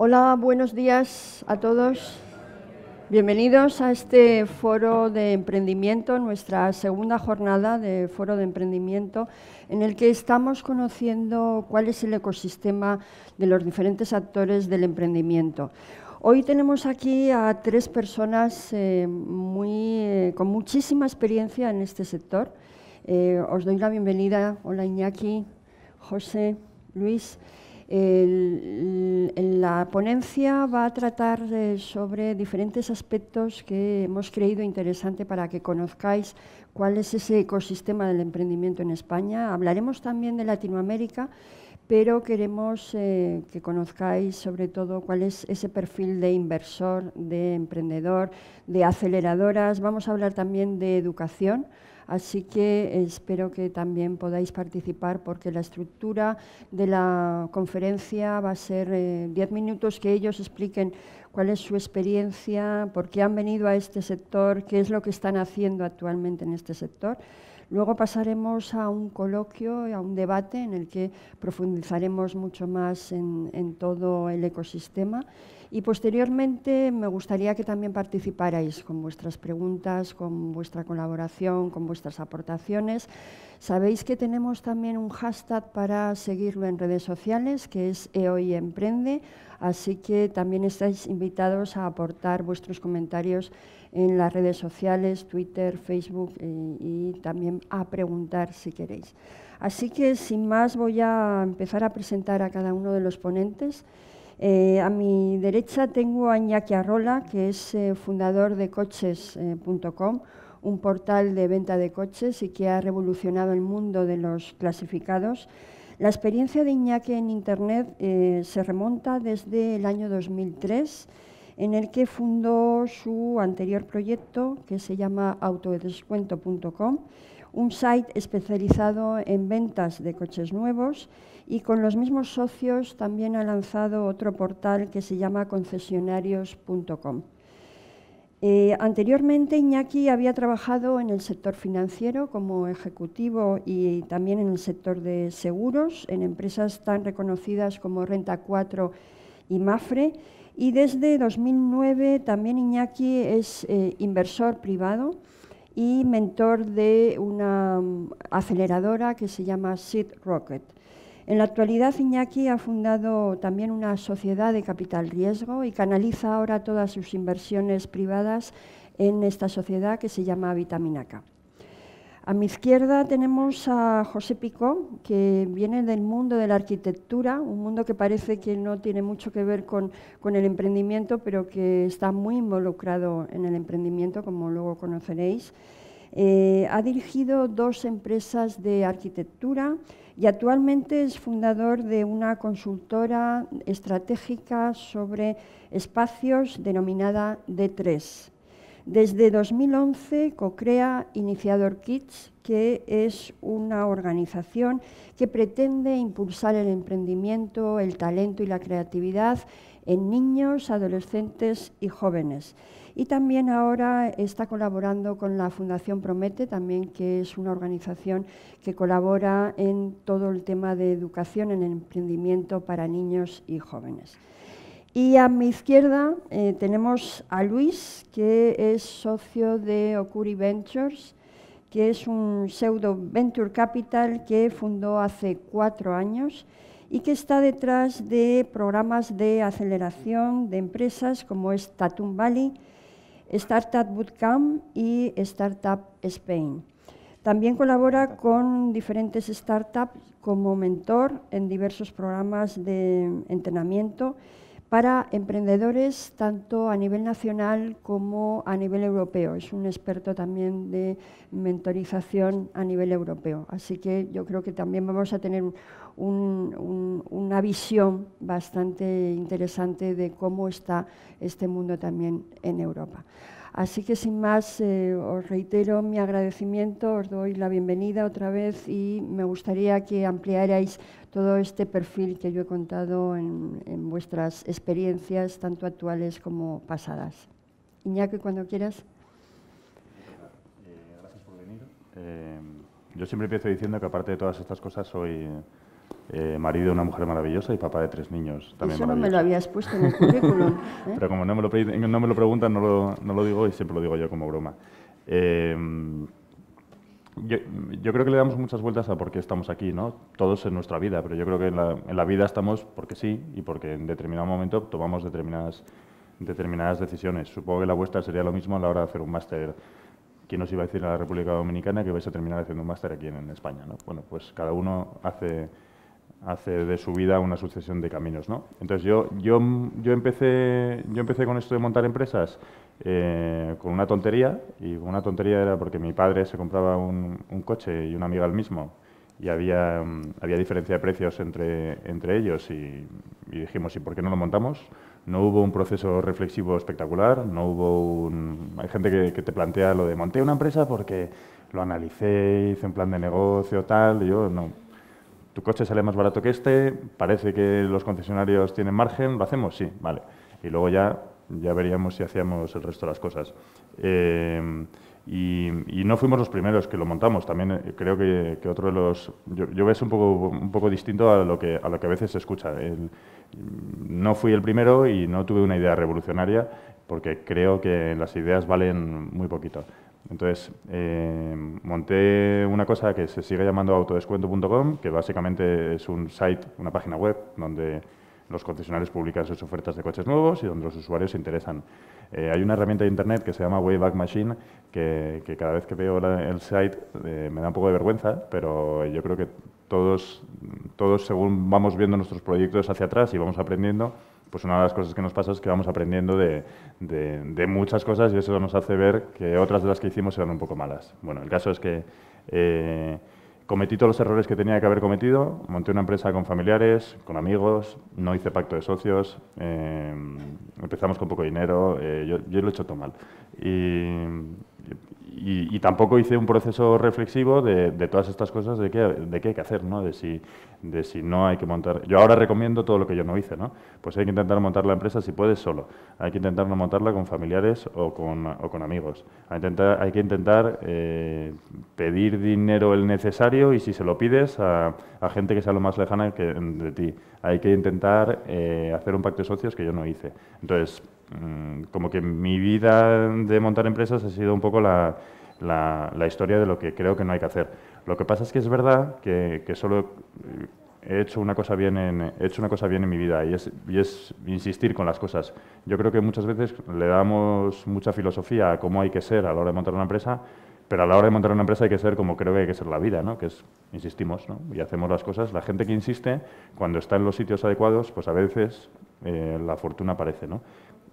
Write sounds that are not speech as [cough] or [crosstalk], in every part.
Hola, buenos días a todos. Bienvenidos a este foro de emprendimiento, nuestra segunda jornada de foro de emprendimiento, en el que estamos conociendo cuál es el ecosistema de los diferentes actores del emprendimiento. Hoy tenemos aquí a tres personas eh, muy, eh, con muchísima experiencia en este sector. Eh, os doy la bienvenida. Hola Iñaki, José, Luis la ponencia va a tratar eh, sobre diferentes aspectos que hemos creído interesante para que conozcáis cuál es ese ecosistema del emprendimiento en España. Hablaremos también de Latinoamérica, pero queremos eh, que conozcáis sobre todo cuál es ese perfil de inversor, de emprendedor, de aceleradoras. Vamos a hablar también de educación Así que espero que también podáis participar porque la estructura de la conferencia va a ser 10 eh, minutos que ellos expliquen cuál es su experiencia, por qué han venido a este sector, qué es lo que están haciendo actualmente en este sector. Luego pasaremos a un coloquio, a un debate en el que profundizaremos mucho más en todo el ecosistema. Y posteriormente me gustaría que también participarais con vuestras preguntas, con vuestra colaboración, con vuestras aportaciones. Sabéis que tenemos también un hashtag para seguirlo en redes sociales, que es EOIEmprende. así que también estáis invitados a aportar vuestros comentarios en las redes sociales, Twitter, Facebook y, eh, y también a preguntar si queréis. Así que sin más voy a empezar a presentar a cada uno de los ponentes. Eh, a mi derecha tengo a Iñaki Arrola, que es eh, fundador de coches.com, eh, un portal de venta de coches y que ha revolucionado el mundo de los clasificados. La experiencia de Iñaki en Internet se remonta desde el año 2003, en el que fundó su anterior proyecto, que se llama autodescuento.com, un site especializado en ventas de coches nuevos y con los mismos socios también ha lanzado otro portal que se llama concesionarios.com. Eh, anteriormente Iñaki había trabajado en el sector financiero como ejecutivo y también en el sector de seguros, en empresas tan reconocidas como Renta 4 y Mafre. Y desde 2009 también Iñaki es eh, inversor privado y mentor de una mm, aceleradora que se llama Seed Rocket. En la actualidad, Iñaki ha fundado también una sociedad de capital riesgo y canaliza ahora todas sus inversiones privadas en esta sociedad que se llama Vitamina K. A mi izquierda tenemos a José Pico, que viene del mundo de la arquitectura, un mundo que parece que no tiene mucho que ver con, con el emprendimiento, pero que está muy involucrado en el emprendimiento, como luego conoceréis. Eh, ha dirigido dos empresas de arquitectura, y actualmente es fundador de una consultora estratégica sobre espacios denominada D3. Desde 2011 cocrea Iniciador Kids, que es una organización que pretende impulsar el emprendimiento, el talento y la creatividad en niños, adolescentes y jóvenes. Y también ahora está colaborando con la Fundación Promete, también que es una organización que colabora en todo el tema de educación en emprendimiento para niños y jóvenes. Y a mi izquierda eh, tenemos a Luis, que es socio de Okuri Ventures, que es un pseudo venture capital que fundó hace cuatro años y que está detrás de programas de aceleración de empresas como es Tatum Valley, Startup Bootcamp y Startup Spain. También colabora con diferentes startups como mentor en diversos programas de entrenamiento para emprendedores tanto a nivel nacional como a nivel europeo. Es un experto también de mentorización a nivel europeo. Así que yo creo que también vamos a tener una visión bastante interesante de cómo está este mundo también en Europa. Así que sin más, eh, os reitero mi agradecimiento, os doy la bienvenida otra vez y me gustaría que ampliarais todo este perfil que yo he contado en, vuestras experiencias, tanto actuales como pasadas. Iñaki, cuando quieras. Eh, gracias por venir. Eh, yo siempre empiezo diciendo que aparte de todas estas cosas soy eh, marido de una mujer maravillosa y papá de tres niños. Eso no me lo habías puesto en el currículum. [laughs] ¿eh? Pero como no me lo, preguntan, no lo, digo y siempre lo digo yo como broma. Em, yo, creo que le damos muchas vueltas a por qué estamos aquí, ¿no? Todos en nuestra vida, pero yo creo que en la, vida estamos porque sí y porque en determinado momento tomamos determinadas, determinadas decisiones. Supongo que la vuestra sería lo mismo a la hora de hacer un máster ¿quién os iba a decir a la República Dominicana que vais a terminar haciendo un máster aquí en, en España? ¿no? Bueno, pues cada uno hace ...hace de su vida una sucesión de caminos, ¿no? Entonces yo, yo, yo, empecé, yo empecé con esto de montar empresas eh, con una tontería, y una tontería era porque mi padre se compraba un, coche y una amiga el mismo, y había, mm, había diferencia de precios entre, entre ellos, y, dijimos, ¿y por qué no lo montamos? No hubo un proceso reflexivo espectacular, no hubo un... Hay gente que, que te plantea lo de monté una empresa porque lo analicé, hice un plan de negocio, tal, y yo no tu coche sale más barato que este, parece que los concesionarios tienen margen, ¿lo hacemos? Sí, vale. Y luego ya, ya veríamos si hacíamos el resto de las cosas. Eh, y, no fuimos los primeros que lo montamos. También eh, creo que, otro de los... Yo, veo un poco, un poco distinto a lo, que, a lo que a veces se escucha. no fui el primero y no tuve una idea revolucionaria porque creo que las ideas valen muy poquito. Entonces, em, monté una cosa que se sigue llamando autodescuento.com, que básicamente es un site, una página web, donde los concesionarios publican sus ofertas de coches nuevos y donde los usuarios se interesan. Eh, hay una herramienta de internet que se llama Wayback Machine, que, cada vez que veo el site eh, me da un poco de vergüenza, pero yo creo que todos, todos, según vamos viendo nuestros proyectos hacia atrás y vamos aprendiendo, pues una de las cosas que nos pasa es que vamos aprendiendo de, muchas cosas y eso nos hace ver que otras de las que hicimos eran un poco malas. Bueno, el caso es que eh, cometí todos los errores que tenía que haber cometido, monté una empresa con familiares, con amigos, no hice pacto de socios, eh, empezamos con poco dinero, eh, yo, yo, lo he hecho todo mal. Y, y, tampoco hice un proceso reflexivo de, todas estas cosas de qué, de qué hay que hacer, ¿no? De si, de si no hay que montar. Yo ahora recomiendo todo lo que yo no hice, ¿no? Pues hay que intentar montar la empresa si puedes solo. Hay que intentar no montarla con familiares o con, o con amigos. Hay, intentar, hay que intentar eh, pedir dinero el necesario y si se lo pides a, gente que sea lo más lejana que, de ti. Hay que intentar eh, hacer un pacto de socios que yo no hice. Entonces, Mm, como que mi vida de montar empresas ha sido un poco la, historia de lo que creo que no hay que hacer. Lo que pasa es que es verdad que, solo he hecho una cosa bien en, he hecho una cosa bien en mi vida y es, insistir con las cosas. Yo creo que muchas veces le damos mucha filosofía a cómo hay que ser a la hora de montar una empresa, pero a la hora de montar una empresa hay que ser como creo que hay que ser la vida, ¿no? que es, insistimos, ¿no? y hacemos las cosas. La gente que insiste, cuando está en los sitios adecuados, pues a veces eh, la fortuna aparece. ¿no?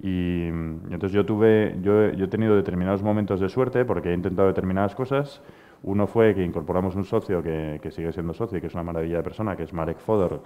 Y, mm, entonces yo tuve, yo, yo he tenido determinados momentos de suerte porque he intentado determinadas cosas. Uno fue que incorporamos un socio que, sigue siendo socio y que es una maravilla de persona, que es Marek Fodor,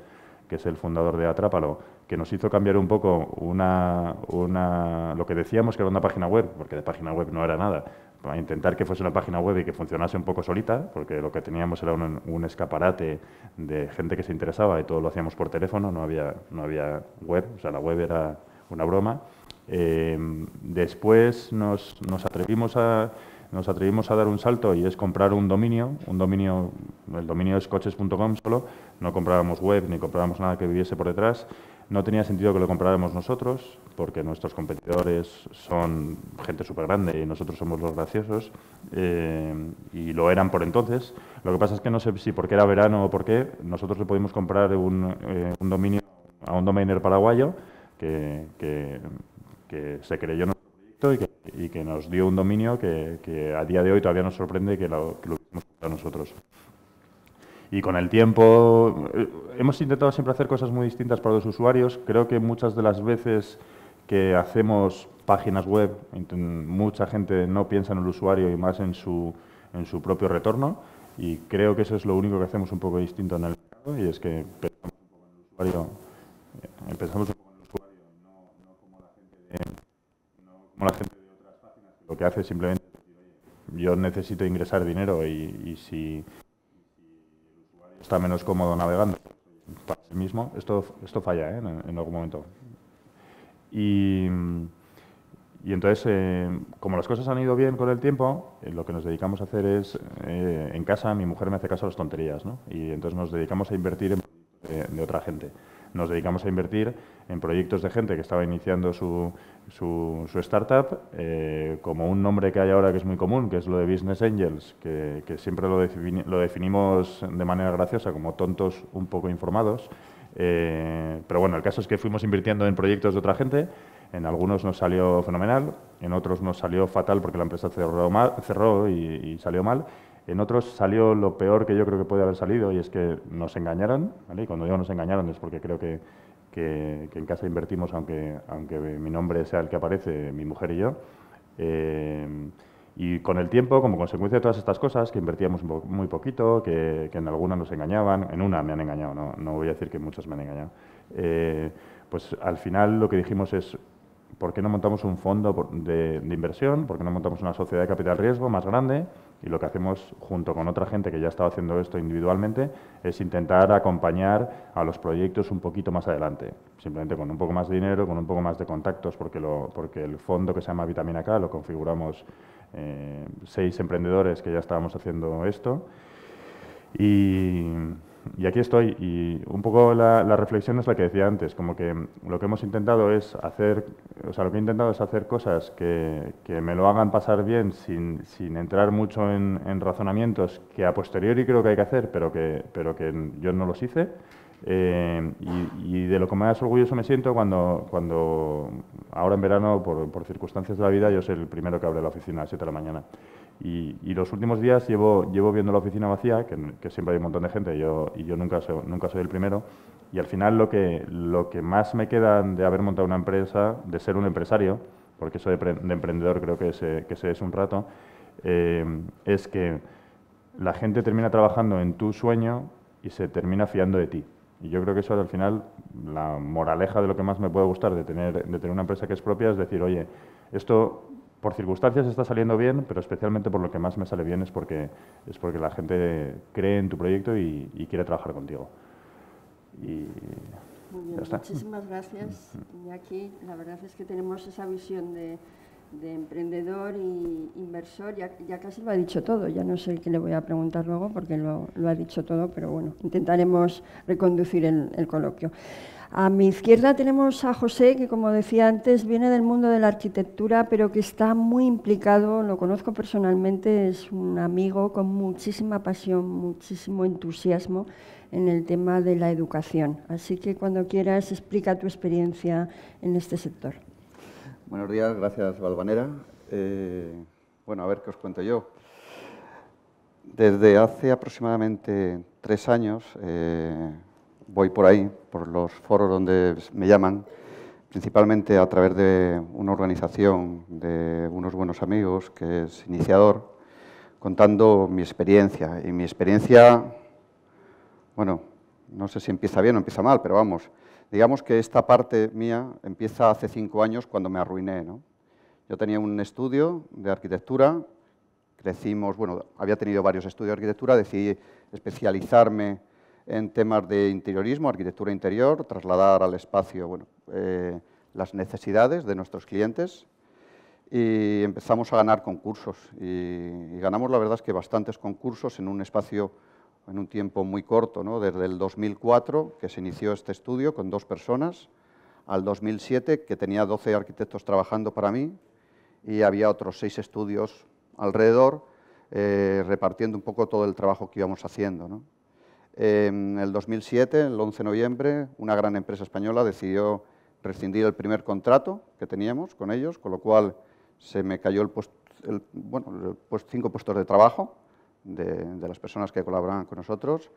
que es el fundador de Atrápalo, que nos hizo cambiar un poco una, una, lo que decíamos que era una página web, porque de página web no era nada, para intentar que fuese una página web y que funcionase un poco solita, porque lo que teníamos era un, escaparate de gente que se interesaba y todo lo hacíamos por teléfono, no había, no había web, o sea, la web era una broma. Em, después nos, atrevimos a, nos atrevimos a dar un salto y es comprar un dominio, un dominio, el dominio es coches.com solo, no comprábamos web ni comprábamos nada que viviese por detrás, no tenía sentido que lo compráramos nosotros, porque nuestros competidores son gente súper grande y nosotros somos los graciosos, em, y lo eran por entonces. Lo que pasa es que no sé si porque era verano o por qué, nosotros le pudimos comprar un, eh, dominio a un domainer paraguayo que, que que se creyó en nuestro proyecto y que, y que nos dio un dominio que, a día de hoy todavía nos sorprende que lo, que lo nosotros. Y con el tiempo eh, hemos intentado siempre hacer cosas muy distintas para los usuarios. Creo que muchas de las veces que hacemos páginas web, mucha gente no piensa en el usuario y más en su, en su propio retorno. Y creo que eso es lo único que hacemos un poco distinto en el mercado y es que pensamos un poco en el usuario, eh, no como la gente de otras páginas, lo que hace es simplemente yo necesito ingresar dinero y, si está menos cómodo navegando para pues sí mismo, esto, esto falla ¿eh? en, algún momento. Y, entonces, eh, como las cosas han ido bien con el tiempo, eh, lo que nos dedicamos a hacer es, en casa mi mujer me hace caso a las tonterías, ¿no? y entonces nos dedicamos a invertir en de otra gente. Nos dedicamos a invertir en proyectos de gente que estaba iniciando su, startup, eh, como un nombre que hay ahora que es muy común, que es lo de Business Angels, que, siempre lo, lo, definimos de manera graciosa como tontos un poco informados. Eh, pero bueno, el caso es que fuimos invirtiendo en proyectos de otra gente. En algunos nos salió fenomenal, en otros nos salió fatal porque la empresa cerró, cerró y, salió mal. En otros salió lo peor que yo creo que puede haber salido y es que nos engañaron. Y cuando digo nos engañaron es porque creo que que, en casa invertimos, aunque, aunque mi nombre sea el que aparece, mi mujer y yo. Eh, y con el tiempo, como consecuencia de todas estas cosas, que invertíamos muy poquito, que, que en algunas nos engañaban, en una me han engañado, no, no voy a decir que muchas me han engañado, eh, pues al final lo que dijimos es, ¿por qué no montamos un fondo de, de inversión? ¿Por qué no montamos una sociedad de capital riesgo más grande? Y lo que hacemos junto con otra gente que ya estaba haciendo esto individualmente es intentar acompañar a los proyectos un poquito más adelante, simplemente con un poco más de dinero, con un poco más de contactos, porque, porque el fondo que se llama Vitamina K lo configuramos eh, seis emprendedores que ya estábamos haciendo esto. Y, y aquí estoy. Y un poco la, reflexión es la que decía antes, como que lo que hemos intentado es hacer, o sea, lo que he intentado es hacer cosas que, me lo hagan pasar bien sin, entrar mucho en, razonamientos que a posteriori creo que hay que hacer, pero que, pero que yo no los hice. Eh, y, de lo que más orgulloso me siento cuando, cuando ahora en verano, por, por circunstancias de la vida, yo soy el primero que abre la oficina a las 7 de la mañana. Y, los últimos días llevo, llevo viendo la oficina vacía, que, siempre hay un montón de gente yo, y yo nunca, soy, nunca soy el primero. Y al final lo que, lo que más me queda de haber montado una empresa, de ser un empresario, porque eso de, emprendedor creo que se, que se es un rato, eh, es que la gente termina trabajando en tu sueño y se termina fiando de ti. Y yo creo que eso al final, la moraleja de lo que más me puede gustar de tener, de tener una empresa que es propia es decir, oye, esto por circunstancias está saliendo bien, pero especialmente por lo que más me sale bien es porque, es porque la gente cree en tu proyecto y, quiere trabajar contigo. Muy bien, muchísimas gracias. Y aquí la verdad es que tenemos esa visión de, emprendedor e inversor. Ya, casi lo ha dicho todo, ya no sé qué le voy a preguntar luego porque lo, ha dicho todo, pero bueno, intentaremos reconducir el coloquio. A mi izquierda tenemos a José, que como decía antes, viene del mundo de la arquitectura, pero que está muy implicado, lo conozco personalmente, es un amigo con muchísima pasión, muchísimo entusiasmo en el tema de la educación. Así que cuando quieras, explica tu experiencia en este sector. Buenos días, gracias Valvanera. Eh, bueno, a ver qué os cuento yo. Desde hace aproximadamente tres años, eh, voy por ahí, por los foros donde me llaman, principalmente a través de una organización de unos buenos amigos, que es Iniciador, contando mi experiencia. Y mi experiencia, bueno, no sé si empieza bien o empieza mal, pero vamos, digamos que esta parte mía empieza hace cinco años cuando me arruiné. ¿no? Yo tenía un estudio de arquitectura, crecimos, bueno, había tenido varios estudios de arquitectura, decidí especializarme en temas de interiorismo, arquitectura interior, trasladar al espacio bueno, eh, las necesidades de nuestros clientes y empezamos a ganar concursos. Y, ganamos, la verdad, es que bastantes concursos en un espacio, en un tiempo muy corto, ¿no? desde el 2004, que se inició este estudio con dos personas, al 2007, que tenía 12 arquitectos trabajando para mí, y había otros seis estudios alrededor, eh, repartiendo un poco todo el trabajo que íbamos haciendo. ¿no? en el 2007, el 11 de noviembre, una gran empresa española decidió rescindir el primer contrato que teníamos con ellos, con lo cual se me cayó el, bueno, cinco puestos de trabajo de, las personas que colaboraban con nosotros.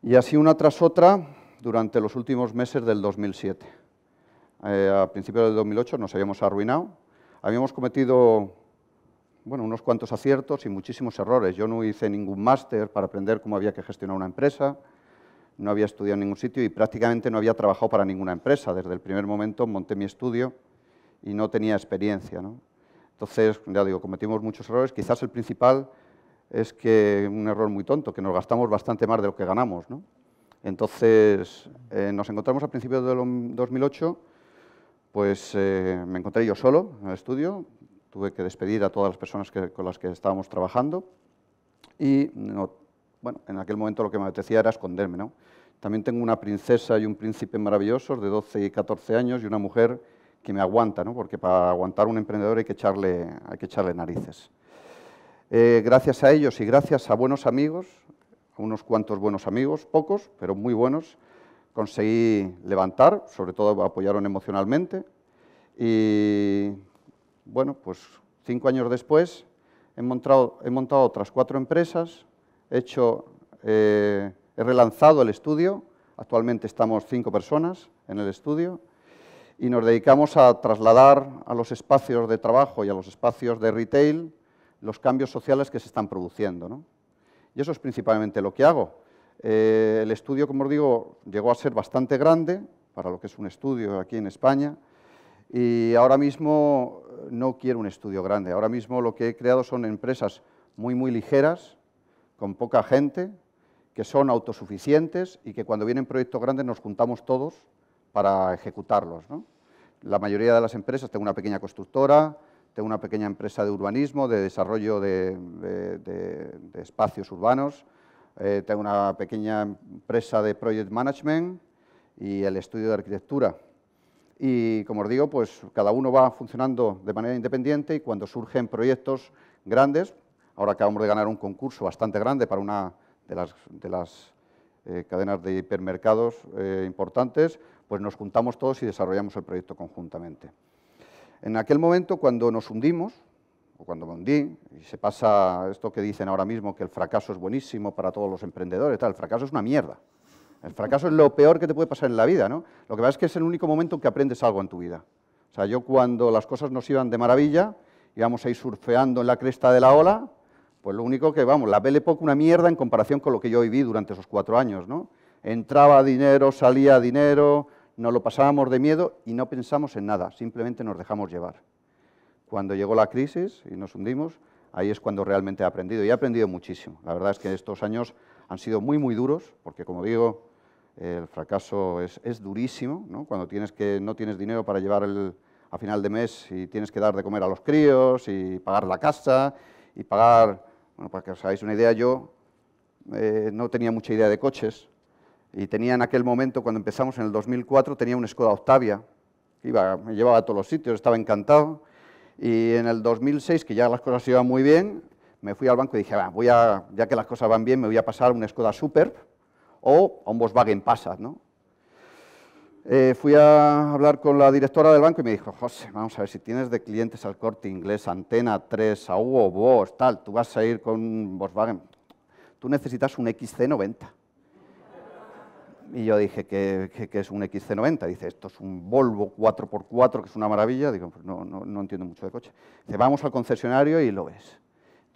Y así una tras otra durante los últimos meses del 2007. Eh, a principios del 2008 nos habíamos arruinado, habíamos cometido bueno, unos cuantos aciertos y muchísimos errores. Yo no hice ningún máster para aprender cómo había que gestionar una empresa, no había estudiado en ningún sitio y prácticamente no había trabajado para ninguna empresa. Desde el primer momento monté mi estudio y no tenía experiencia. ¿no? Entonces, ya digo, cometimos muchos errores. Quizás el principal es que un error muy tonto, que nos gastamos bastante más de lo que ganamos. Entonces, eh, nos encontramos a principios del 2008, pues eh, me encontré yo solo en el estudio, tuve que despedir a todas las personas con las que estábamos trabajando y bueno, en aquel momento lo que me apetecía era esconderme. ¿no? También tengo una princesa y un príncipe maravillosos de 12 y 14 años y una mujer que me aguanta, ¿no? porque para aguantar a un emprendedor hay que echarle, hay que echarle narices. Eh, gracias a ellos y gracias a buenos amigos, a unos cuantos buenos amigos, pocos, pero muy buenos, conseguí levantar, sobre todo apoyaron emocionalmente y bueno, pues cinco años después he montado, otras cuatro empresas, eh, he, relanzado el estudio, actualmente estamos cinco personas en el estudio, y nos dedicamos a trasladar a los espacios de trabajo y a los espacios de retail los cambios sociales que se están produciendo. Y eso es principalmente lo que hago. Eh, el estudio, como os digo, llegó a ser bastante grande, para lo que es un estudio aquí en España, y ahora mismo eh, no quiero un estudio grande. Ahora mismo lo que he creado son empresas muy, muy ligeras, con poca gente, que son autosuficientes y que cuando vienen proyectos grandes nos juntamos todos para ejecutarlos. La mayoría de las empresas, tengo una pequeña constructora, tengo una pequeña empresa de urbanismo, de desarrollo de, espacios urbanos, eh, tengo una pequeña empresa de project management y el estudio de arquitectura y, como os digo, pues cada uno va funcionando de manera independiente y cuando surgen proyectos grandes, ahora acabamos de ganar un concurso bastante grande para una de las, de las eh, cadenas de hipermercados eh, importantes, pues nos juntamos todos y desarrollamos el proyecto conjuntamente. En aquel momento, cuando nos hundimos, o cuando me hundí, y se pasa esto que dicen ahora mismo, que el fracaso es buenísimo para todos los emprendedores, tal, el fracaso es una mierda. El fracaso es lo peor que te puede pasar en la vida, ¿no? Lo que pasa es que es el único momento en que aprendes algo en tu vida. O sea, yo cuando las cosas nos iban de maravilla, íbamos ahí surfeando en la cresta de la ola, pues lo único que, vamos, la Belle Époque una mierda en comparación con lo que yo viví durante esos cuatro años, ¿no? Entraba dinero, salía dinero, nos lo pasábamos de miedo y no pensamos en nada, simplemente nos dejamos llevar. Cuando llegó la crisis y nos hundimos, ahí es cuando realmente he aprendido, y he aprendido muchísimo. La verdad es que en estos años han sido muy, muy duros, porque como digo, el fracaso es, durísimo, cuando tienes que, no tienes dinero para llevar a final de mes y tienes que dar de comer a los críos y pagar la casa y pagar, bueno, para que os hagáis una idea, yo eh, no tenía mucha idea de coches y tenía en aquel momento, cuando empezamos en el 2004, tenía un Skoda Octavia, iba, me llevaba a todos los sitios, estaba encantado, y en el 2006, que ya las cosas iban muy bien, me fui al banco y dije, voy a, ya que las cosas van bien, me voy a pasar una Skoda Super o un Volkswagen Passat, ¿no? Eh, fui a hablar con la directora del banco y me dijo, José, vamos a ver, si tienes de clientes al corte inglés, Antena 3, a Hugo Boss, tal, tú vas a ir con un Volkswagen, tú necesitas un XC90. Y yo dije, ¿qué, es un XC90? Dice, esto es un Volvo 4x4, que es una maravilla. Digo, pues no, no entiendo mucho de coche. Dice, vamos al concesionario y lo ves.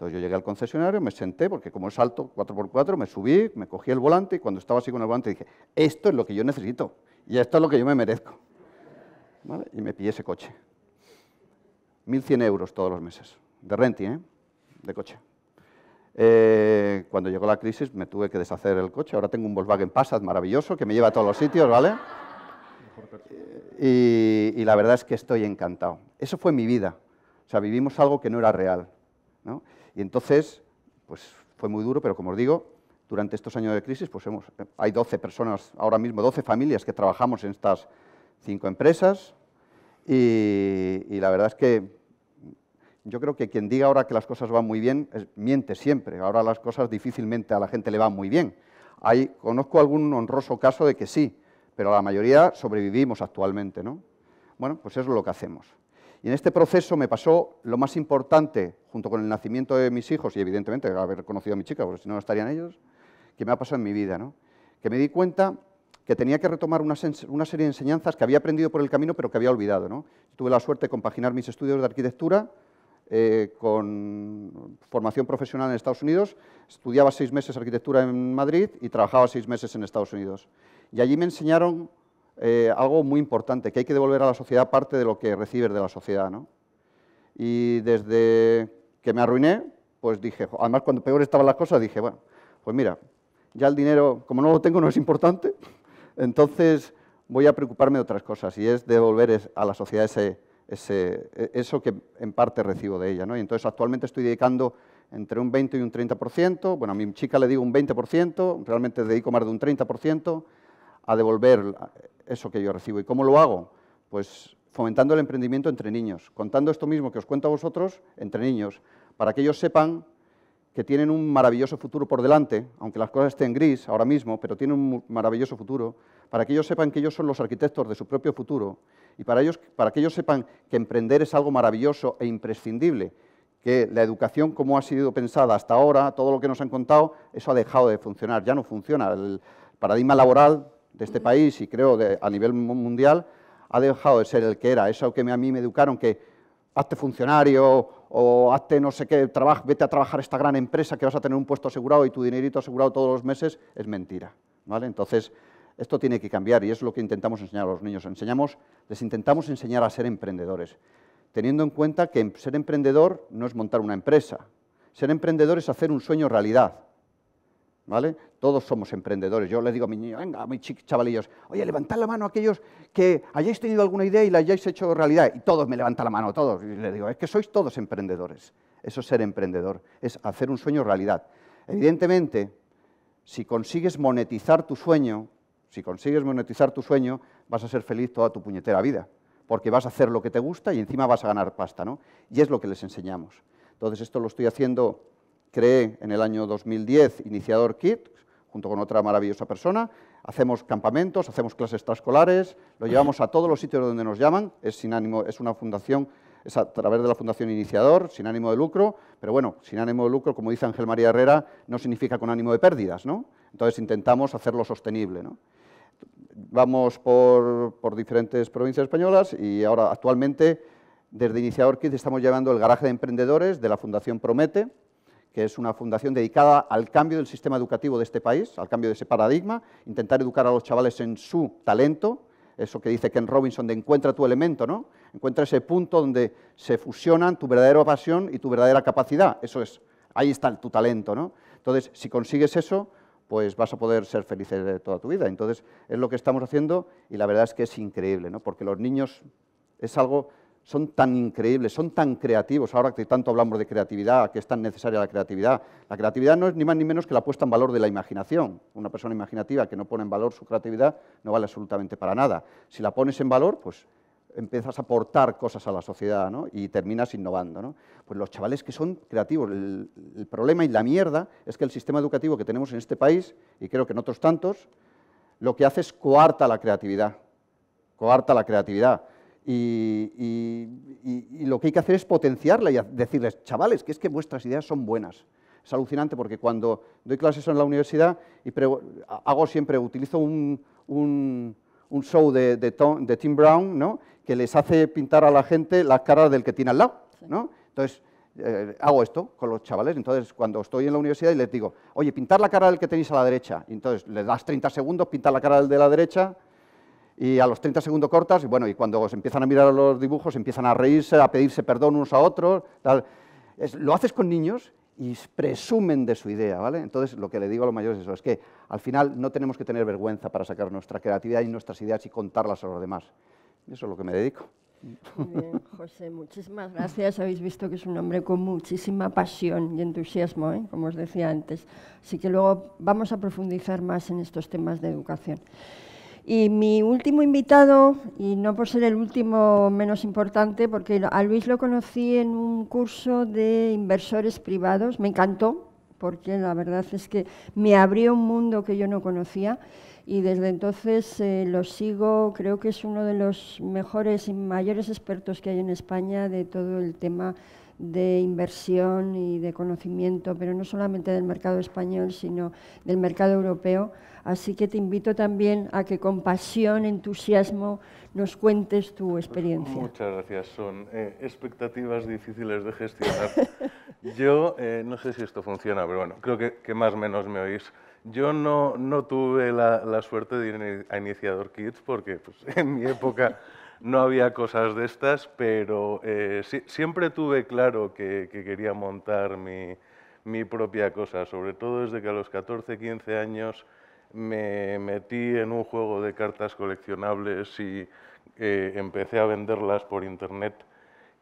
Entonces yo llegué al concesionario, me senté, porque como es alto, 4x4, me subí, me cogí el volante y cuando estaba así con el volante dije, esto es lo que yo necesito y esto es lo que yo me merezco. Y me pillé ese coche. 1.100 euros todos los meses, de renti, ¿eh? de coche. Eh, cuando llegó la crisis me tuve que deshacer el coche. Ahora tengo un Volkswagen Passat maravilloso que me lleva a todos los sitios, ¿vale? Y, y, la verdad es que estoy encantado. Eso fue mi vida. O sea, vivimos algo que no era real. ¿no? Y entonces, pues fue muy duro, pero como os digo, durante estos años de crisis, pues hemos, eh, hay 12 personas, ahora mismo 12 familias que trabajamos en estas cinco empresas y, la verdad es que yo creo que quien diga ahora que las cosas van muy bien, miente siempre. Ahora las cosas difícilmente a la gente le van muy bien. Hay, conozco algún honroso caso de que sí, pero la mayoría sobrevivimos actualmente. ¿no? Bueno, pues eso es lo que hacemos. Y en este proceso me pasó lo más importante, junto con el nacimiento de mis hijos, y evidentemente haber conocido a mi chica, porque si no, estarían ellos, que me ha pasado en mi vida, Que me di cuenta que tenía que retomar una, serie de enseñanzas que había aprendido por el camino, pero que había olvidado, Tuve la suerte de compaginar mis estudios de arquitectura eh, con formación profesional en Estados Unidos, estudiaba seis meses arquitectura en Madrid y trabajaba seis meses en Estados Unidos. Y allí me enseñaron eh, algo muy importante, que hay que devolver a la sociedad parte de lo que recibes de la sociedad. ¿no? Y desde que me arruiné, pues dije, además cuando peor estaban las cosas, dije, bueno, pues mira, ya el dinero, como no lo tengo, no es importante, [laughs] entonces voy a preocuparme de otras cosas y es devolver a la sociedad ese, e, eso que en parte recibo de ella. ¿no? Y entonces actualmente estoy dedicando entre un 20 y un 30%, bueno, a mi chica le digo un 20%, realmente dedico más de un 30%, a devolver eso que yo recibo. ¿Y cómo lo hago? Pues fomentando el emprendimiento entre niños, contando esto mismo que os cuento a vosotros entre niños, para que ellos sepan que tienen un maravilloso futuro por delante, aunque las cosas estén gris ahora mismo, pero tienen un maravilloso futuro, para que ellos sepan que ellos son los arquitectos de su propio futuro y para, ellos, para que ellos sepan que emprender es algo maravilloso e imprescindible, que la educación como ha sido pensada hasta ahora, todo lo que nos han contado, eso ha dejado de funcionar, ya no funciona. El paradigma laboral de este país y creo a nivel mundial ha dejado de ser el que era. Eso que a mí me educaron que hazte funcionario o hazte no sé qué, vete a trabajar a esta gran empresa que vas a tener un puesto asegurado y tu dinerito asegurado todos los meses, es mentira. ¿vale? Entonces, esto tiene que cambiar y es lo que intentamos enseñar a los niños. Enseñamos, les intentamos enseñar a ser emprendedores, teniendo en cuenta que ser emprendedor no es montar una empresa. Ser emprendedor es hacer un sueño realidad. ¿vale? Todos somos emprendedores. Yo les digo a mis niños, venga, a mis chavalillos, oye, levantad la mano a aquellos que hayáis tenido alguna idea y la hayáis hecho realidad. Y todos me levantan la mano, todos. Y les digo, es que sois todos emprendedores. Eso es ser emprendedor, es hacer un sueño realidad. Evidentemente, si consigues monetizar tu sueño, si consigues monetizar tu sueño, vas a ser feliz toda tu puñetera vida, porque vas a hacer lo que te gusta y encima vas a ganar pasta, ¿no? Y es lo que les enseñamos. Entonces, esto lo estoy haciendo, creé en el año 2010 Iniciador Kit, junto con otra maravillosa persona. Hacemos campamentos, hacemos clases extraescolares, lo llevamos a todos los sitios donde nos llaman. Es sin ánimo, es una fundación, es a través de la Fundación Iniciador, sin ánimo de lucro, pero bueno, sin ánimo de lucro, como dice Ángel María Herrera, no significa con ánimo de pérdidas, ¿no? Entonces intentamos hacerlo sostenible, Vamos por, por diferentes provincias españolas y ahora actualmente desde Iniciador Kids estamos llevando el garaje de emprendedores de la Fundación Promete, que es una fundación dedicada al cambio del sistema educativo de este país, al cambio de ese paradigma, intentar educar a los chavales en su talento, eso que dice Ken Robinson de encuentra tu elemento, ¿no? Encuentra ese punto donde se fusionan tu verdadera pasión y tu verdadera capacidad, eso es, ahí está tu talento, ¿no? Entonces, si consigues eso, pues vas a poder ser felices de toda tu vida. Entonces, es lo que estamos haciendo y la verdad es que es increíble, ¿no? Porque los niños es algo son tan increíbles, son tan creativos, ahora que tanto hablamos de creatividad, que es tan necesaria la creatividad. La creatividad no es ni más ni menos que la puesta en valor de la imaginación. Una persona imaginativa que no pone en valor su creatividad no vale absolutamente para nada. Si la pones en valor, pues empiezas a aportar cosas a la sociedad y terminas innovando. Pues los chavales que son creativos, el, el problema y la mierda es que el sistema educativo que tenemos en este país, y creo que en otros tantos, lo que hace es coarta la creatividad. Coarta la creatividad. Y, lo que hay que hacer es potenciarla y decirles, chavales, que es que vuestras ideas son buenas. Es alucinante porque cuando doy clases en la universidad y hago siempre, utilizo un, show de, Tim Brown, ¿no? que les hace pintar a la gente la cara del que tiene al lado. ¿no? Entonces, eh, hago esto con los chavales, entonces cuando estoy en la universidad y les digo, oye, pintar la cara del que tenéis a la derecha, entonces les das 30 segundos, pintar la cara del de la derecha, y a los 30 segundos cortas, y bueno, y cuando se empiezan a mirar los dibujos, empiezan a reírse, a pedirse perdón unos a otros, tal. Es, lo haces con niños y presumen de su idea, ¿vale? Entonces, lo que le digo a los mayores es eso, es que al final no tenemos que tener vergüenza para sacar nuestra creatividad y nuestras ideas y contarlas a los demás. Eso es lo que me dedico. bien, José, muchísimas gracias. Habéis visto que es un hombre con muchísima pasión y entusiasmo, ¿eh? como os decía antes. Así que luego vamos a profundizar más en estos temas de educación. Y mi último invitado, y no por ser el último menos importante, porque a Luis lo conocí en un curso de inversores privados, me encantó, porque la verdad es que me abrió un mundo que yo no conocía y desde entonces eh, lo sigo, creo que es uno de los mejores y mayores expertos que hay en España de todo el tema de inversión y de conocimiento, pero no solamente del mercado español, sino del mercado europeo. Así que te invito también a que con pasión, entusiasmo, nos cuentes tu pues experiencia. Muchas gracias. Son eh, expectativas difíciles de gestionar. [laughs] Yo, eh, no sé si esto funciona, pero bueno, creo que, más o menos me oís. Yo no, tuve la, suerte de ir a Iniciador Kids porque pues, [laughs] en mi época no había cosas de estas, pero eh, siempre tuve claro que, quería montar mi propia cosa, sobre todo desde que a los 14, 15 años me metí en un juego de cartas coleccionables y eh, empecé a venderlas por internet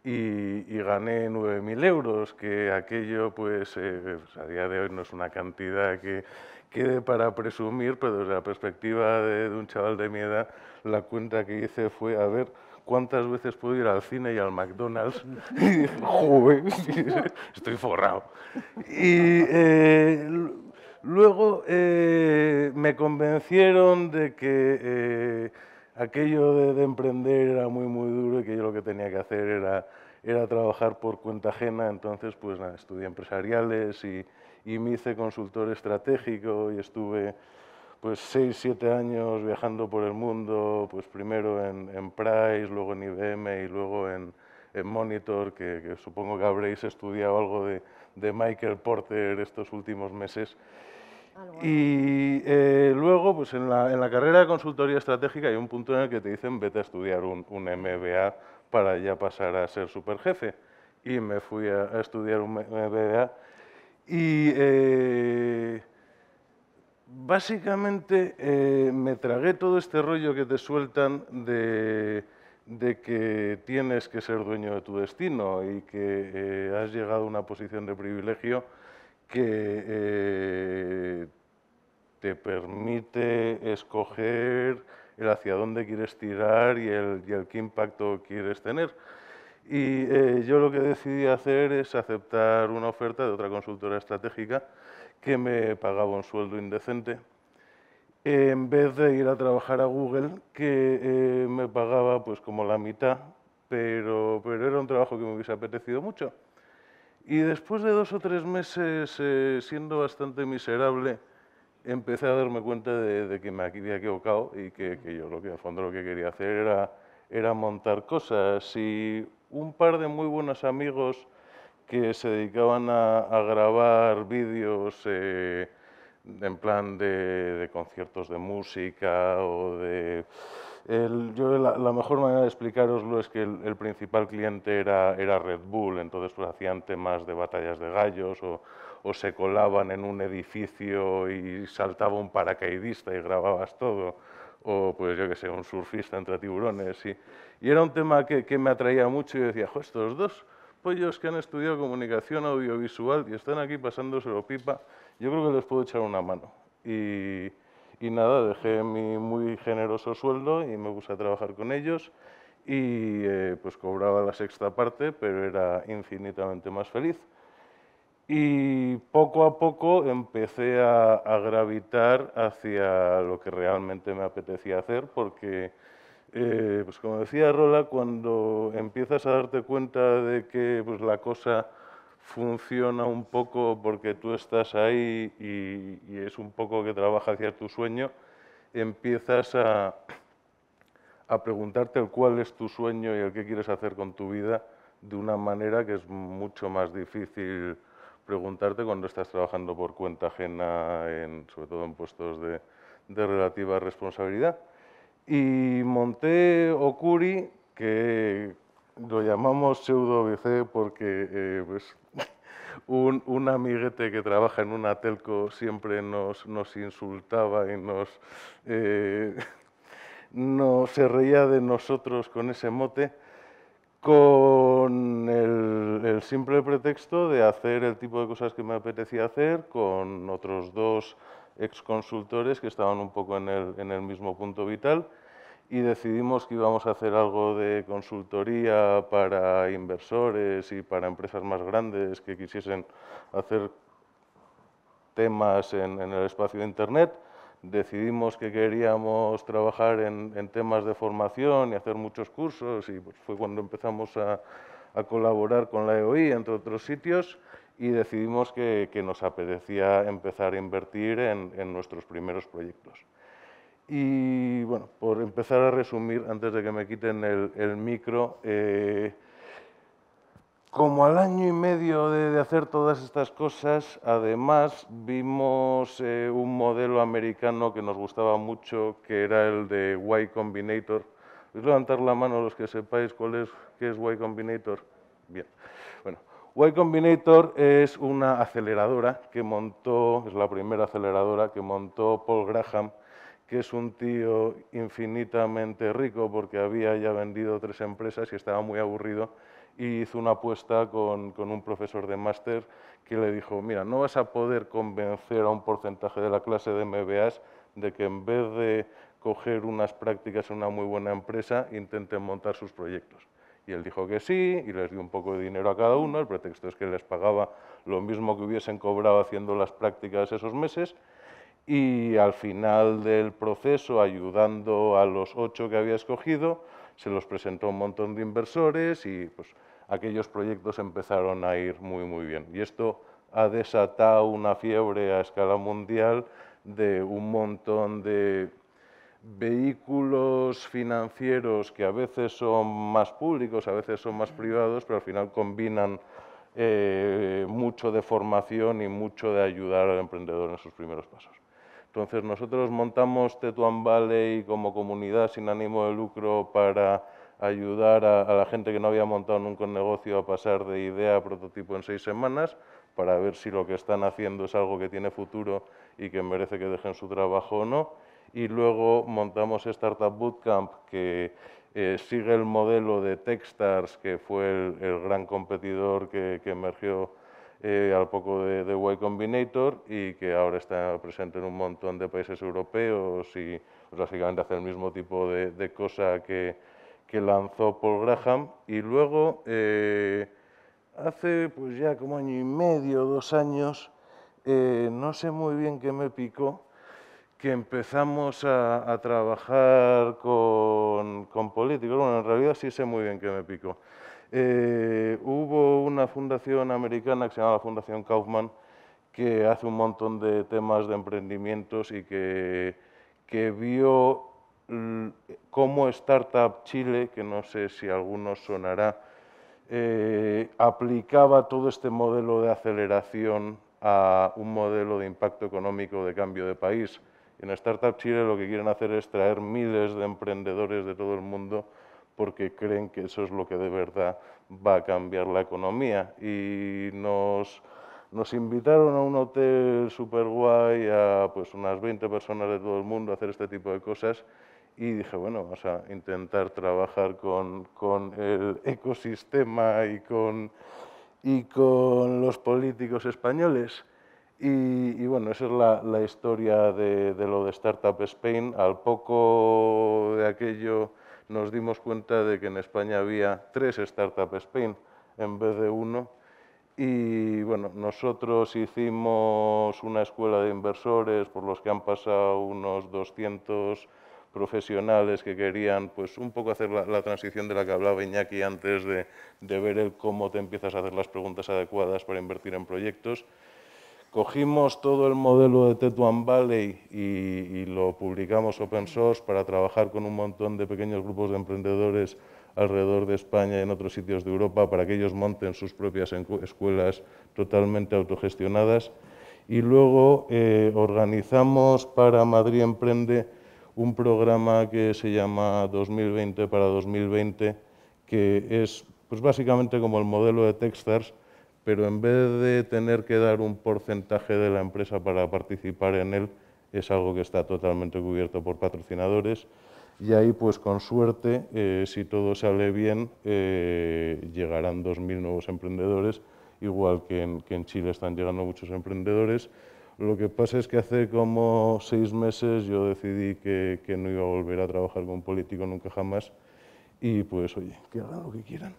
y, y gané 9.000 euros, que aquello pues, eh, pues, a día de hoy no es una cantidad que quede para presumir, pero desde la perspectiva de, un chaval de mi edad, la cuenta que hice fue a ver cuántas veces puedo ir al cine y al McDonald's. [laughs] Y dije, joven, [laughs] estoy forrado. Y eh, Luego eh, me convencieron de que eh, aquello de, emprender era muy, muy duro y que yo lo que tenía que hacer era, era trabajar por cuenta ajena. Entonces, pues nada, estudié empresariales y, me hice consultor estratégico y estuve pues seis, siete años viajando por el mundo, pues primero en, Price, luego en IBM y luego en, Monitor, que, supongo que habréis estudiado algo de Michael Porter estos últimos meses. Ah, y eh, luego, pues en la, carrera de consultoría estratégica hay un punto en el que te dicen vete a estudiar un, MBA para ya pasar a ser superjefe. Y me fui a, estudiar un MBA. Y eh, básicamente eh, me tragué todo este rollo que te sueltan de, de, que tienes que ser dueño de tu destino y que has llegado a una posición de privilegio que eh, te permite escoger el hacia dónde quieres tirar y el, qué impacto quieres tener. Y eh, yo lo que decidí hacer es aceptar una oferta de otra consultora estratégica que me pagaba un sueldo indecente, en vez de ir a trabajar a Google, que eh, me pagaba pues como la mitad, pero, pero era un trabajo que me hubiese apetecido mucho. Y después de dos o tres meses eh, siendo bastante miserable, empecé a darme cuenta de, que me había equivocado y que, yo lo que a fondo lo que quería hacer era, montar cosas. Y un par de muy buenos amigos que se dedicaban a, grabar vídeos eh, en plan de conciertos de música o de yo la, mejor manera de explicaroslo es que el, principal cliente era, era Red Bull, entonces pues hacían temas de batallas de gallos o, se colaban en un edificio y saltaba un paracaidista y grababas todo o pues yo que sé, un surfista entre tiburones. Y, era un tema que, me atraía mucho y decía, jo, estos dos pollos que han estudiado comunicación audiovisual y están aquí pasándose pasándoselo pipa, yo creo que les puedo echar una mano. Y, y nada, dejé mi muy generoso sueldo y me puse a trabajar con ellos y eh, pues cobraba la sexta parte, pero era infinitamente más feliz. Y poco a poco empecé a, gravitar hacia lo que realmente me apetecía hacer, porque, eh, pues como decía Rola, cuando empiezas a darte cuenta de que pues, la cosa funciona un poco porque tú estás ahí y, es un poco que trabaja hacia tu sueño, empiezas a, a preguntarte cuál es tu sueño y el qué quieres hacer con tu vida de una manera que es mucho más difícil preguntarte cuando estás trabajando por cuenta ajena, en, sobre todo en puestos de, de relativa responsabilidad. Y monté Okuri, que lo llamamos pseudo BC porque eh, pues, un, un, amiguete que trabaja en una telco siempre nos, insultaba y eh, [laughs] nos, se reía de nosotros con ese mote con el, simple pretexto de hacer el tipo de cosas que me apetecía hacer con otros dos ex consultores que estaban un poco en el mismo punto vital y decidimos que íbamos a hacer algo de consultoría para inversores y para empresas más grandes que quisiesen hacer temas en, el espacio de Internet. Decidimos que queríamos trabajar en, temas de formación y hacer muchos cursos y pues, fue cuando empezamos a, colaborar con la EOI, entre otros sitios, y decidimos que, nos apetecía empezar a invertir en nuestros primeros proyectos. Y bueno, por empezar a resumir, antes de que me quiten el, micro, eh, como al año y medio de, hacer todas estas cosas, además vimos eh, un modelo americano que nos gustaba mucho, que era el de Y Combinator. a levantar la mano los que sepáis cuál es, qué es Y Combinator? Bien. Bueno, Y Combinator es una aceleradora que montó, es la primera aceleradora que montó Paul Graham que es un tío infinitamente rico porque había ya vendido tres empresas y estaba muy aburrido y hizo una apuesta con, con un profesor de máster que le dijo, mira, no vas a poder convencer a un porcentaje de la clase de MBAs de que en vez de coger unas prácticas en una muy buena empresa, intenten montar sus proyectos. Y él dijo que sí, y les dio un poco de dinero a cada uno, el pretexto es que les pagaba lo mismo que hubiesen cobrado haciendo las prácticas esos meses, y al final del proceso, ayudando a los ocho que había escogido, se los presentó un montón de inversores y pues, aquellos proyectos empezaron a ir muy, muy bien. Y esto ha desatado una fiebre a escala mundial de un montón de vehículos financieros que a veces son más públicos, a veces son más privados, pero al final combinan eh, mucho de formación y mucho de ayudar al emprendedor en sus primeros pasos. Entonces nosotros montamos Tetuan Valley como comunidad sin ánimo de lucro para ayudar a, la gente que no había montado nunca un negocio a pasar de idea a prototipo en seis semanas para ver si lo que están haciendo es algo que tiene futuro y que merece que dejen su trabajo o no. Y luego montamos Startup Bootcamp, que eh, sigue el modelo de Techstars, que fue el, gran competidor que emergió eh, al poco de, de, Y Combinator y que ahora está presente en un montón de países europeos y pues, básicamente hace el mismo tipo de, cosa que, lanzó Paul Graham. Y luego, eh, hace pues ya como año y medio, dos años, eh, no sé muy bien qué me picó, que empezamos a, trabajar con, con políticos. Bueno, en realidad sí sé muy bien qué me picó eh, hubo una fundación americana que se llama Fundación Kaufman, que hace un montón de temas de emprendimientos y que, vio cómo Startup Chile, que no sé si a algunos sonará, eh, aplicaba todo este modelo de aceleración a un modelo de impacto económico de cambio de país. En Startup Chile lo que quieren hacer es traer miles de emprendedores de todo el mundo porque creen que eso es lo que de verdad va a cambiar la economía. Y nos, nos invitaron a un hotel súper guay, a pues, unas 20 personas de todo el mundo a hacer este tipo de cosas. Y dije, bueno, vamos a intentar trabajar con, con el ecosistema y con, y con los políticos españoles. Y, bueno, esa es la, la historia de, de, lo de Startup Spain. Al poco de aquello nos dimos cuenta de que en España había tres startups Spain en vez de uno. Y bueno, nosotros hicimos una escuela de inversores por los que han pasado unos 200 profesionales que querían pues un poco hacer la, transición de la que hablaba Iñaki antes de, ver cómo te empiezas a hacer las preguntas adecuadas para invertir en proyectos. Cogimos todo el modelo de Tetuan Valley y, lo publicamos open source para trabajar con un montón de pequeños grupos de emprendedores alrededor de España y en otros sitios de Europa para que ellos monten sus propias escuelas totalmente autogestionadas. Y luego eh, organizamos para Madrid Emprende un programa que se llama 2020 para 2020, que es pues, básicamente como el modelo de Techstars, pero en vez de tener que dar un porcentaje de la empresa para participar en él, es algo que está totalmente cubierto por patrocinadores y ahí pues con suerte, eh, si todo sale bien, eh, llegarán 2.000 nuevos emprendedores, igual que en, Chile están llegando muchos emprendedores. Lo que pasa es que hace como seis meses yo decidí que, no iba a volver a trabajar con político nunca jamás y pues oye, que hagan lo que quieran.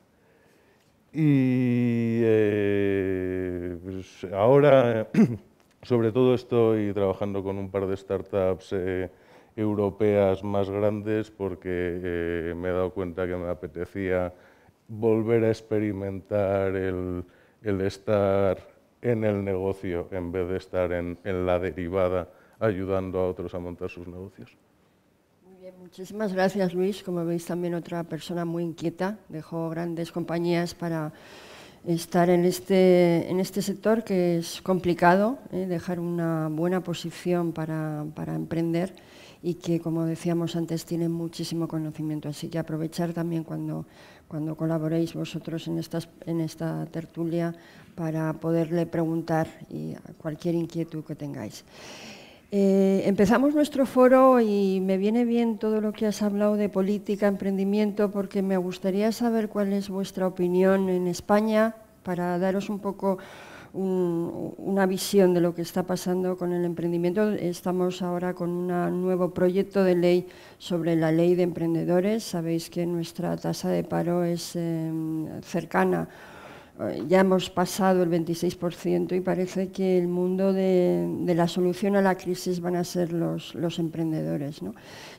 Y eh, pues, ahora, [clears throat] sobre todo, estoy trabajando con un par de startups eh, europeas más grandes porque eh, me he dado cuenta que me apetecía volver a experimentar el, estar en el negocio en vez de estar en la derivada ayudando a otros a montar sus negocios. Eh, muchísimas gracias, Luis. Como veis, también otra persona muy inquieta. Dejó grandes compañías para estar en este, en este sector que es complicado, eh, dejar una buena posición para, emprender y que, como decíamos antes, tiene muchísimo conocimiento. Así que aprovechar también cuando, cuando colaboréis vosotros en, estas, en esta tertulia para poderle preguntar y cualquier inquietud que tengáis. Eh, empezamos nuestro foro y me viene bien todo lo que has hablado de política, emprendimiento, porque me gustaría saber cuál es vuestra opinión en España para daros un poco una visión de lo que está pasando con el emprendimiento. Estamos ahora con un nuevo proyecto de ley sobre la ley de emprendedores. Sabéis que nuestra tasa de paro es em, cercana eh, ya hemos pasado el 26% y parece que el mundo de, la solución a la crisis van a ser los, emprendedores.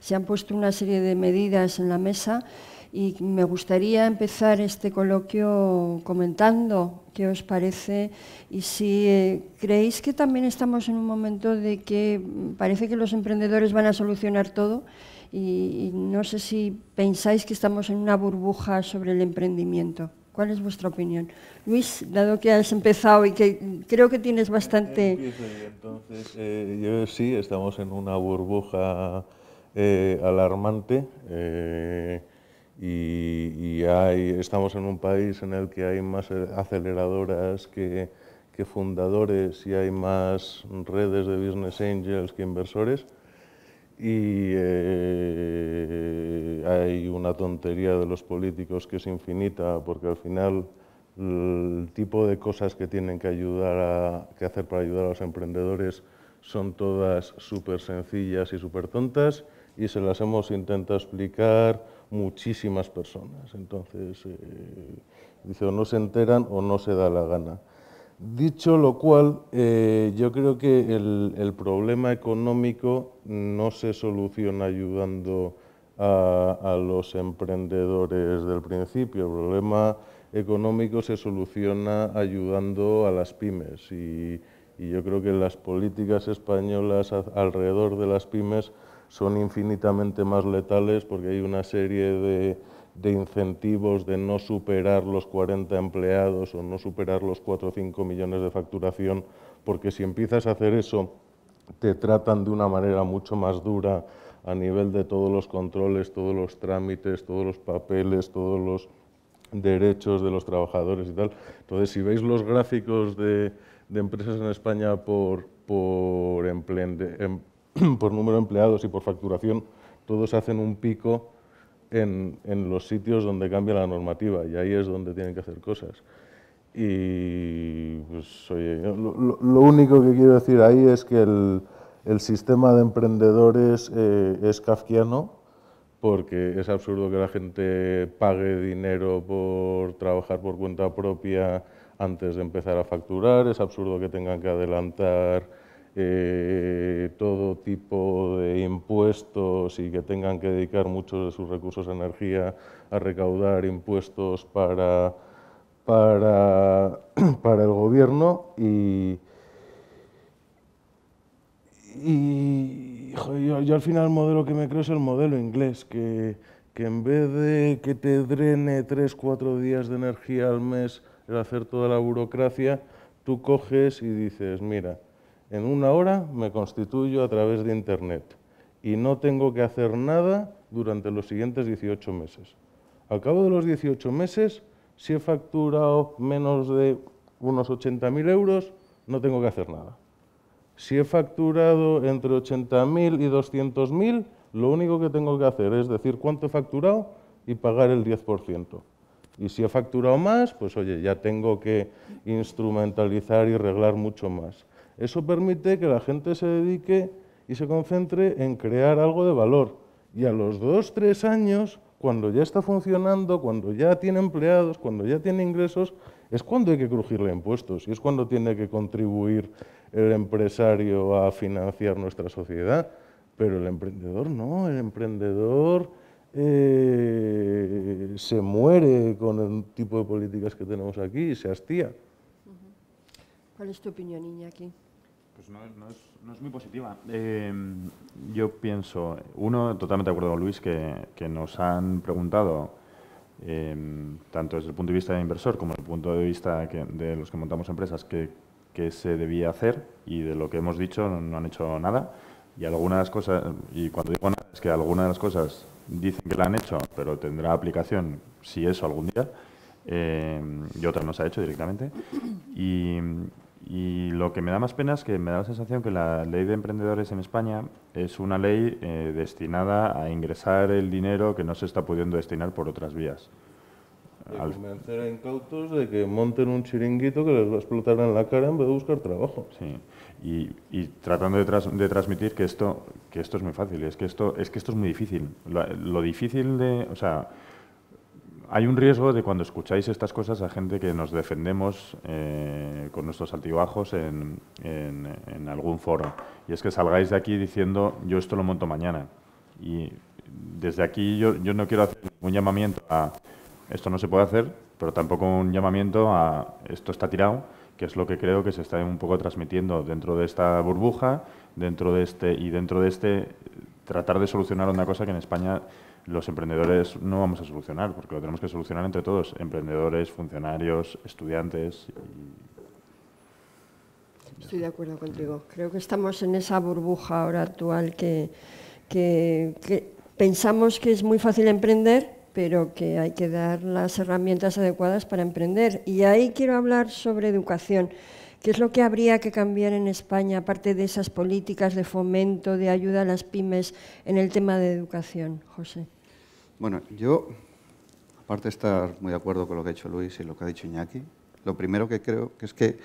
Se han puesto una serie de medidas en la mesa y me gustaría empezar este coloquio comentando qué os parece y si eh, creéis que también estamos en un momento de que parece que los emprendedores van a solucionar todo y no sé si pensáis que estamos en una burbuja sobre el emprendimiento. ¿Cuál es vuestra opinión? Luis, dado que has empezado y que creo que tienes bastante... Eh, entonces, eh, sí, estamos en una burbuja eh, alarmante y, estamos en un país en el que hay más aceleradoras que, que fundadores y hay más redes de business angels que inversores y eh, hay una tontería de los políticos que es infinita, porque al final el tipo de cosas que tienen que, hacer para ayudar a los emprendedores son todas súper sencillas y súper tontas y se las hemos intentado explicar muchísimas personas. Entonces, eh, dice, o no se enteran o no se da la gana. Dicho lo cual, eh, yo creo que el, problema económico no se soluciona ayudando a, los emprendedores del principio. El problema económico se soluciona ayudando a las pymes y, yo creo que las políticas españolas alrededor de las pymes son infinitamente más letales porque hay una serie de de incentivos de no superar los 40 empleados o no superar los 4 o 5 millones de facturación, porque si empiezas a hacer eso, te tratan de una manera mucho más dura a nivel de todos los controles, todos los trámites, todos los papeles, todos los derechos de los trabajadores y tal. Entonces, si veis los gráficos de, empresas en España por, por, em, [clears throat] por número de empleados y por facturación, todos hacen un pico en, en, los sitios donde cambia la normativa y ahí es donde tienen que hacer cosas. Y pues, lo, único que quiero decir ahí es que el, el sistema de emprendedores eh, es kafkiano, porque es absurdo que la gente pague dinero por trabajar por cuenta propia antes de empezar a facturar, es absurdo que tengan que adelantar eh, todo tipo de impuestos y que tengan que dedicar muchos de sus recursos a energía a recaudar impuestos para, para, [clears throat] para el gobierno y, y yo, al final el modelo que me creo es el modelo inglés, que, que en vez de que te drene tres cuatro días de energía al mes el hacer toda la burocracia, tú coges y dices, mira, en una hora me constituyo a través de Internet y no tengo que hacer nada durante los siguientes 18 meses. Al cabo de los 18 meses, si he facturado menos de unos 80.000 euros, no tengo que hacer nada. Si he facturado entre 80.000 y 200.000, lo único que tengo que hacer es decir cuánto he facturado y pagar el 10%. Y si he facturado más, pues oye, ya tengo que instrumentalizar y arreglar mucho más. Eso permite que la gente se dedique y se concentre en crear algo de valor. Y a los dos, tres años, cuando ya está funcionando, cuando ya tiene empleados, cuando ya tiene ingresos, es cuando hay que crujirle impuestos y es cuando tiene que contribuir el empresario a financiar nuestra sociedad. Pero el emprendedor no, el emprendedor eh, se muere con el tipo de políticas que tenemos aquí, y se hastía. ¿Cuál es tu opinión, Aquí pues no, es, muy positiva. Em, yo pienso, uno, totalmente de acuerdo con Luis, que, nos han preguntado, em, tanto desde el punto de vista del inversor como desde el punto de vista de los que montamos empresas, qué se debía hacer y de lo que hemos dicho no, han hecho nada. Y algunas cosas, y cuando digo nada, es que algunas de las cosas dicen que la han hecho, pero tendrá aplicación si eso algún día. Em, y otras no se ha hecho directamente. Y, y lo que me da más pena es que me da la sensación que la ley de emprendedores en España es una ley eh, destinada a ingresar el dinero que no se está pudiendo destinar por otras vías. Al... convencer a de que monten un chiringuito que les va a explotar en la cara en vez de buscar trabajo. Sí, y, tratando de, transmitir que esto, que esto es muy fácil, es que esto es, que esto es muy difícil. lo, difícil de... O sea, hay un riesgo de cuando escucháis estas cosas a gente que nos defendemos eh, con nuestros altibajos en, algún foro. Y es que salgáis de aquí diciendo, yo esto lo monto mañana. Y desde aquí yo, yo no quiero hacer un llamamiento a esto no se puede hacer, pero tampoco un llamamiento a esto está tirado, que es lo que creo que se está un poco transmitiendo dentro de esta burbuja dentro de este y dentro de este tratar de solucionar una cosa que en España los emprendedores no vamos a solucionar, porque lo tenemos que solucionar entre todos, emprendedores, funcionarios, estudiantes. Estoy de acuerdo contigo. Creo que estamos en esa burbuja ahora actual que, que pensamos que es muy fácil emprender, pero que hay que dar las herramientas adecuadas para emprender. Y ahí quiero hablar sobre educación. ¿Qué es lo que habría que cambiar en España, aparte de esas políticas de fomento, de ayuda a las pymes, en el tema de educación, José? Bueno, yo, aparte de estar muy de acuerdo con lo que ha dicho Luis y lo que ha dicho Iñaki, lo primero que creo que es que,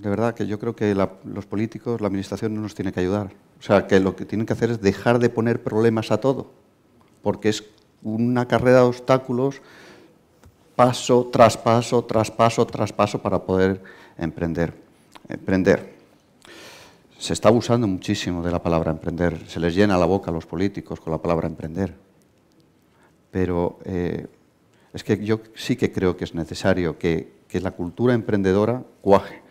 de verdad, que yo creo que los políticos, la administración no nos tiene que ayudar. O sea, que lo que tienen que hacer es dejar de poner problemas a todo, porque es una carrera de obstáculos paso tras paso, tras paso, tras paso para poder emprender. Emprender. Se está abusando muchísimo de la palabra emprender. Se les llena la boca a los políticos con la palabra emprender. Pero eh, es que yo sí que creo que es necesario que, que la cultura emprendedora cuaje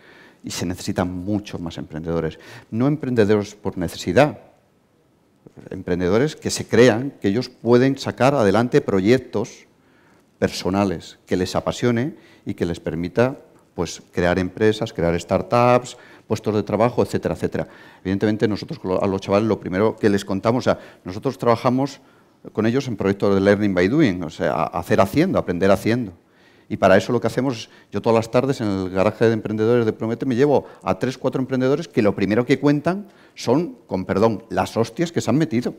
y se necesitan muchos más emprendedores. No emprendedores por necesidad, emprendedores que se crean que ellos pueden sacar adelante proyectos personales que les apasione y que les permita pues crear empresas, crear startups, puestos de trabajo, etcétera, etcétera. Evidentemente nosotros a los chavales lo primero que les contamos, o sea, nosotros trabajamos con ellos en proyectos de Learning by Doing, o sea, hacer haciendo, aprender haciendo. Y para eso lo que hacemos yo todas las tardes en el garaje de emprendedores de Promete me llevo a tres, cuatro emprendedores que lo primero que cuentan son, con perdón, las hostias que se han metido.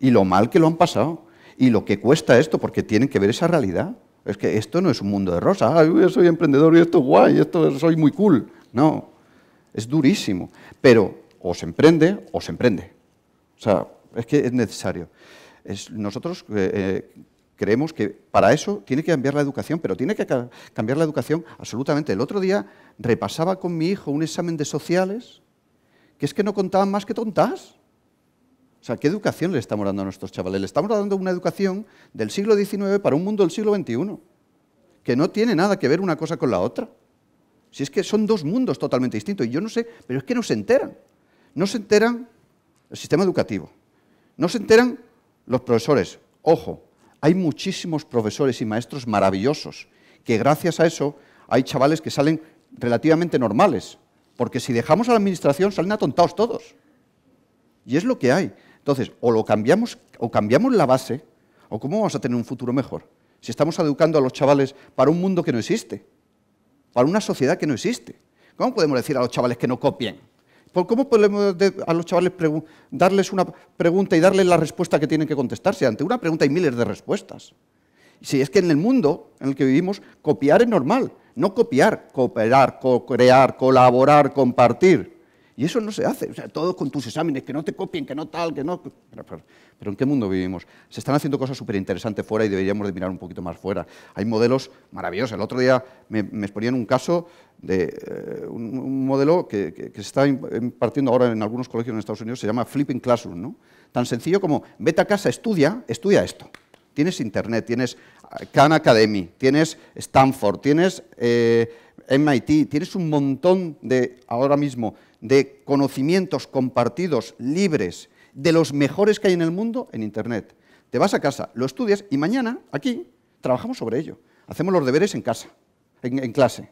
Y lo mal que lo han pasado. Y lo que cuesta esto, porque tienen que ver esa realidad. Es que esto no es un mundo de rosa, soy emprendedor y esto es guay, esto soy muy cool. No, es durísimo. Pero o se emprende o se emprende. O sea, es que es necesario. nosotros eh, eh, creemos que para eso tiene que cambiar la educación, pero tiene que cambiar la educación absolutamente. El otro día repasaba con mi hijo un examen de sociales que es que no contaban más que tontas. O sea, ¿qué educación le estamos dando a nuestros chavales? Le estamos dando una educación del siglo XIX para un mundo del siglo XXI, que no tiene nada que ver una cosa con la otra. Si es que son dos mundos totalmente distintos, y yo no sé, pero es que no se enteran. No se enteran el sistema educativo, no se enteran los profesores. Ojo, hay muchísimos profesores y maestros maravillosos, que gracias a eso hay chavales que salen relativamente normales, porque si dejamos a la administración salen atontados todos. Y es lo que hay. Entonces, o lo cambiamos, o cambiamos la base, o cómo vamos a tener un futuro mejor. Si estamos educando a los chavales para un mundo que no existe, para una sociedad que no existe. ¿Cómo podemos decir a los chavales que no copien? ¿Cómo podemos a los chavales darles una pregunta y darles la respuesta que tienen que contestarse? Ante una pregunta hay miles de respuestas. Si es que en el mundo en el que vivimos, copiar es normal. No copiar, cooperar, co-crear, colaborar, compartir. Y eso no se hace. O sea, todos con tus exámenes, que no te copien, que no tal, que no... Pero ¿en qué mundo vivimos? Se están haciendo cosas súper interesantes fuera y deberíamos de mirar un poquito más fuera. Hay modelos maravillosos. El otro día me, me exponían un caso de eh, un, modelo que, se está impartiendo ahora en algunos colegios en Estados Unidos, se llama Flipping Classroom. ¿no? Tan sencillo como, vete a casa, estudia, estudia esto. Tienes Internet, tienes eh, Khan Academy, tienes Stanford, tienes eh, MIT, tienes un montón de, ahora mismo, de conocimientos compartidos, libres, de los mejores que hay en el mundo en Internet. Te vas a casa, lo estudias y mañana, aquí, trabajamos sobre ello. Hacemos los deberes en casa, en, clase.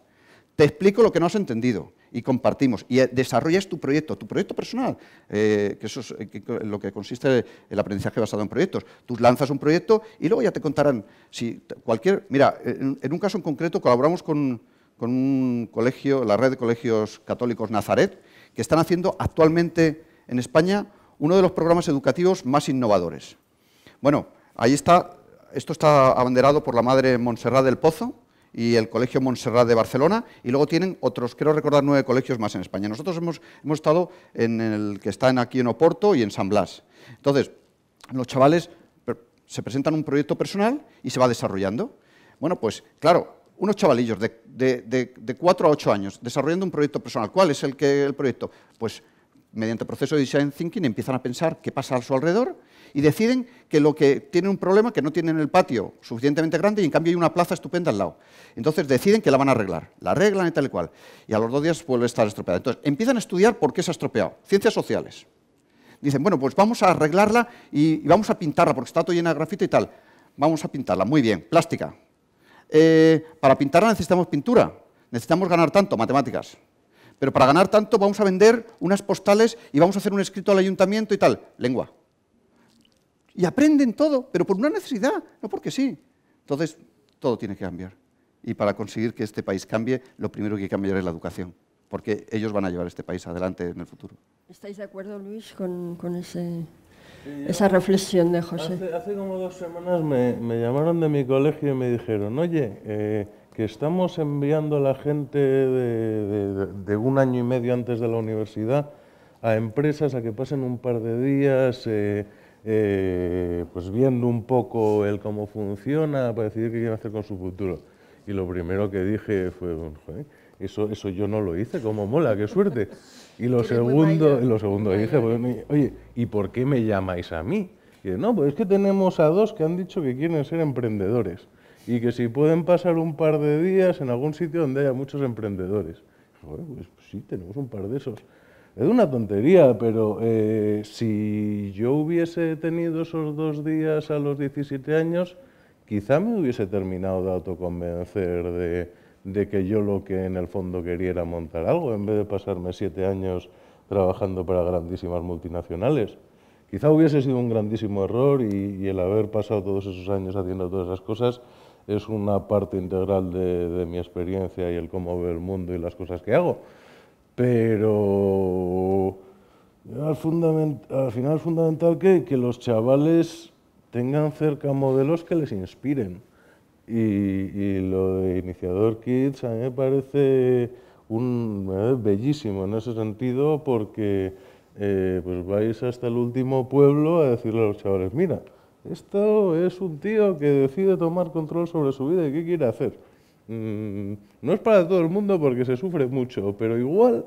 Te explico lo que no has entendido y compartimos. Y eh, desarrollas tu proyecto, tu proyecto personal, eh, que eso es eh, lo que consiste el aprendizaje basado en proyectos. Tú lanzas un proyecto y luego ya te contarán si cualquier... Mira, en, un caso en concreto colaboramos con, con un colegio, la red de colegios católicos Nazaret, que están haciendo actualmente en España uno de los programas educativos más innovadores. Bueno, ahí está, esto está abanderado por la madre Montserrat del Pozo y el Colegio Montserrat de Barcelona, y luego tienen otros, quiero recordar, nueve colegios más en España. Nosotros hemos, hemos estado en el que están aquí en Oporto y en San Blas. Entonces, los chavales se presentan un proyecto personal y se va desarrollando. Bueno, pues claro, unos chavalillos de, cuatro 4 a 8 años desarrollando un proyecto personal. ¿Cuál es el, que, el proyecto? Pues mediante proceso de design thinking empiezan a pensar qué pasa a su alrededor y deciden que lo que tienen un problema que no tienen el patio suficientemente grande y en cambio hay una plaza estupenda al lado. Entonces deciden que la van a arreglar, la arreglan y tal y cual. Y a los dos días vuelve a estar estropeada. Entonces empiezan a estudiar por qué se ha estropeado. Ciencias sociales. Dicen, bueno, pues vamos a arreglarla y, vamos a pintarla porque está todo llena de grafito y tal. Vamos a pintarla, muy bien. Plástica, eh, para pintar necesitamos pintura, necesitamos ganar tanto, matemáticas. Pero para ganar tanto vamos a vender unas postales y vamos a hacer un escrito al ayuntamiento y tal, lengua. Y aprenden todo, pero por una necesidad, no porque sí. Entonces, todo tiene que cambiar. Y para conseguir que este país cambie, lo primero que hay que cambiar es la educación, porque ellos van a llevar este país adelante en el futuro. ¿Estáis de acuerdo, Luis, con ese esa reflexión de José. Hace, como dos semanas me, llamaron de mi colegio y me dijeron, oye, eh, que estamos enviando a la gente de, un año y medio antes de la universidad a empresas a que pasen un par de días eh, eh, pues viendo un poco el cómo funciona para decidir qué quieren hacer con su futuro. Y lo primero que dije fue, eso, yo no lo hice, como mola, qué suerte. Y lo [laughs] segundo, y lo segundo dije, pues, oye, ¿y por qué me llamáis a mí? Y no, pues es que tenemos a dos que han dicho que quieren ser emprendedores y que si pueden pasar un par de días en algún sitio donde haya muchos emprendedores. Bueno, pues, pues sí, tenemos un par de esos. Es una tontería, pero eh, si yo hubiese tenido esos dos días a los 17 años, quizá me hubiese terminado de autoconvencer de, de que yo lo que en el fondo quería era montar algo, en vez de pasarme siete años trabajando para grandísimas multinacionales. Quizá hubiese sido un grandísimo error y, el haber pasado todos esos años haciendo todas esas cosas es una parte integral de, mi experiencia y el cómo veo el mundo y las cosas que hago. Pero al, final es fundamental que los chavales tengan cerca modelos que les inspiren y, lo de Iniciador Kids a mí me parece un, eh, bellísimo en ese sentido porque eh, pues vais hasta el último pueblo a decirle a los chavales, mira, esto es un tío que decide tomar control sobre su vida y qué quiere hacer. Mm, no es para todo el mundo porque se sufre mucho, pero igual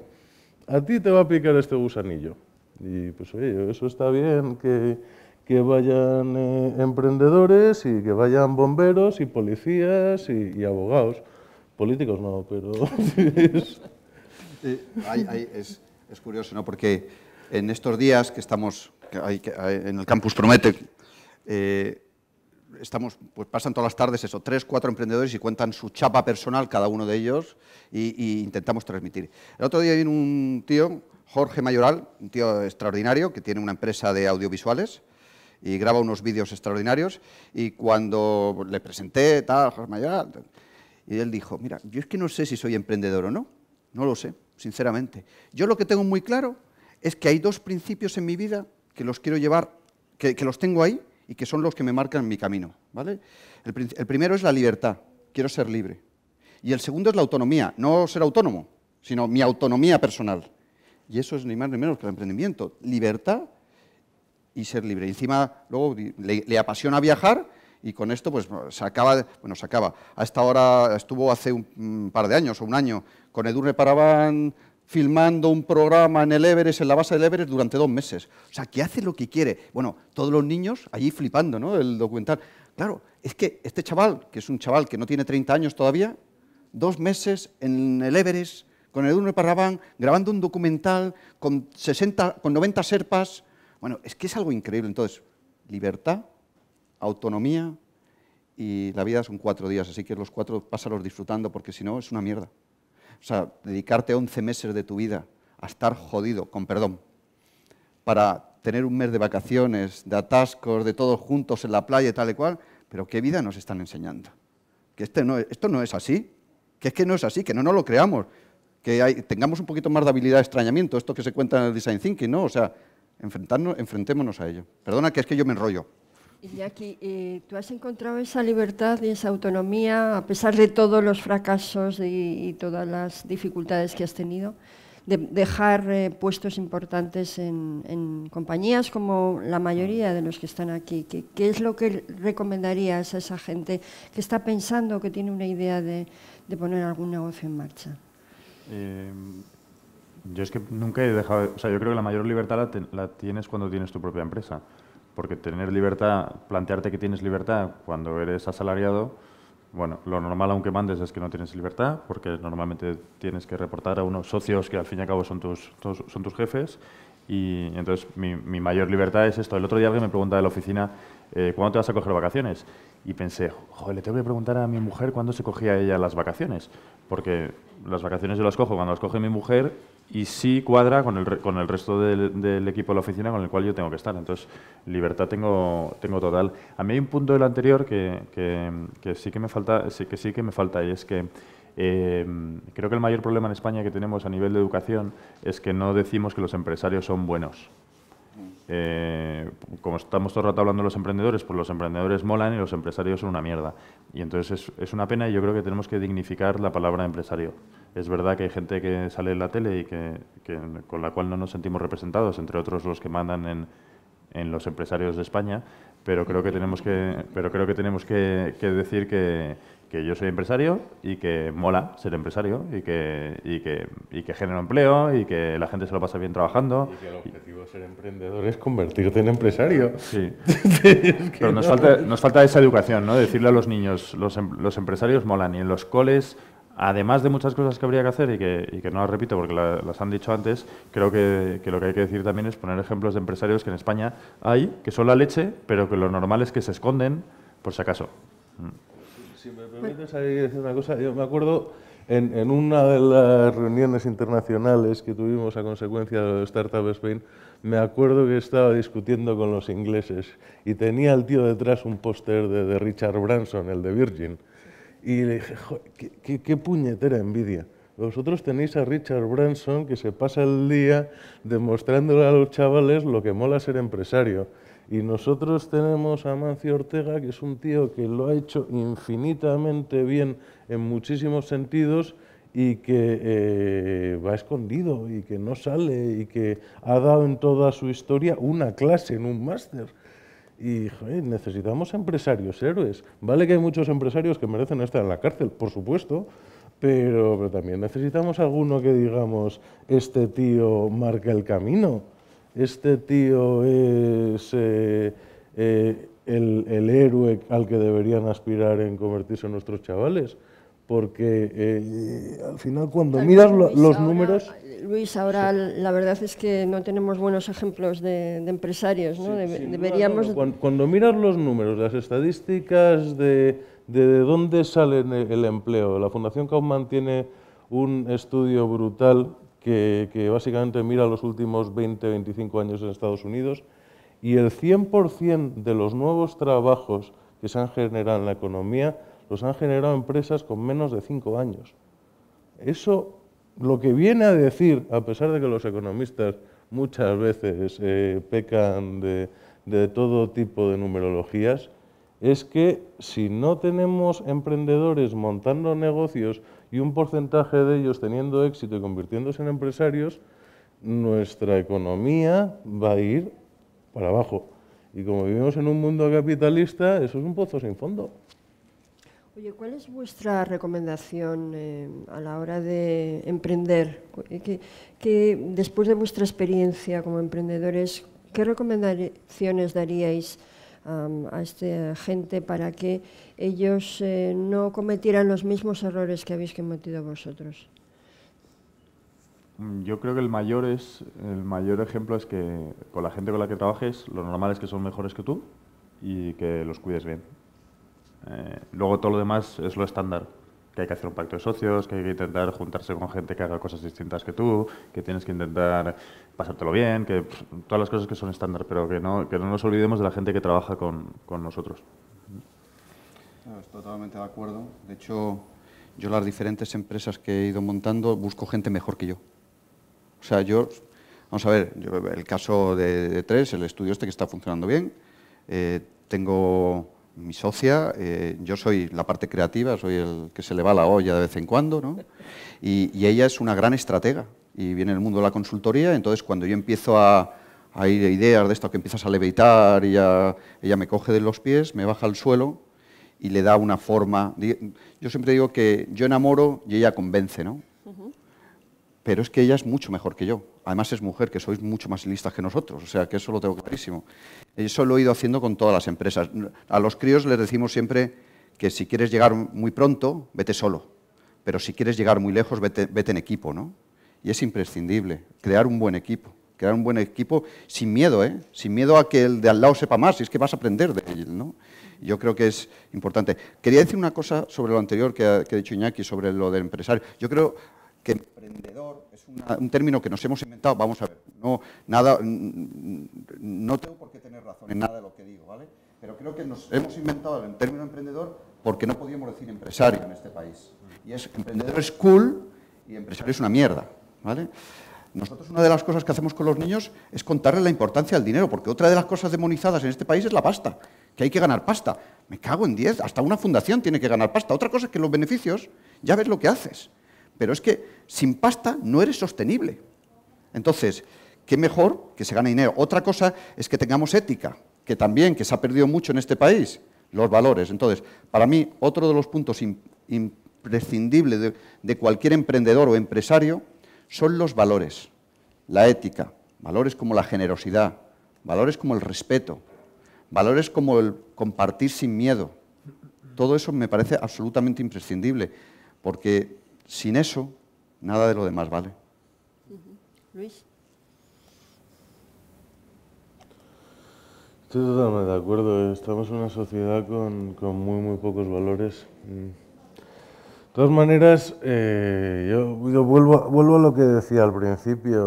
a ti te va a picar este gusanillo. Y pues oye, eso está bien que que vayan eh, emprendedores y que vayan bomberos y policías y, abogados. Políticos no, pero... [laughs] es... curioso, ¿no? Porque en estos días que estamos en el campus Promete, eh, estamos, pues pasan todas las tardes eso, tres, cuatro emprendedores y cuentan su chapa personal cada uno de ellos y, intentamos transmitir. El otro día vino un tío, Jorge Mayoral, un tío extraordinario que tiene una empresa de audiovisuales, y graba unos vídeos extraordinarios. Y cuando le presenté, tal, y él dijo, mira, yo es que no sé si soy emprendedor o no, no lo sé, sinceramente. Yo lo que tengo muy claro es que hay dos principios en mi vida que los quiero llevar, que, los tengo ahí y que son los que me marcan mi camino, ¿vale? El, el primero es la libertad, quiero ser libre. Y el segundo es la autonomía, no ser autónomo, sino mi autonomía personal. Y eso es ni más ni menos que el emprendimiento. Libertad y ser libre. encima luego le, apasiona viajar y con esto pues se acaba, bueno, se acaba. Hasta ahora estuvo hace un par de años o un año con Edurne Parabán filmando un programa en el Everest, en la base del Everest, durante dos meses. O sea, que hace lo que quiere. Bueno, todos los niños allí flipando, ¿no? El documental. Claro, es que este chaval, que es un chaval que no tiene 30 años todavía, dos meses en el Everest, con Edurne Parabán grabando un documental con, 60, con 90 serpas, bueno, es que es algo increíble. Entonces, libertad, autonomía y la vida son cuatro días, así que los cuatro pásalos disfrutando, porque si no es una mierda. O sea, dedicarte 11 meses de tu vida a estar jodido, con perdón, para tener un mes de vacaciones, de atascos, de todos juntos en la playa tal y cual, pero qué vida nos están enseñando. Que este no, esto no es así, que es que no es así, que no nos lo creamos, que tengamos un poquito más de habilidad de extrañamiento, esto que se cuenta en el design thinking, ¿no? O sea, Enfrentarnos, enfrentémonos a ello. Perdona que es que yo me enrollo. Y eh, tú has encontrado esa libertad y esa autonomía, a pesar de todos los fracasos y, todas las dificultades que has tenido, de dejar eh, puestos importantes en, compañías como la mayoría de los que están aquí. ¿Qué, es lo que recomendarías a esa gente que está pensando, que tiene una idea de, poner algún negocio en marcha? Eh, yo es que nunca he dejado, o sea, yo creo que la mayor libertad la, tienes cuando tienes tu propia empresa, porque tener libertad, plantearte que tienes libertad cuando eres asalariado, bueno, lo normal aunque mandes es que no tienes libertad, porque normalmente tienes que reportar a unos socios que al fin y al cabo son tus, son tus jefes, y entonces mi, mayor libertad es esto. El otro día alguien me pregunta de la oficina, eh, ¿cuándo te vas a coger vacaciones? Y pensé, joder, le tengo que preguntar a mi mujer cuándo se cogía ella las vacaciones, porque las vacaciones yo las cojo cuando las coge mi mujer y sí cuadra con el, con el resto del, equipo de la oficina con el cual yo tengo que estar. Entonces, libertad tengo, tengo total. A mí hay un punto del anterior que, sí que me falta, sí, que sí que me falta y es que eh, creo que el mayor problema en España que tenemos a nivel de educación es que no decimos que los empresarios son buenos. Eh, como estamos todo el rato hablando de los emprendedores, pues los emprendedores molan y los empresarios son una mierda. Y entonces es, una pena y yo creo que tenemos que dignificar la palabra empresario. Es verdad que hay gente que sale en la tele y que, con la cual no nos sentimos representados, entre otros los que mandan en, los empresarios de España, pero creo que tenemos que, pero creo que, tenemos que decir que, que yo soy empresario y que mola ser empresario y que, y que, y que empleo y que la gente se lo pasa bien trabajando. Y que el objetivo de ser emprendedor es convertirte en empresario. Sí. [laughs] Pero nos, falta, nos falta esa educación, ¿no? Decirle a los niños, em, los, empresarios molan y en los coles además de muchas cosas que habría que hacer y que, no las repito porque las han dicho antes, creo que, que, lo que hay que decir también es poner ejemplos de empresarios que en España hay, que son la leche, pero que lo normal es que se esconden por si acaso. Mm. Si me permites ahí decir una cosa, yo me acuerdo en, una de las reuniones internacionales que tuvimos a consecuencia de Startup Spain, me acuerdo que estaba discutiendo con los ingleses y tenía al tío detrás un póster de, Richard Branson, el de Virgin. Y le dije, qué, qué puñetera envidia. Vosotros tenéis a Richard Branson que se pasa el día demostrándole a los chavales lo que mola ser empresario. Y nosotros tenemos a Mancio Ortega, que es un tío que lo ha hecho infinitamente bien en muchísimos sentidos y que eh, va escondido y que no sale y que ha dado en toda su historia una clase en un máster. Y necesitamos empresarios héroes. Vale que hay muchos empresarios que merecen estar en la cárcel, por supuesto, pero, pero también necesitamos alguno que digamos, este tío marca el camino este tío es eh, eh, el, héroe al que deberían aspirar en convertirse nuestros chavales. Porque eh, al final cuando miras los números... Luis, ahora la verdad es que no tenemos buenos ejemplos de, empresarios, ¿no? deberíamos... cuando, miras los números, las estadísticas de, de dónde sale el empleo, la Fundación Kaufman tiene un estudio brutal que, básicamente mira los últimos 20, 25 años en Estados Unidos, y el 100% de los nuevos trabajos que se han generado en la economía los han generado empresas con menos de 5 años. Eso lo que viene a decir, a pesar de que los economistas muchas veces eh, pecan de todo tipo de numerologías, es que si no tenemos emprendedores montando negocios y un porcentaje de ellos teniendo éxito y convirtiéndose en empresarios, nuestra economía va a ir para abajo. Y como vivimos en un mundo capitalista, eso es un pozo sin fondo. Oye, ¿cuál es vuestra recomendación eh, a la hora de emprender? que, después de vuestra experiencia como emprendedores, ¿qué recomendaciones daríais a esta gente para que ellos eh, no cometieran los mismos errores que habéis cometido vosotros? Mm, yo creo que el mayor, es, el mayor ejemplo es que con la gente con la que trabajes, lo normal es que son mejores que tú y que los cuides bien. Eh, luego todo lo demás es lo estándar que hay que hacer un pacto de socios, que hay que intentar juntarse con gente que haga cosas distintas que tú, que tienes que intentar pasártelo bien, que pues, todas las cosas que son estándar, pero que no, no nos olvidemos de la gente que trabaja con, nosotros. estoy totalmente de acuerdo. De hecho, yo las diferentes empresas que he ido montando busco gente mejor que yo. O sea, yo, vamos a ver, yo, el caso de, tres, el estudio este que está funcionando bien, eh, tengo mi socia, eh, yo soy la parte creativa, soy el que se le va la olla de vez en cuando, ¿no? y, ella es una gran estratega y viene el mundo de la consultoría, entonces cuando yo empiezo a, ir de ideas de esto, que empiezas a levitar, y ella me coge de los pies, me baja al suelo y le da una forma. Yo siempre digo que yo enamoro y ella convence, ¿no? pero es que ella es mucho mejor que yo. Además es mujer, que sois mucho más listas que nosotros, o sea que eso lo tengo clarísimo. Eso lo he ido haciendo con todas las empresas. A los críos les decimos siempre que si quieres llegar muy pronto, vete solo, pero si quieres llegar muy lejos, vete, en equipo, ¿no? Y es imprescindible crear un buen equipo, crear un buen equipo sin miedo, ¿eh? Sin miedo a que el de al lado sepa más, si es que vas a aprender de él, ¿no? yo creo que es importante. Quería decir una cosa sobre lo anterior que ha, que ha, dicho Iñaki, sobre lo del empresario. Yo creo, que emprendedor es un término que nos hemos inventado, vamos a ver, no, nada, no tengo por qué tener razón en nada de lo que digo, ¿vale? Pero creo que nos hemos inventado el término emprendedor porque no podíamos decir empresario en este país. Y es emprendedor es cool y empresario es una mierda, ¿vale? Nosotros una de las cosas que hacemos con los niños es contarles la importancia del dinero, porque otra de las cosas demonizadas en este país es la pasta, que hay que ganar pasta. Me cago en 10, hasta una fundación tiene que ganar pasta. Otra cosa es que los beneficios ya ves lo que haces. Pero es que sin pasta no eres sostenible. Entonces, qué mejor que se gane dinero. Otra cosa es que tengamos ética, que también, que se ha perdido mucho en este país, los valores. Entonces, para mí, otro de los puntos imprescindibles de, de cualquier emprendedor o empresario son los valores, la ética, valores como la generosidad, valores como el respeto, valores como el compartir sin miedo. Todo eso me parece absolutamente imprescindible, porque sin eso, nada de lo demás vale. Luis. Estoy totalmente de acuerdo. ¿eh? Estamos en una sociedad con, muy, muy pocos valores. Mm. De todas maneras, eh, yo, vuelvo, a lo que decía al principio.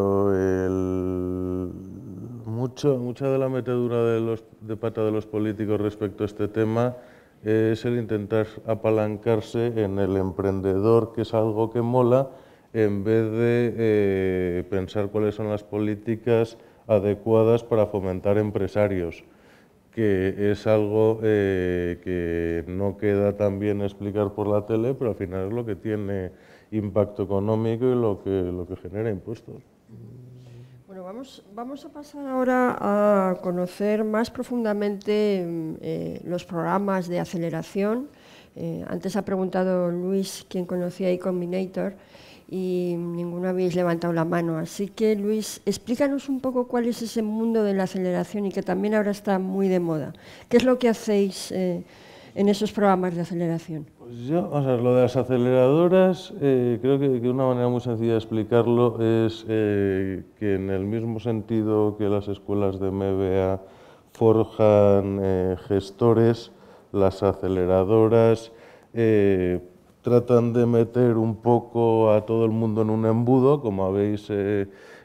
mucha de la metedura de, los, de pata de los políticos respecto a este tema es el intentar apalancarse en el emprendedor, que es algo que mola, en vez de eh, pensar cuáles son las políticas adecuadas para fomentar empresarios, que es algo eh, que no queda tan bien explicar por la tele, pero al final es lo que tiene impacto económico y lo que genera impuestos vamos, a pasar ahora a conocer más profundamente mm, eh, los programas de aceleración. Eh, antes ha preguntado Luis quién conocía iCombinator y ninguno habéis levantado la mano. Así que, Luis, explícanos un poco cuál es ese mundo de la aceleración y que también ahora está muy de moda. ¿Qué es lo que hacéis? Eh, en esos programas de aceleración? Pues yo, lo de las aceleradoras, eh, creo que, una manera muy sencilla de explicarlo es eh, que en el mismo sentido que las escuelas de MBA forjan eh, gestores, las aceleradoras tratan de meter un poco a todo el mundo en un embudo, como habéis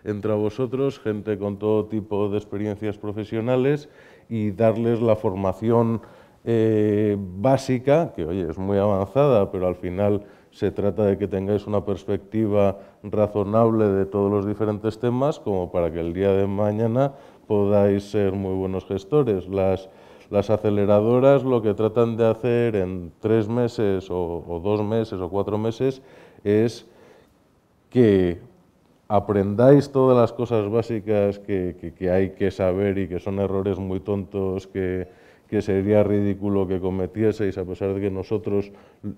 entre vosotros, gente con todo tipo de experiencias profesionales, y darles la formación eh, básica, que oye, es muy avanzada, pero al final se trata de que tengáis una perspectiva razonable de todos los diferentes temas, como para que el día de mañana podáis ser muy buenos gestores. Las, aceleradoras lo que tratan de hacer en tres meses o, dos meses o cuatro meses es que aprendáis todas las cosas básicas que hay que saber y que son errores muy tontos que, que sería ridículo que cometieseis, a pesar de que nosotros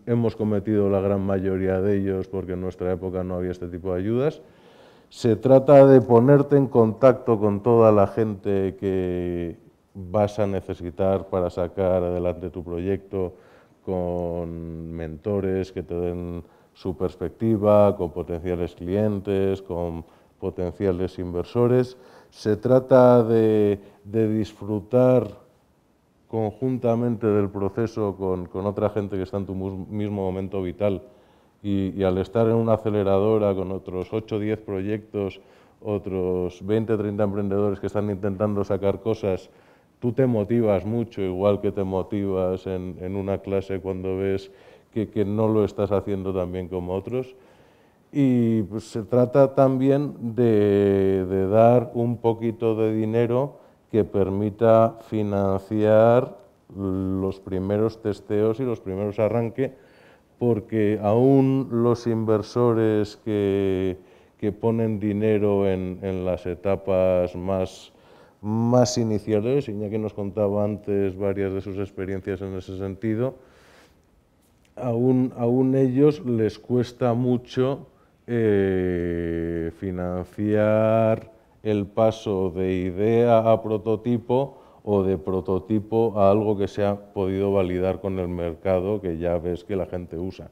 hemos cometido la gran mayoría de ellos porque en nuestra época no había este tipo de ayudas. Se trata de ponerte en contacto con toda la gente que vas a necesitar para sacar adelante tu proyecto, con mentores que te den su perspectiva, con potenciales clientes, con potenciales inversores. Se trata de, de disfrutar conjuntamente del proceso con, con, otra gente que está en tu mismo momento vital y, al estar en una aceleradora con otros 8 o 10 proyectos, otros 20 o 30 emprendedores que están intentando sacar cosas, tú te motivas mucho, igual que te motivas en, una clase cuando ves que, no lo estás haciendo tan bien como otros. Y pues, se trata también de dar un poquito de dinero que permita financiar los primeros testeos y los primeros arranques, porque aún los inversores que, ponen dinero en, las etapas más, iniciales, y ya que nos contaba antes varias de sus experiencias en ese sentido, aún, ellos les cuesta mucho eh, financiar el paso de idea a prototipo o de prototipo a algo que se ha podido validar con el mercado que ya ves que la gente usa.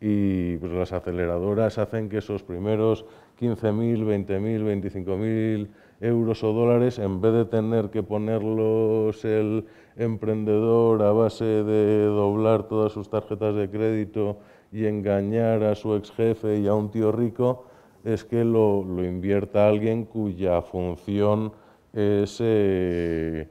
Y pues, las aceleradoras hacen que esos primeros 15.000, 20.000, 25.000 euros o dólares, en vez de tener que ponerlos el emprendedor a base de doblar todas sus tarjetas de crédito y engañar a su ex jefe y a un tío rico, es que lo, invierta alguien cuya función es eh,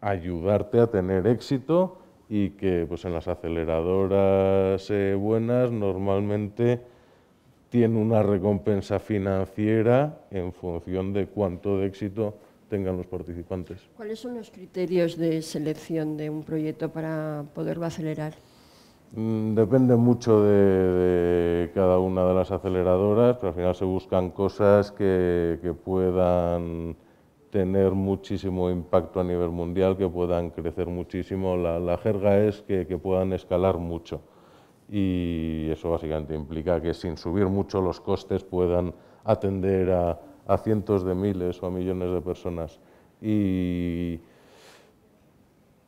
ayudarte a tener éxito y que pues, en las aceleradoras eh, buenas normalmente tiene una recompensa financiera en función de cuánto de éxito tengan los participantes. ¿Cuáles son los criterios de selección de un proyecto para poderlo acelerar? Mm, depende mucho de, cada una de las aceleradoras, pero al final se buscan cosas que, puedan tener muchísimo impacto a nivel mundial, que puedan crecer muchísimo. La, jerga es que, puedan escalar mucho y eso básicamente implica que sin subir mucho los costes puedan atender a, cientos de miles o a millones de personas. Y,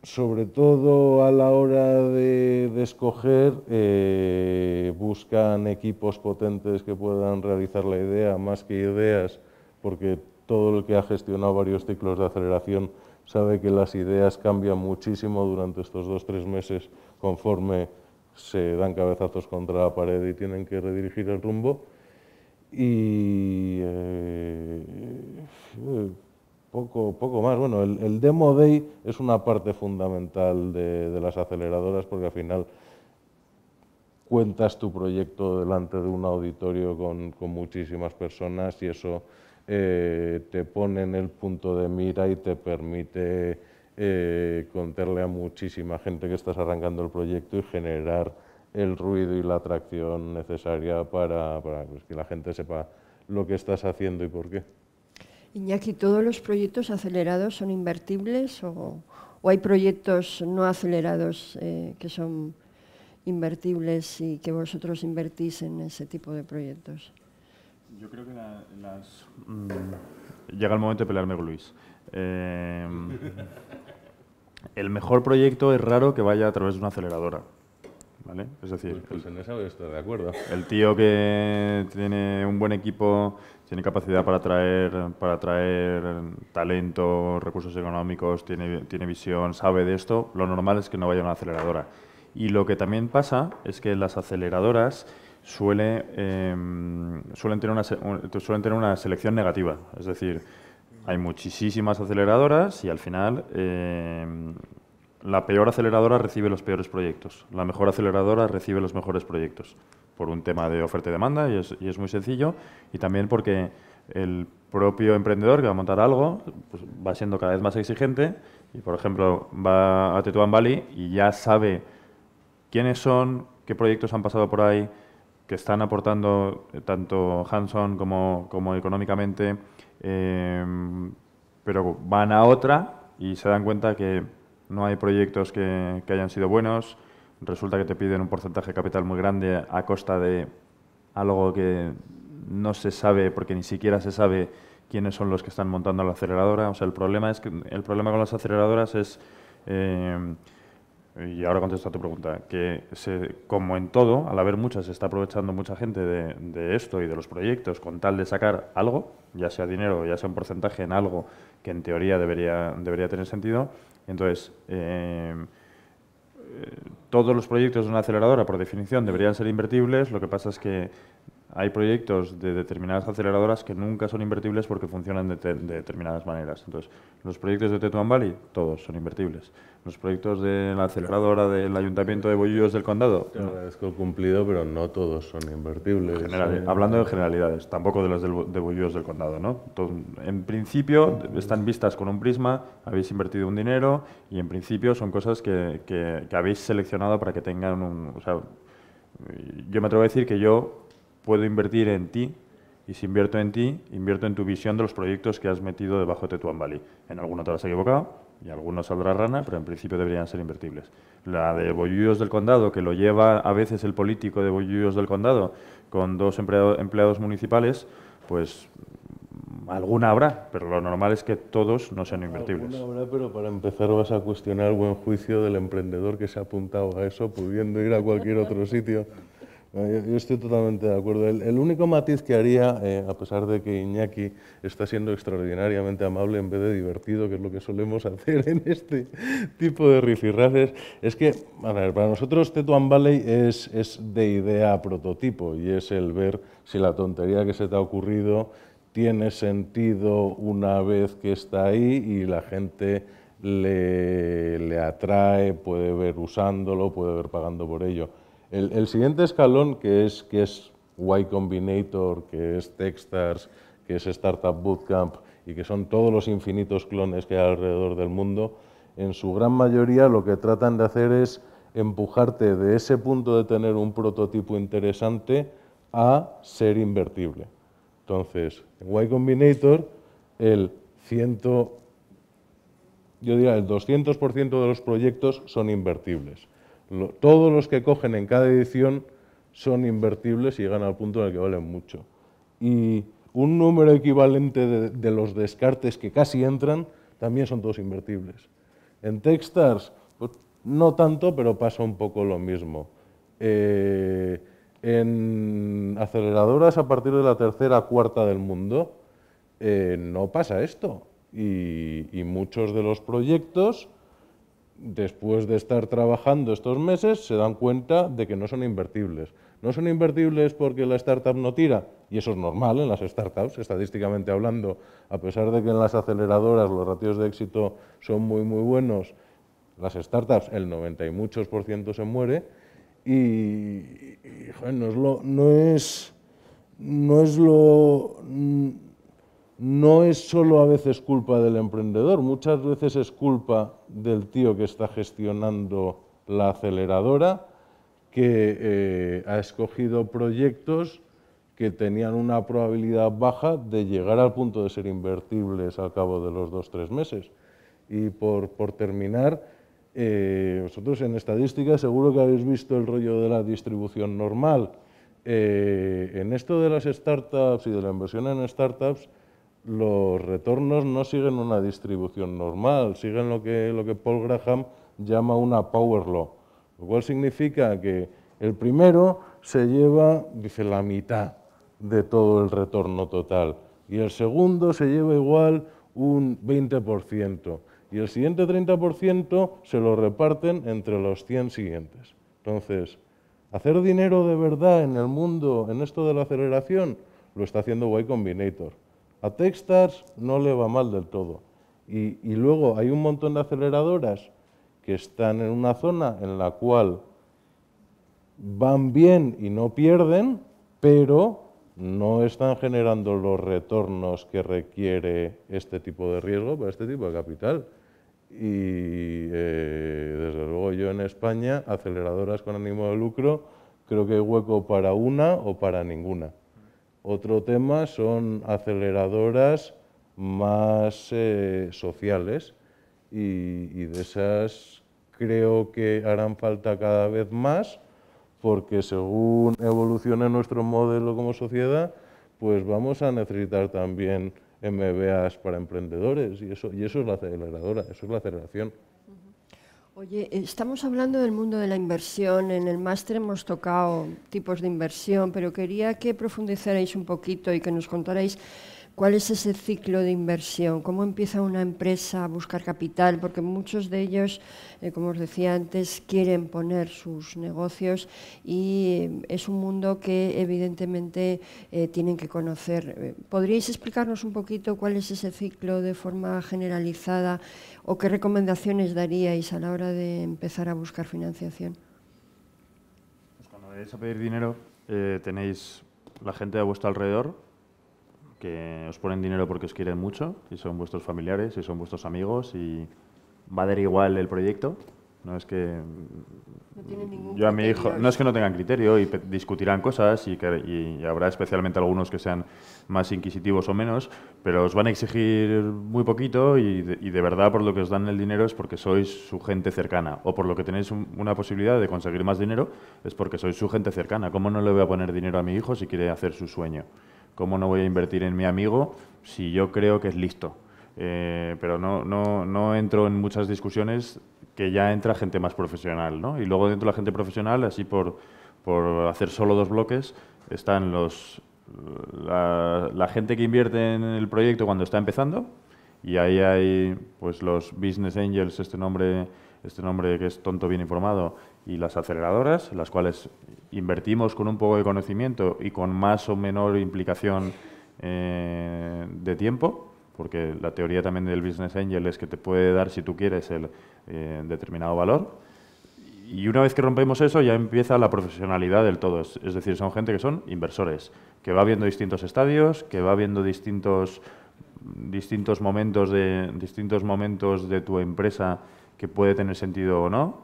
sobre todo a la hora de, escoger, eh, buscan equipos potentes que puedan realizar la idea, más que ideas, porque todo el que ha gestionado varios ciclos de aceleración sabe que las ideas cambian muchísimo durante estos dos, tres meses conforme se dan cabezazos contra la pared y tienen que redirigir el rumbo. Y eh, poco, poco más. Bueno, el, Demo Day es una parte fundamental de, las aceleradoras porque al final cuentas tu proyecto delante de un auditorio con, muchísimas personas y eso eh, te pone en el punto de mira y te permite eh, contarle a muchísima gente que estás arrancando el proyecto y generar el ruido y la atracción necesaria para, pues, que la gente sepa lo que estás haciendo y por qué. Iñaki, ¿todos los proyectos acelerados son invertibles o, hay proyectos no acelerados eh, que son invertibles y que vosotros invertís en ese tipo de proyectos? Yo creo que las... Mm, llega el momento de pelearme con Luis. Eh, el mejor proyecto es raro que vaya a través de una aceleradora. Es decir, pues, pues de acuerdo. El tío que tiene un buen equipo tiene capacidad para atraer, para talento, recursos económicos, tiene, visión, sabe de esto, lo normal es que no vaya a una aceleradora. Y lo que también pasa es que las aceleradoras suele, em, suelen, tener una, suelen tener una selección negativa. Es decir, hay muchísimas aceleradoras y al final em, la peor aceleradora recibe los peores proyectos, la mejor aceleradora recibe los mejores proyectos por un tema de oferta y demanda y es, muy sencillo y también porque el propio emprendedor que va a montar algo pues, va siendo cada vez más exigente y, por ejemplo, va a Tetuán Valley y ya sabe quiénes son, qué proyectos han pasado por ahí, que están aportando eh, tanto Hanson como, económicamente, em, pero van a otra y se dan cuenta que no hay proyectos que hayan sido buenos, resulta que te piden un porcentaje de capital muy grande a costa de algo que no se sabe, porque ni siquiera se sabe quiénes son los que están montando la aceleradora. O sea, el problema es que el problema con las aceleradoras es eh, y ahora contesto a tu pregunta, que se, como en todo, al haber muchas, se está aprovechando mucha gente de, esto y de los proyectos con tal de sacar algo, ya sea dinero, ya sea un porcentaje en algo que en teoría debería, debería tener sentido. Entonces, eh, eh, todos los proyectos de una aceleradora, por definición, deberían ser invertibles. Lo que pasa es que hay proyectos de determinadas aceleradoras que nunca son invertibles porque funcionan de, determinadas maneras. Entonces, los proyectos de Tetuán Valley, todos son invertibles. Los proyectos de la aceleradora del Ayuntamiento de Bollillos del Condado. Te agradezco cumplido, pero no todos son invertibles. Eh, hablando de generalidades, tampoco de los de Bollillos del Condado. ¿no? en principio, están vistas con un prisma, habéis invertido un dinero y en principio son cosas que, que habéis seleccionado para que tengan un. O sea, yo me atrevo a decir que yo puedo invertir en ti y si invierto en ti, invierto en tu visión de los proyectos que has metido debajo de tu Ambali. En alguno te has equivocado y alguno saldrá rana, pero en principio deberían ser invertibles. La de Bollullos del Condado, que lo lleva a veces el político de Bollullos del Condado con dos empleados municipales, pues alguna habrá, pero lo normal es que todos no sean invertibles. Alguna habrá, pero para empezar vas a cuestionar el buen juicio del emprendedor que se ha apuntado a eso, pudiendo ir a cualquier otro sitio Ah, yo estoy totalmente de acuerdo. El, único matiz que haría, eh, a pesar de que Iñaki está siendo extraordinariamente amable en vez de divertido, que es lo que solemos [laughs] hacer en este tipo de rifirrafes, es que para nosotros Tetuan Valley es, de idea a prototipo y es el ver si la tontería que se te ha ocurrido tiene sentido una vez que está ahí y la gente le atrae, puede ver usándolo, puede ver pagando por ello el, siguiente escalón, que es, Y Combinator, que es Techstars, que es Startup Bootcamp y que son todos los infinitos clones que hay alrededor del mundo, en su gran mayoría lo que tratan de hacer es empujarte de ese punto de tener un prototipo interesante a ser invertible. Entonces, en Y Combinator, el yo diría el 200% de los proyectos son invertibles todos los que cogen en cada edición son invertibles y llegan al punto en el que valen mucho. Y un número equivalente de, los descartes que casi entran también son todos invertibles. En Techstars, pues, no tanto, pero pasa un poco lo mismo. Eh, en aceleradoras a partir de la tercera cuarta del mundo, eh, no pasa esto. y, muchos de los proyectos después de estar trabajando estos meses, se dan cuenta de que no son invertibles. No son invertibles porque la startup no tira, y eso es normal en las startups, estadísticamente hablando, a pesar de que en las aceleradoras los ratios de éxito son muy, muy buenos, las startups el 90 y muchos por ciento se muere, y, no, es, no es lo no es solo a veces culpa del emprendedor, muchas veces es culpa del tío que está gestionando la aceleradora, que eh, ha escogido proyectos que tenían una probabilidad baja de llegar al punto de ser invertibles al cabo de los dos o tres meses. Y por, terminar, eh, vosotros en estadística seguro que habéis visto el rollo de la distribución normal. Eh, en esto de las startups y de la inversión en startups, los retornos no siguen una distribución normal, siguen lo que, Paul Graham llama una power law, lo cual significa que el primero se lleva, dice, la mitad de todo el retorno total y el segundo se lleva igual un 20% y el siguiente 30% se lo reparten entre los 100 siguientes. Entonces, hacer dinero de verdad en el mundo, en esto de la aceleración, lo está haciendo Y Combinator. A Techstars no le va mal del todo. Y, luego hay un montón de aceleradoras que están en una zona en la cual van bien y no pierden, pero no están generando los retornos que requiere este tipo de riesgo para este tipo de capital. Y eh, desde luego yo en España, aceleradoras con ánimo de lucro, creo que hay hueco para una o para ninguna. Otro tema son aceleradoras más eh, sociales y, de esas creo que harán falta cada vez más porque según evolucione nuestro modelo como sociedad, pues vamos a necesitar también MBAs para emprendedores y eso, y eso es la aceleradora, eso es la aceleración. Oye, estamos hablando del mundo de la inversión. En el máster hemos tocado tipos de inversión, pero quería que profundizarais un poquito y que nos contarais ¿Cuál es ese ciclo de inversión? ¿Cómo empieza una empresa a buscar capital? Porque muchos de ellos, eh, como os decía antes, quieren poner sus negocios y eh, es un mundo que evidentemente eh, tienen que conocer. ¿Podríais explicarnos un poquito cuál es ese ciclo de forma generalizada o qué recomendaciones daríais a la hora de empezar a buscar financiación? Pues cuando vais a pedir dinero, tenéis la gente a vuestro alrededor que os ponen dinero porque os quieren mucho, y son vuestros familiares, y son vuestros amigos y va a dar igual el proyecto. No es que no yo a mi hijo no es que no tengan criterio y discutirán cosas y, habrá especialmente algunos que sean más inquisitivos o menos, pero os van a exigir muy poquito y de, verdad por lo que os dan el dinero es porque sois su gente cercana o por lo que tenéis una posibilidad de conseguir más dinero es porque sois su gente cercana. ¿Cómo no le voy a poner dinero a mi hijo si quiere hacer su sueño? ¿Cómo no voy a invertir en mi amigo si yo creo que es listo? Eh, pero no, no, no entro en muchas discusiones que ya entra gente más profesional, ¿no? Y luego dentro de la gente profesional, así por, hacer solo dos bloques, están los, la, la, gente que invierte en el proyecto cuando está empezando, y ahí hay pues los business angels, este nombre este nombre que es tonto bien informado, y las aceleradoras, las cuales invertimos con un poco de conocimiento y con más o menor implicación eh, de tiempo, porque la teoría también del Business Angel es que te puede dar, si tú quieres, el eh, determinado valor. Y una vez que rompemos eso, ya empieza la profesionalidad del todo. Es, decir, son gente que son inversores, que va viendo distintos estadios, que va viendo distintos, distintos, momentos, de, distintos momentos de tu empresa puede tener sentido o no.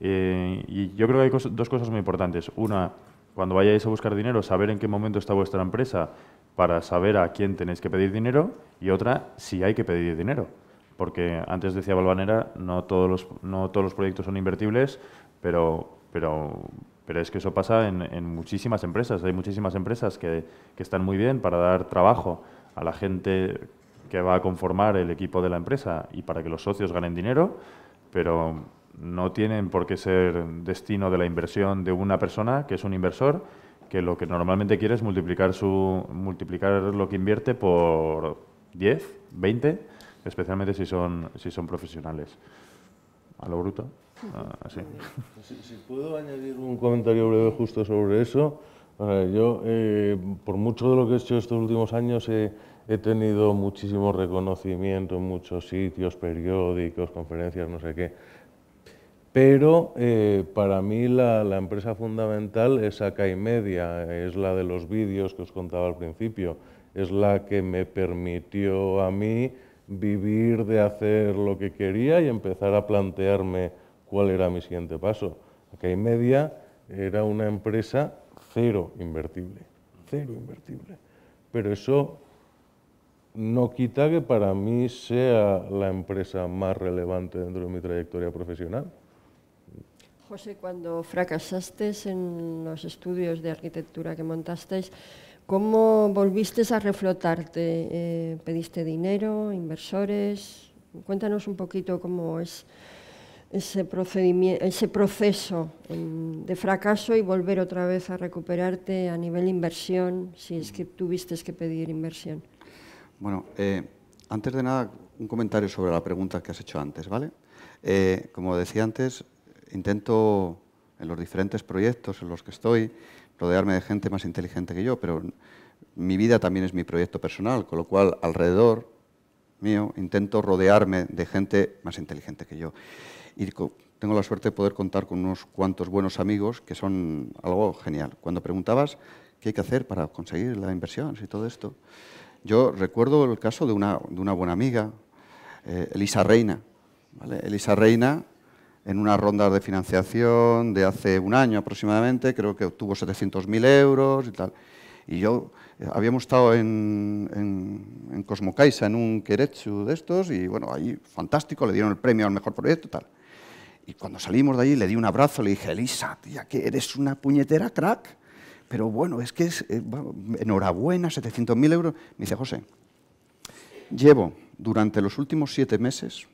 Eh, y yo creo que hay dos cosas muy importantes. Una, cuando vayáis a buscar dinero, saber en qué momento está vuestra empresa para saber a quién tenéis que pedir dinero. Y otra, si hay que pedir dinero. Porque antes decía Balvanera... no todos los, todos los proyectos son invertibles, pero, pero, pero es que eso pasa en, muchísimas empresas. Hay muchísimas empresas que, que están muy bien para dar trabajo a la gente que va a conformar el equipo de la empresa y para que los socios ganen dinero, pero no tienen por qué ser destino de la inversión de una persona que es un inversor que lo que normalmente quiere es multiplicar, su, multiplicar lo que invierte por 10, 20, especialmente si son, si son profesionales. A lo bruto. Así. Ah, si, puedo añadir un comentario breve justo sobre eso. Eh, yo, eh, por mucho de lo que he hecho estos últimos años, he tenido muchísimo reconocimiento en muchos sitios, periódicos, conferencias, no sé qué. Pero eh, para mí la, la, empresa fundamental es Acá Media, es la de los vídeos que os contaba al principio, es la que me permitió a mí vivir de hacer lo que quería y empezar a plantearme cuál era mi siguiente paso. Acá Media era una empresa cero invertible, cero invertible. Pero eso no quita que para mí sea la empresa más relevante dentro de mi trayectoria profesional. José, cuando fracasaste en los estudios de arquitectura que montasteis, ¿cómo volviste a reflotarte? Eh, ¿Pediste dinero, inversores? Cuéntanos un poquito cómo es ese, ese proceso de fracaso y volver otra vez a recuperarte a nivel inversión, si es que tuviste que pedir inversión. Bueno, eh, antes de nada, un comentario sobre la pregunta que has hecho antes, ¿vale? Eh, como decía antes, intento en los diferentes proyectos en los que estoy rodearme de gente más inteligente que yo, pero mi vida también es mi proyecto personal, con lo cual alrededor mío intento rodearme de gente más inteligente que yo. Y tengo la suerte de poder contar con unos cuantos buenos amigos que son algo genial. Cuando preguntabas qué hay que hacer para conseguir la inversión y todo esto, yo recuerdo el caso de una, de una buena amiga, eh, Elisa Reina. Elisa Reina, en una ronda de financiación de hace un año aproximadamente, creo que obtuvo 700.000 euros y tal. Y yo eh, habíamos estado en, en, en Cosmocaisa, en un kerechu de estos, y bueno, ahí fantástico, le dieron el premio al mejor proyecto y tal. Y cuando salimos de allí le di un abrazo, le dije, Elisa, tía, que eres una puñetera crack pero bueno, es que es, eh, enhorabuena, 700.000 euros. Me dice, José, llevo durante los últimos siete meses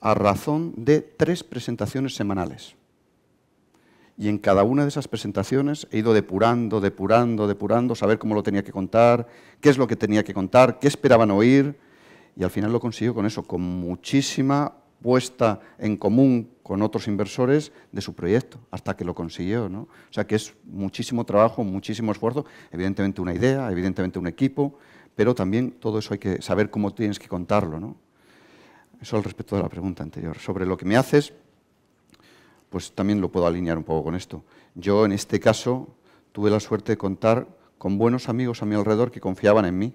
a razón de tres presentaciones semanales. Y en cada una de esas presentaciones he ido depurando, depurando, depurando, saber cómo lo tenía que contar, qué es lo que tenía que contar, qué esperaban oír. Y al final lo consigo con eso, con muchísima puesta en común con otros inversores de su proyecto, hasta que lo consiguió. ¿no? O sea que es muchísimo trabajo, muchísimo esfuerzo, evidentemente una idea, evidentemente un equipo, pero también todo eso hay que saber cómo tienes que contarlo. ¿no? Eso al respecto de la pregunta anterior. Sobre lo que me haces, pues también lo puedo alinear un poco con esto. Yo en este caso tuve la suerte de contar con buenos amigos a mi alrededor que confiaban en mí.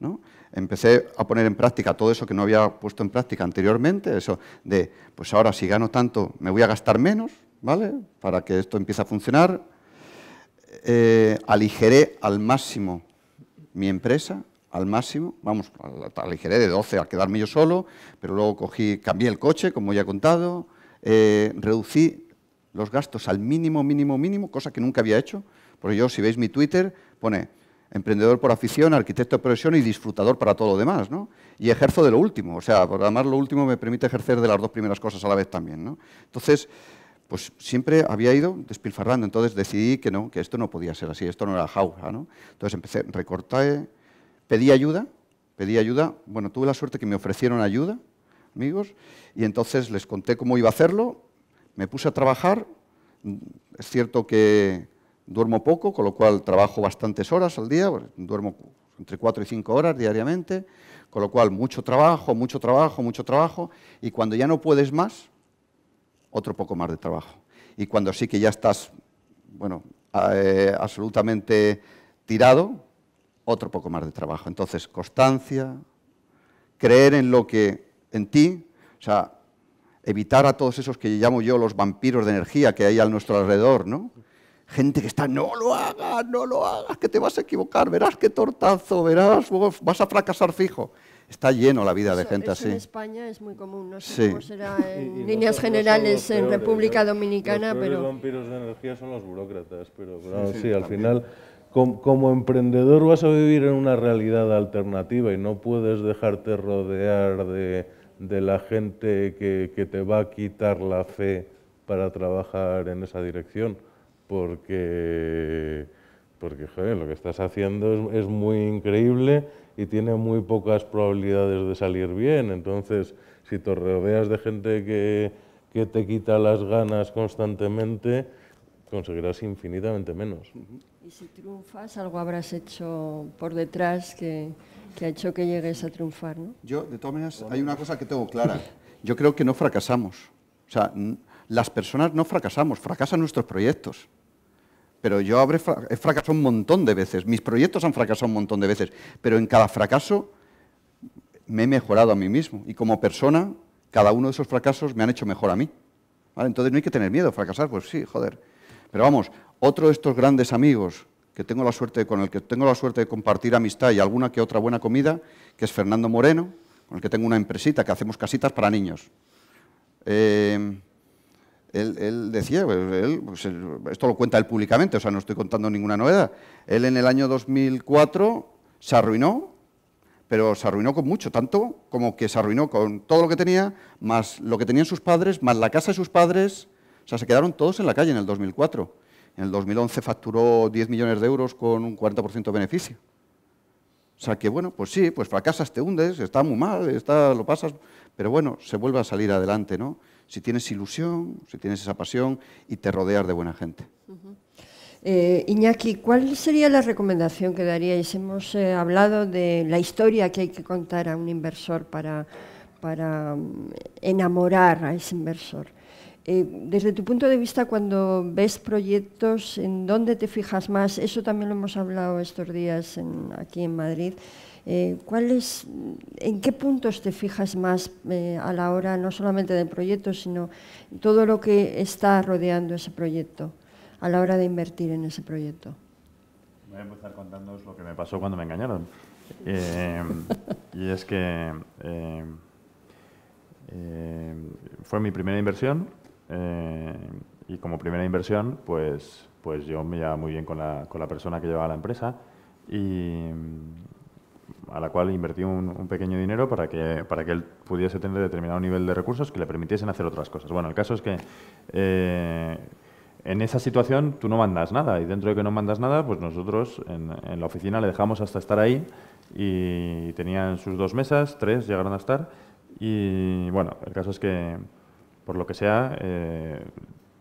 ¿no? empecé a poner en práctica todo eso que no había puesto en práctica anteriormente, eso de, pues ahora si gano tanto me voy a gastar menos, ¿vale? Para que esto empiece a funcionar. Eh, aligeré al máximo mi empresa, al máximo, vamos, aligeré de 12 al quedarme yo solo, pero luego cogí, cambié el coche, como ya he contado, eh, reducí los gastos al mínimo, mínimo, mínimo, cosa que nunca había hecho, porque yo si veis mi Twitter pone emprendedor por afición, arquitecto de profesión y disfrutador para todo lo demás, ¿no? Y ejerzo de lo último, o sea, además lo último me permite ejercer de las dos primeras cosas a la vez también, Entonces, pues siempre había ido despilfarrando, entonces decidí que no, que esto no podía ser así, esto no era jaula, ¿no? Entonces empecé, recorté, pedí ayuda, pedí ayuda, bueno, tuve la suerte que me ofrecieron ayuda, amigos, y entonces les conté cómo iba a hacerlo, me puse a trabajar, es cierto que Duermo poco, con lo cual trabajo bastantes horas al día, pues, duermo entre 4 y 5 horas diariamente, con lo cual mucho trabajo, mucho trabajo, mucho trabajo, y cuando ya no puedes más, otro poco más de trabajo. Y cuando sí que ya estás, bueno, eh, absolutamente tirado, otro poco más de trabajo. Entonces, constancia, creer en lo que, en ti, o sea, evitar a todos esos que llamo yo los vampiros de energía que hay a nuestro alrededor, ¿no? gente que está, no lo hagas, no lo hagas, que te vas a equivocar, verás qué tortazo, verás, vas a fracasar fijo. Está lleno la vida de gente así. En España es muy común, no sé cómo será en líneas generales en República ¿eh? Dominicana, los pero... Los vampiros de energía son los burócratas, pero sí, al final como, emprendedor vas a vivir en una realidad alternativa y no puedes dejarte rodear de, la gente que te va a quitar la fe para trabajar en esa dirección porque, porque lo que estás haciendo es, muy increíble y tiene muy pocas probabilidades de salir bien. Entonces, si te rodeas de gente que, te quita las ganas constantemente, conseguirás infinitamente menos. Y si triunfas, algo habrás hecho por detrás que, ha hecho que llegues a triunfar, ¿no? Yo, de todas maneras, hay una cosa que tengo clara. Yo creo que no fracasamos. O sea, las personas no fracasamos, fracasan nuestros proyectos pero yo he fracasado un montón de veces, mis proyectos han fracasado un montón de veces, pero en cada fracaso me he mejorado a mí mismo y como persona, cada uno de esos fracasos me han hecho mejor a mí. Entonces no hay que tener miedo, fracasar, pues sí, joder. Pero vamos, otro de estos grandes amigos que tengo la suerte, con el que tengo la suerte de compartir amistad y alguna que otra buena comida, que es Fernando Moreno, con el que tengo una empresita que hacemos casitas para niños. Eh, él, decía, pues, él, pues, esto lo cuenta él públicamente, o sea, no estoy contando ninguna novedad. Él en el año 2004 se arruinó, pero se arruinó con mucho, tanto como que se arruinó con todo lo que tenía, más lo que tenían sus padres, más la casa de sus padres. O sea, se quedaron todos en la calle en el 2004. En el 2011 facturó 10 millones de euros con un 40% de beneficio. O sea que, bueno, pues sí, pues fracasas, te hundes, está muy mal, está, lo pasas, pero bueno, se vuelve a salir adelante, ¿no? si tienes ilusión, si tienes esa pasión y te rodeas de buena gente. Eh, Iñaki, ¿cuál sería la recomendación que daríais? Hemos eh, hablado de la historia que hay que contar a un inversor para, mm, enamorar a ese inversor. Eh, desde tu punto de vista, cuando ves proyectos, ¿en dónde te fijas más? Eso también lo hemos hablado estos días aquí en Madrid. Eh, ¿En qué puntos te fijas más eh, a la hora no solamente del proyecto, sino todo lo que está rodeando ese proyecto, a la hora de invertir en ese proyecto? Voy a empezar contándoos lo que me pasó cuando me engañaron. [laughs] Eh, y es que fue mi primera inversión y como primera inversión, pues, pues yo me llevaba muy bien con la, con la persona que llevaba la empresa y, a la cual invertí un, pequeño dinero para que, para que él pudiese tener determinado nivel de recursos que le permitiesen hacer otras cosas. Bueno, el caso es que eh, en esa situación tú no mandas nada y dentro de que no mandas nada, pues nosotros en, la oficina le dejamos hasta estar ahí y tenían sus dos mesas, tres llegaron a estar y bueno, el caso es que por lo que sea, eh,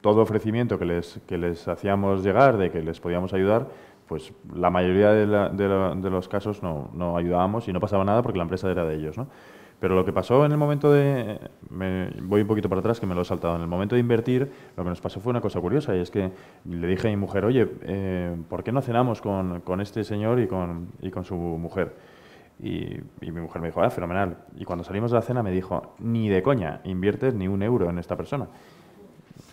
todo ofrecimiento que les, que les hacíamos llegar de que les podíamos ayudar, pues la mayoría de, los casos no, ayudábamos y no pasaba nada porque la empresa era de ellos. Pero lo que pasó en el momento de... voy un poquito para atrás, que me lo he saltado. En el momento de invertir, lo que nos pasó fue una cosa curiosa, y es que le dije a mi mujer, oye, eh, ¿por qué no cenamos con, este señor y con, su mujer? Y, y, mi mujer me dijo, ah, fenomenal. Y cuando salimos de la cena me dijo, ni de coña, inviertes ni un euro en esta persona.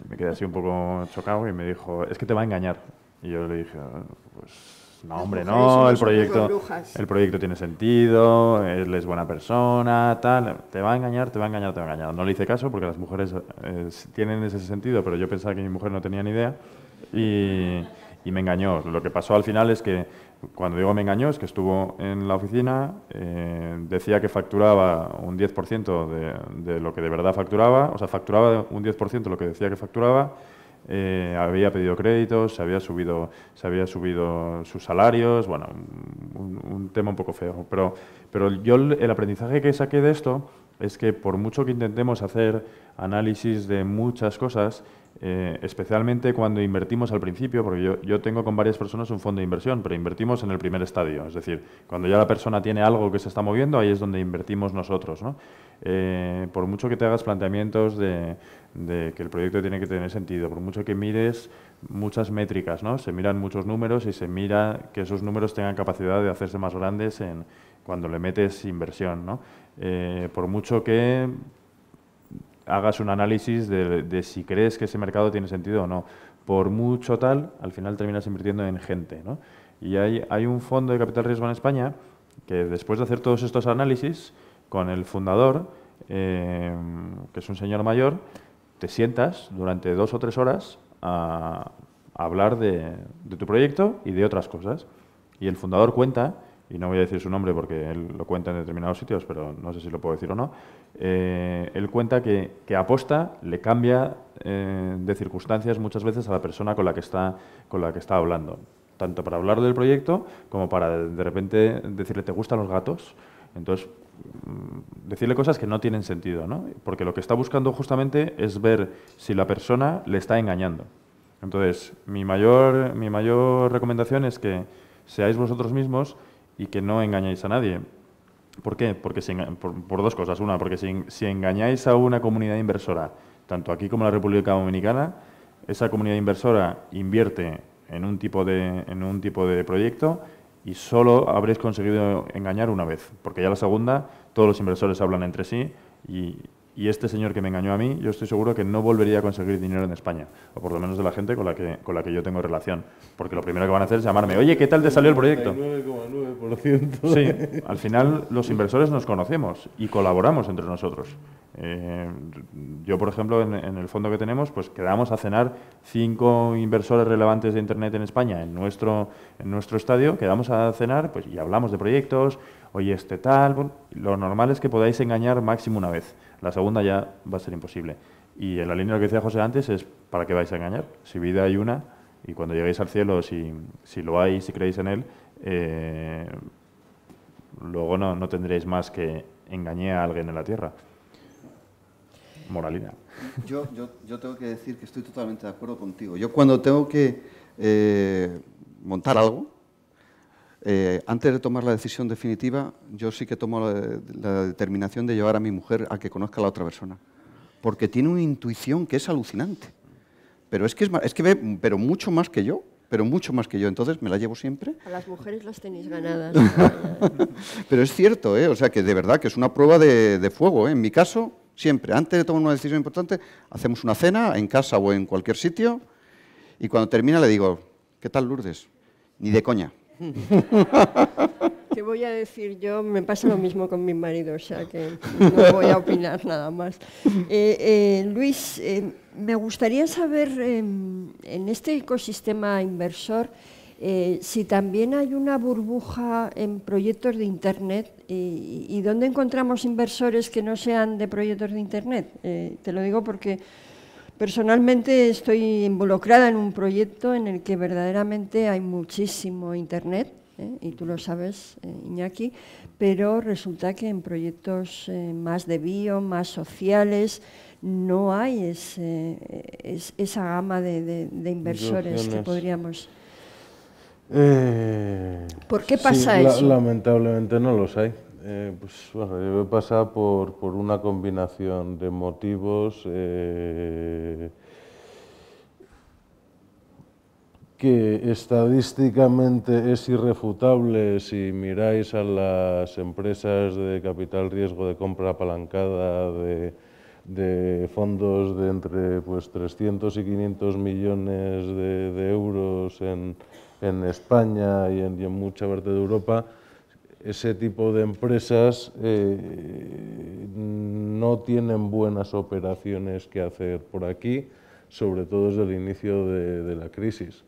Me quedé así un poco chocado y me dijo, es que te va a engañar. Y yo le dije, ah, pues no, hombre, no, el proyecto, el proyecto tiene sentido, él es buena persona, tal, te va a engañar, te va a engañar, te va a engañar. No le hice caso porque las mujeres eh, tienen ese sentido, pero yo pensaba que mi mujer no tenía ni idea y, me engañó. Lo que pasó al final es que, cuando digo me engañó, es que estuvo en la oficina, eh, decía que facturaba un 10% de, de lo que de verdad facturaba, o sea, facturaba un 10% lo que decía que facturaba eh, había pedido créditos, se había subido, había subido sus salarios, bueno, un, un, tema un poco feo. Pero, pero yo el aprendizaje que saqué de esto es que por mucho que intentemos hacer análisis de muchas cosas, eh, especialmente cuando invertimos al principio, porque yo, tengo con varias personas un fondo de inversión, pero invertimos en el primer estadio, es decir, cuando ya la persona tiene algo que se está moviendo, ahí es donde invertimos nosotros. ¿no? Eh, por mucho que te hagas planteamientos de, que el proyecto tiene que tener sentido, por mucho que mires muchas métricas, ¿no? se miran muchos números y se mira que esos números tengan capacidad de hacerse más grandes en, cuando le metes inversión. ¿no? Eh, por mucho que hagas un análisis de, si crees que ese mercado tiene sentido o no. Por mucho tal, al final terminas invirtiendo en gente. ¿no? Y hay, un fondo de capital riesgo en España que después de hacer todos estos análisis con el fundador, eh, que es un señor mayor, te sientas durante dos o tres horas a, hablar de, tu proyecto y de otras cosas. Y el fundador cuenta, y no voy a decir su nombre porque él lo cuenta en determinados sitios, pero no sé si lo puedo decir o no, eh, él cuenta que, aposta le cambia eh, de circunstancias muchas veces a la persona con la que está, con la que está hablando. Tanto para hablar del proyecto como para de repente decirle, ¿te gustan los gatos? Entonces, mm, decirle cosas que no tienen sentido, ¿no? Porque lo que está buscando justamente es ver si la persona le está engañando. Entonces, mi mayor, mi mayor recomendación es que seáis vosotros mismos y que no engañéis a nadie. ¿Por qué? Porque por, dos cosas. Una, porque si, si, engañáis a una comunidad inversora, tanto aquí como en la República Dominicana, esa comunidad inversora invierte en un tipo de, en un tipo de proyecto y solo habréis conseguido engañar una vez, porque ya la segunda, todos los inversores hablan entre sí y, y este señor que me engañó a mí, yo estoy seguro que no volvería a conseguir dinero en España, o por lo menos de la gente con la que, yo tengo relación, porque lo primero que van a hacer es llamarme, oye, ¿qué tal te salió el proyecto? 9,9%. Sí, al final los inversores nos conocemos y colaboramos entre nosotros. Eh, yo, por ejemplo, en, el fondo que tenemos, pues quedamos a cenar cinco inversores relevantes de Internet en España, en nuestro, en nuestro estadio, quedamos a cenar pues, y hablamos de proyectos, oye, este tal, lo normal es que podáis engañar máximo una vez la segunda ya va a ser imposible. Y en la línea lo que decía José antes es, ¿para qué vais a engañar? Si vida hay una, y cuando lleguéis al cielo, si, lo hay, si creéis en él, eh, luego no, no tendréis más que engañar a alguien en la tierra. Moralina. Yo, yo, tengo que decir que estoy totalmente de acuerdo contigo. Yo cuando tengo que eh, montar algo, eh, antes de tomar la decisión definitiva, yo sí que tomo la, determinación de llevar a mi mujer a que conozca a la otra persona, porque tiene una intuición que es alucinante. Pero es que, es, que ve, pero mucho más que yo, pero mucho más que yo, entonces me la llevo siempre. A las mujeres las tenéis ganadas. [laughs] pero es cierto, ¿eh? o sea que de verdad que es una prueba de, fuego. ¿eh? En mi caso, siempre, antes de tomar una decisión importante, hacemos una cena en casa o en cualquier sitio, y cuando termina le digo, ¿qué tal Lourdes? Ni de coña. ¿Qué [laughs] voy a decir yo? Me pasa lo mismo con mi marido, o sea que no voy a opinar nada más. Eh, eh, Luis, eh, me gustaría saber em, en este ecosistema inversor si también hay una burbuja en proyectos de Internet y dónde encontramos inversores que no sean de proyectos de Internet. te lo digo porque Personalmente estoy involucrada en un proyecto en el que verdaderamente hay muchísimo Internet, ¿eh? y tú lo sabes, eh, Iñaki, pero resulta que en proyectos eh, más de bio, más sociales, no hay ese, esa gama de, inversores que podríamos... ¿Por qué pasa eso? lamentablemente no los hay. Eh, pues bueno, pasar por, por, una combinación de motivos eh, que estadísticamente es irrefutable si miráis a las empresas de capital riesgo de compra apalancada de, fondos de entre 300 pues, y 500 millones de, euros en, España y en mucha parte de Europa ese tipo de empresas eh, no tienen buenas operaciones que hacer por aquí, sobre todo desde el inicio de, la crisis.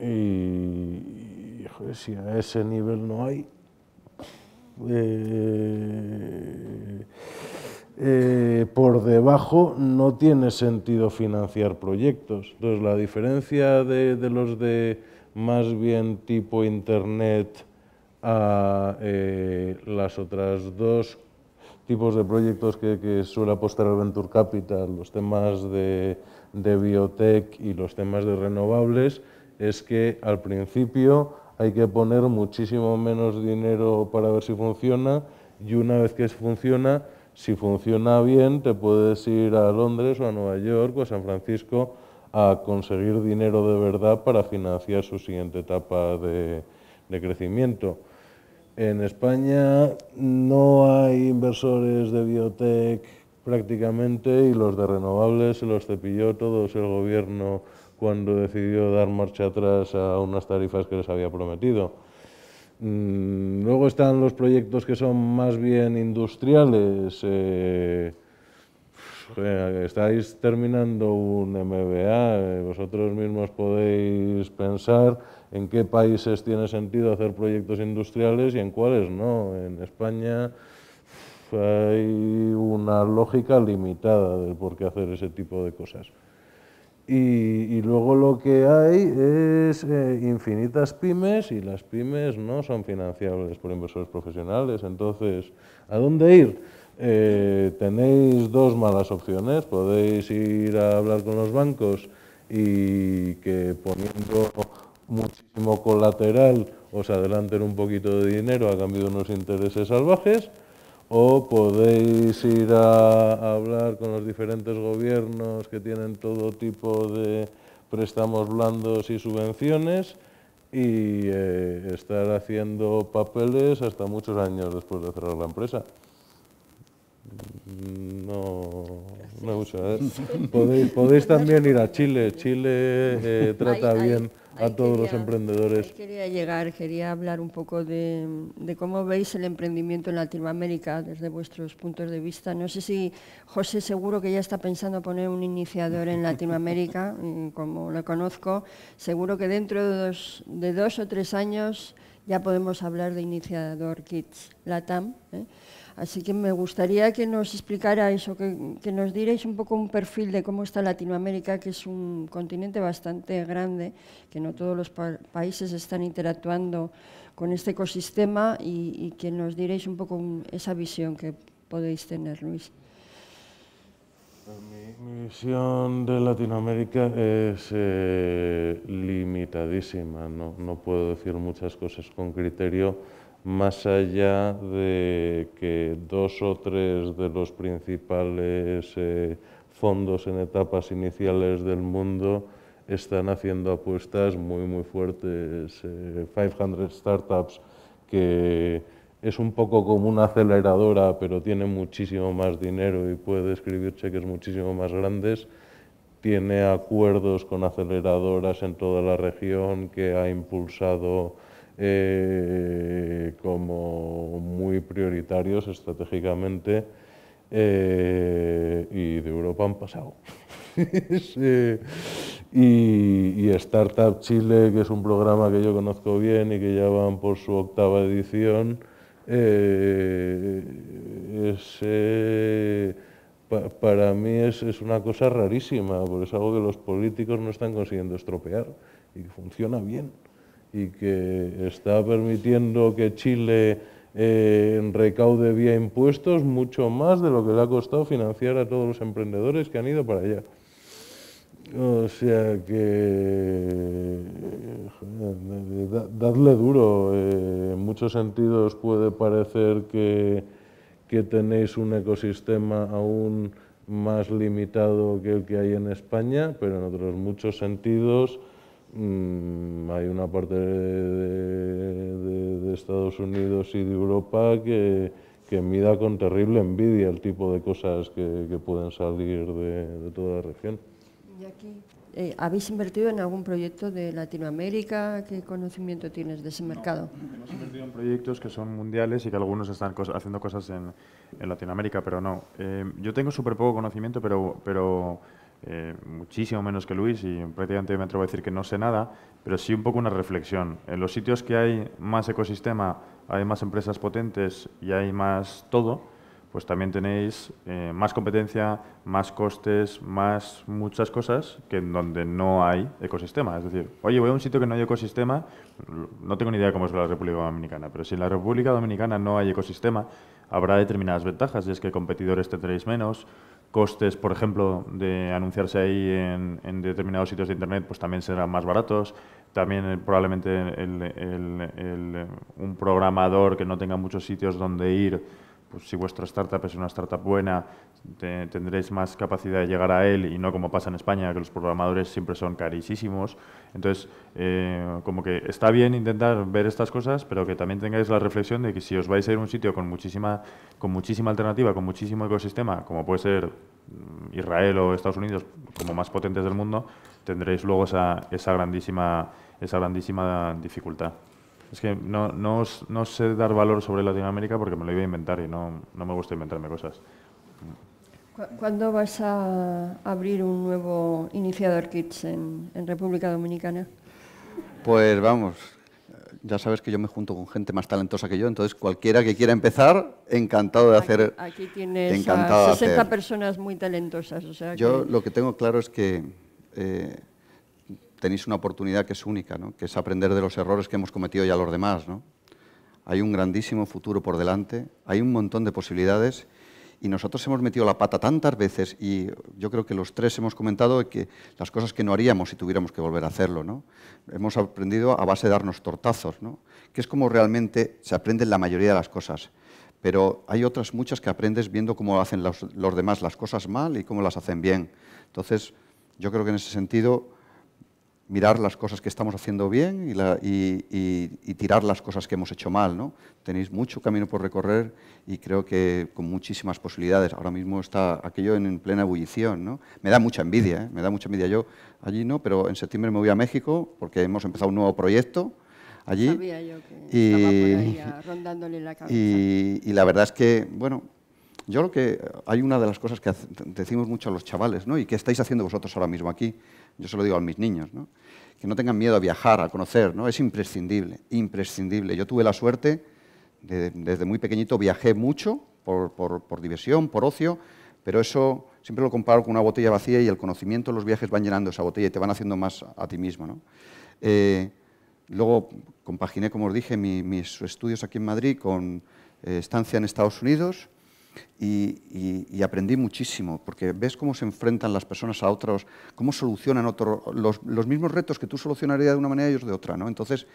Y, si a ese nivel no hay, eh, eh, por debajo no tiene sentido financiar proyectos. Entonces, la diferencia de los de más bien tipo Internet, a eh, las otras dos tipos de proyectos que, suele apostar el Venture Capital, los temas de, biotech y los temas de renovables, es que al principio hay que poner muchísimo menos dinero para ver si funciona y una vez que funciona, si funciona bien, te puedes ir a Londres o a Nueva York o a San Francisco a conseguir dinero de verdad para financiar su siguiente etapa de crecimiento. En España no hay inversores de biotech prácticamente y los de renovables se los cepilló todos el gobierno cuando decidió dar marcha atrás a unas tarifas que les había prometido. Mm, luego están los proyectos que son más bien industriales. Eh, eh, estáis terminando un MBA, vosotros mismos podéis pensar en qué países tiene sentido hacer proyectos industriales y en cuáles no. En España hay una lógica limitada de por qué hacer ese tipo de cosas. Y, luego lo que hay es eh, infinitas pymes y las pymes no son financiables por inversores profesionales. Entonces, ¿a dónde ir? Eh, tenéis dos malas opciones. Podéis ir a hablar con los bancos y que poniendo muchísimo colateral, os adelanten un poquito de dinero a cambio de unos intereses salvajes, o podéis ir a, hablar con los diferentes gobiernos que tienen todo tipo de préstamos blandos y subvenciones y eh, estar haciendo papeles hasta muchos años después de cerrar la empresa. No, no gusta. ¿eh? [laughs] Podéis, también ir a Chile. Chile eh, trata bien a todos los emprendedores. Quería llegar, quería hablar un poco de, cómo veis el emprendimiento en Latinoamérica desde vuestros puntos de vista. No sé si José seguro que ya está pensando poner un iniciador en Latinoamérica, [laughs] eh, como lo conozco. Seguro que dentro de dos, o tres años ya podemos hablar de iniciador Kids Latam. ¿eh? Así que me gustaría que nos explicarais o que, nos dierais un poco un perfil de cómo está Latinoamérica, que es un continente bastante grande, que no todos los países están interactuando con este ecosistema y, que nos dierais un poco esa visión que podéis tener, Luis. Pues mi, visión de Latinoamérica es eh, limitadísima, no puedo decir muchas cosas con criterio más allá de que dos o tres de los principales eh, fondos en etapas iniciales del mundo están haciendo apuestas muy, muy fuertes. 500 eh, Startups, que es un poco como una aceleradora, pero tiene muchísimo más dinero y puede escribir cheques muchísimo más grandes, tiene acuerdos con aceleradoras en toda la región que ha impulsado eh, como muy prioritarios estratégicamente eh, y de Europa han pasado. [laughs] y, Startup Chile, que es un programa que yo conozco bien y que ya van por su octava edición, eh, para mí es, es, una cosa rarísima, porque es algo que los políticos no están consiguiendo estropear y funciona bien y que está permitiendo que Chile eh, recaude vía impuestos mucho más de lo que le ha costado financiar a todos los emprendedores que han ido para allá. O sea que eh, dadle duro. Eh, en muchos sentidos puede parecer que tenéis un ecosistema aún más limitado que el que hay en España, pero en otros muchos sentidos Mm, hay una parte de, Estados Unidos y de Europa que, que, mira con terrible envidia el tipo de cosas que, pueden salir de, toda la región. Eh, ¿Habéis invertido en algún proyecto de Latinoamérica? ¿Qué conocimiento tienes de ese mercado? No, hemos invertido en proyectos que son mundiales y que algunos están haciendo cosas en, Latinoamérica, pero no. Eh, yo tengo súper poco conocimiento, pero, pero eh, muchísimo menos que Luis y prácticamente me atrevo a decir que no sé nada, pero sí un poco una reflexión. En los sitios que hay más ecosistema, hay más empresas potentes y hay más todo, pues también tenéis eh, más competencia, más costes, más muchas cosas que en donde no hay ecosistema. Es decir, oye, voy a un sitio que no hay ecosistema, no tengo ni idea cómo es la República Dominicana, pero si en la República Dominicana no hay ecosistema, habrá determinadas ventajas, y es que competidores este tendréis menos, costes, por ejemplo, de anunciarse ahí en, determinados sitios de Internet, pues también serán más baratos. También eh, probablemente un programador que no tenga muchos sitios donde ir, pues si vuestra startup es una startup buena, tendréis más capacidad de llegar a él y no como pasa en España, que los programadores siempre son carísimos. Entonces, eh, como que está bien intentar ver estas cosas, pero que también tengáis la reflexión de que si os vais a ir a un sitio con muchísima, con muchísima alternativa, con muchísimo ecosistema, como puede ser mm, Israel o Estados Unidos, como más potentes del mundo, tendréis luego esa, grandísima, esa grandísima dificultad. Es que no, sé dar valor sobre Latinoamérica porque me lo iba a inventar y no me gusta inventarme cosas. ¿Cuándo vas a abrir un nuevo Iniciador Kids en, República Dominicana? Pues vamos, ya sabes que yo me junto con gente más talentosa que yo, entonces cualquiera que quiera empezar, encantado de hacer. Aquí, tienes a 60 personas muy talentosas. yo lo que tengo claro es que eh, tenéis una oportunidad que es única, ¿no? que es aprender de los errores que hemos cometido ya los demás. ¿no? Hay un grandísimo futuro por delante, hay un montón de posibilidades y nosotros hemos metido la pata tantas veces y yo creo que los tres hemos comentado que las cosas que no haríamos si tuviéramos que volver a hacerlo. ¿no? Hemos aprendido a base de darnos tortazos, ¿no? que es como realmente se aprenden la mayoría de las cosas. Pero hay otras muchas que aprendes viendo cómo hacen los, los demás las cosas mal y cómo las hacen bien. Entonces, yo creo que en ese sentido mirar las cosas que estamos haciendo bien y, tirar las cosas que hemos hecho mal. ¿no? Tenéis mucho camino por recorrer y creo que con muchísimas posibilidades. Ahora mismo está aquello en, plena ebullición. ¿no? Me da mucha envidia, ¿eh? me da mucha envidia. Yo allí no, pero en septiembre me voy a México porque hemos empezado un nuevo proyecto allí. la y, la verdad es que, bueno, yo creo que hay una de las cosas que decimos mucho a los chavales, ¿no? Y que estáis haciendo vosotros ahora mismo aquí, yo se lo digo a mis niños, ¿no? Que no tengan miedo a viajar, a conocer, ¿no? Es imprescindible, imprescindible. Yo tuve la suerte, desde muy pequeñito viajé mucho por, diversión, por ocio, pero eso siempre lo comparo con una botella vacía y el conocimiento, los viajes van llenando esa botella y te van haciendo más a ti mismo, ¿no? Eh, luego compaginé, como os dije, mis estudios aquí en Madrid con eh, estancia en Estados Unidos, y, aprendí muchísimo, porque ves cómo se enfrentan las personas a otros, cómo solucionan otros los, mismos retos que tú solucionarías de una manera y ellos de otra. Entonces,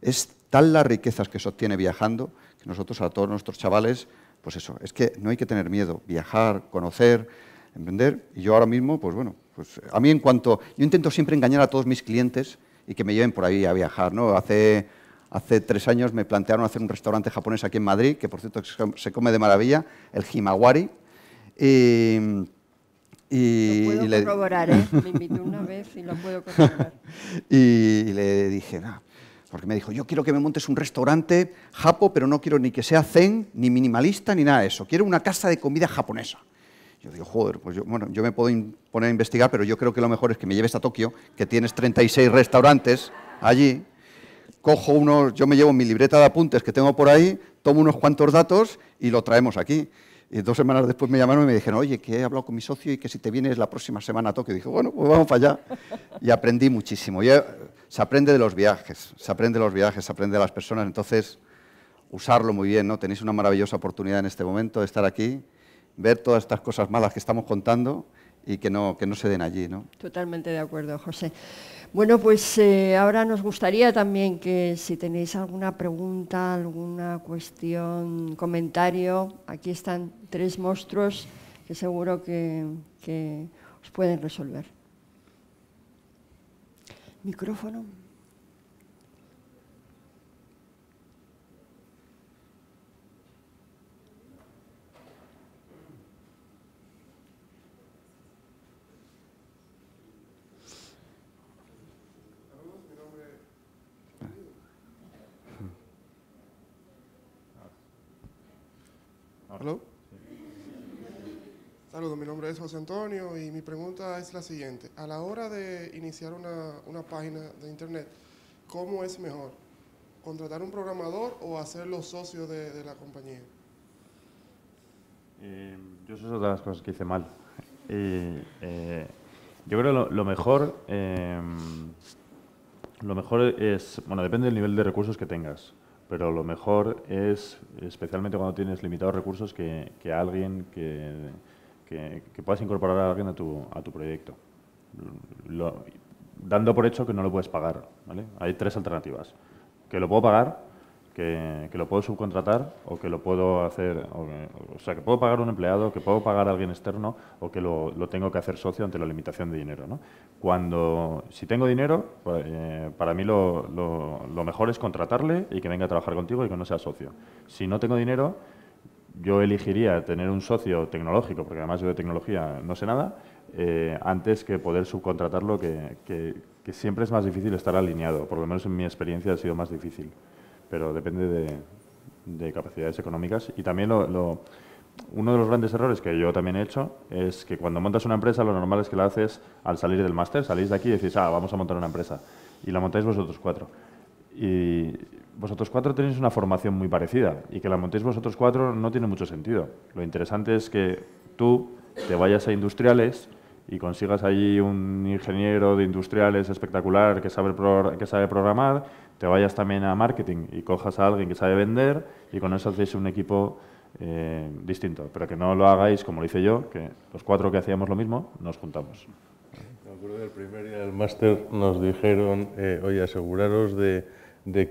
es tal las riquezas que se obtiene viajando, que nosotros a todos nuestros chavales, pues eso, es que no hay que tener miedo, viajar, conocer, emprender. Y yo ahora mismo, pues bueno, pues a mí en cuanto, yo intento siempre engañar a todos mis clientes y que me lleven por ahí a viajar, ¿no? Hace Hace tres años me plantearon hacer un restaurante japonés aquí en Madrid, que por cierto se come de maravilla, el Himawari. Y, le... dije, porque me dijo, yo quiero que me montes un restaurante japo, pero no quiero ni que sea zen, ni minimalista, ni nada de eso. Quiero una casa de comida japonesa. Yo digo, joder, pues bueno, yo me puedo poner a investigar, pero yo creo que lo mejor es que me lleves a Tokio, que tienes 36 restaurantes allí, cojo unos, yo me llevo mi libreta de apuntes que tengo por ahí, tomo unos cuantos datos y lo traemos aquí. Y dos semanas después me llamaron y me dijeron, oye, que he hablado con mi socio y que si te vienes la próxima semana a Tokio. Y dije, bueno, pues vamos para allá. Y aprendí muchísimo. Eh, se aprende de los viajes, se aprende de los viajes, se aprende de las personas. Entonces, usarlo muy bien, ¿no? Tenéis una maravillosa oportunidad en este momento de estar aquí, ver todas estas cosas malas que estamos contando y que no, que no se den allí, ¿no? Totalmente de acuerdo, José. Bueno, pues eh, ahora nos gustaría también que si tenéis alguna pregunta, alguna cuestión, comentario, aquí están tres monstruos que seguro que, que os pueden resolver. Micrófono. Saludos, mi nombre es José Antonio y mi pregunta es la siguiente. A la hora de iniciar una, página de internet, ¿cómo es mejor? ¿Contratar un programador o hacerlo socio de, la compañía? Eh, yo eso otra de las cosas que hice mal. Eh, yo creo lo, mejor... Eh, lo mejor es, bueno, depende del nivel de recursos que tengas pero lo mejor es, especialmente cuando tienes limitados recursos, que, alguien que, puedas incorporar a alguien a tu, a tu proyecto. dando por hecho que no lo puedes pagar. ¿vale? Hay tres alternativas. Que lo puedo pagar, que, lo puedo subcontratar o que lo puedo hacer, o, sea, que puedo pagar un empleado, que puedo pagar a alguien externo o que lo, tengo que hacer socio ante la limitación de dinero. Cuando, si tengo dinero, pues, eh, para mí lo, mejor es contratarle y que venga a trabajar contigo y que no sea socio. Si no tengo dinero, yo elegiría tener un socio tecnológico, porque además yo de tecnología no sé nada, eh, antes que poder subcontratarlo, que siempre es más difícil estar alineado, por lo menos en mi experiencia ha sido más difícil pero depende de, capacidades económicas. Y también lo, uno de los grandes errores que yo también he hecho es que cuando montas una empresa, lo normal es que la haces al salir del máster, salís de aquí y decís, ah, vamos a montar una empresa. Y la montáis vosotros cuatro. Y vosotros cuatro tenéis una formación muy parecida y que la montéis vosotros cuatro no tiene mucho sentido. Lo interesante es que tú te vayas a industriales y consigas allí un ingeniero de industriales espectacular que sabe, que sabe programar, te vayas también a marketing y cojas a alguien que sabe vender y con eso hacéis un equipo eh, distinto. Pero que no lo hagáis como lo hice yo, que los cuatro que hacíamos lo mismo, nos juntamos. Me acuerdo del primer día del máster nos dijeron, eh, oye, aseguraros de,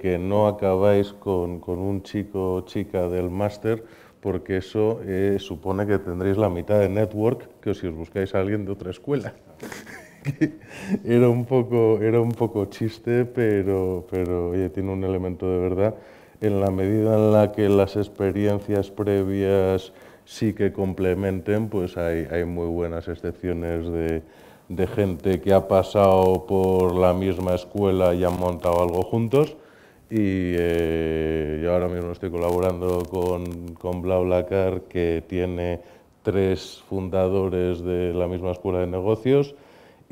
que no acabáis con, un chico o chica del máster porque eso eh, supone que tendréis la mitad de network que si os buscáis a alguien de otra escuela. [laughs] era, un poco, chiste, pero, tiene un elemento de verdad en la medida en la que las experiencias previas sí que complementen, pues hay, muy buenas excepciones de, gente que ha pasado por la misma escuela y han montado algo juntos. Y eh, yo ahora mismo estoy colaborando con, con BlaBlaCar, que tiene tres fundadores de la misma escuela de negocios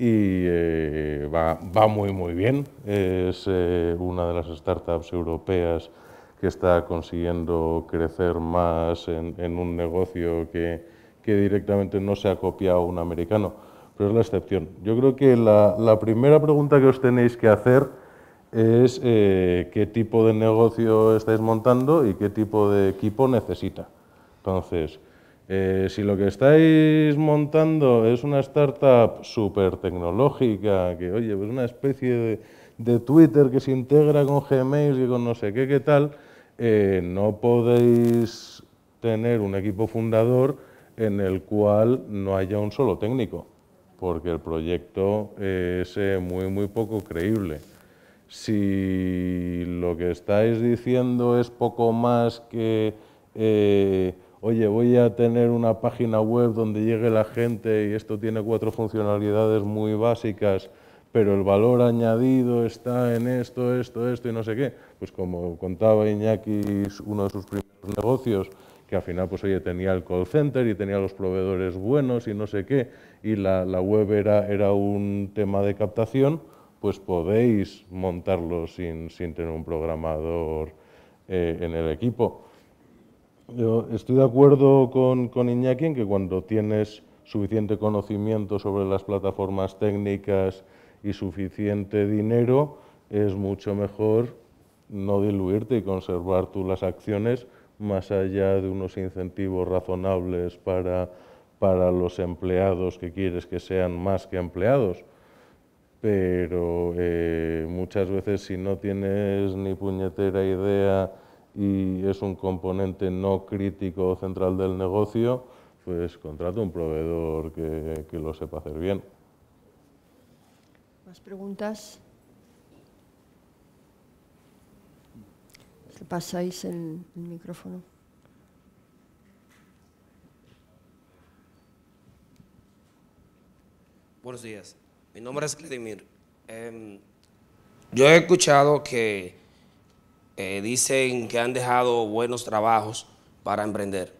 y eh, va, muy muy bien. Es eh, una de las startups europeas que está consiguiendo crecer más en, un negocio que, directamente no se ha copiado un americano, pero es la excepción. Yo creo que la, primera pregunta que os tenéis que hacer es eh, qué tipo de negocio estáis montando y qué tipo de equipo necesita. Entonces, eh, si lo que estáis montando es una startup súper tecnológica, que oye, pues una especie de, Twitter que se integra con Gmail y con no sé qué, qué tal, eh, no podéis tener un equipo fundador en el cual no haya un solo técnico, porque el proyecto es eh, muy, muy poco creíble. Si lo que estáis diciendo es poco más que oye, voy a tener una página web donde llegue la gente y esto tiene cuatro funcionalidades muy básicas, pero el valor añadido está en esto, esto, esto y no sé qué. Pues como contaba Iñaki, uno de sus primeros negocios, que al final, pues oye, tenía el call center y tenía los proveedores buenos y no sé qué, y la, web era, un tema de captación, pues podéis montarlo sin, tener un programador eh, en el equipo. Yo estoy de acuerdo con, con Iñaki en que cuando tienes suficiente conocimiento sobre las plataformas técnicas y suficiente dinero, es mucho mejor no diluirte y conservar tú las acciones más allá de unos incentivos razonables para, los empleados que quieres que sean más que empleados. Pero eh, muchas veces si no tienes ni puñetera idea y es un componente no crítico central del negocio, pues contrata un proveedor que, que lo sepa hacer bien. ¿Más preguntas? pasáis el, el micrófono. Buenos días, mi nombre es Vladimir. Em, yo he escuchado que eh, dicen que han dejado buenos trabajos para emprender.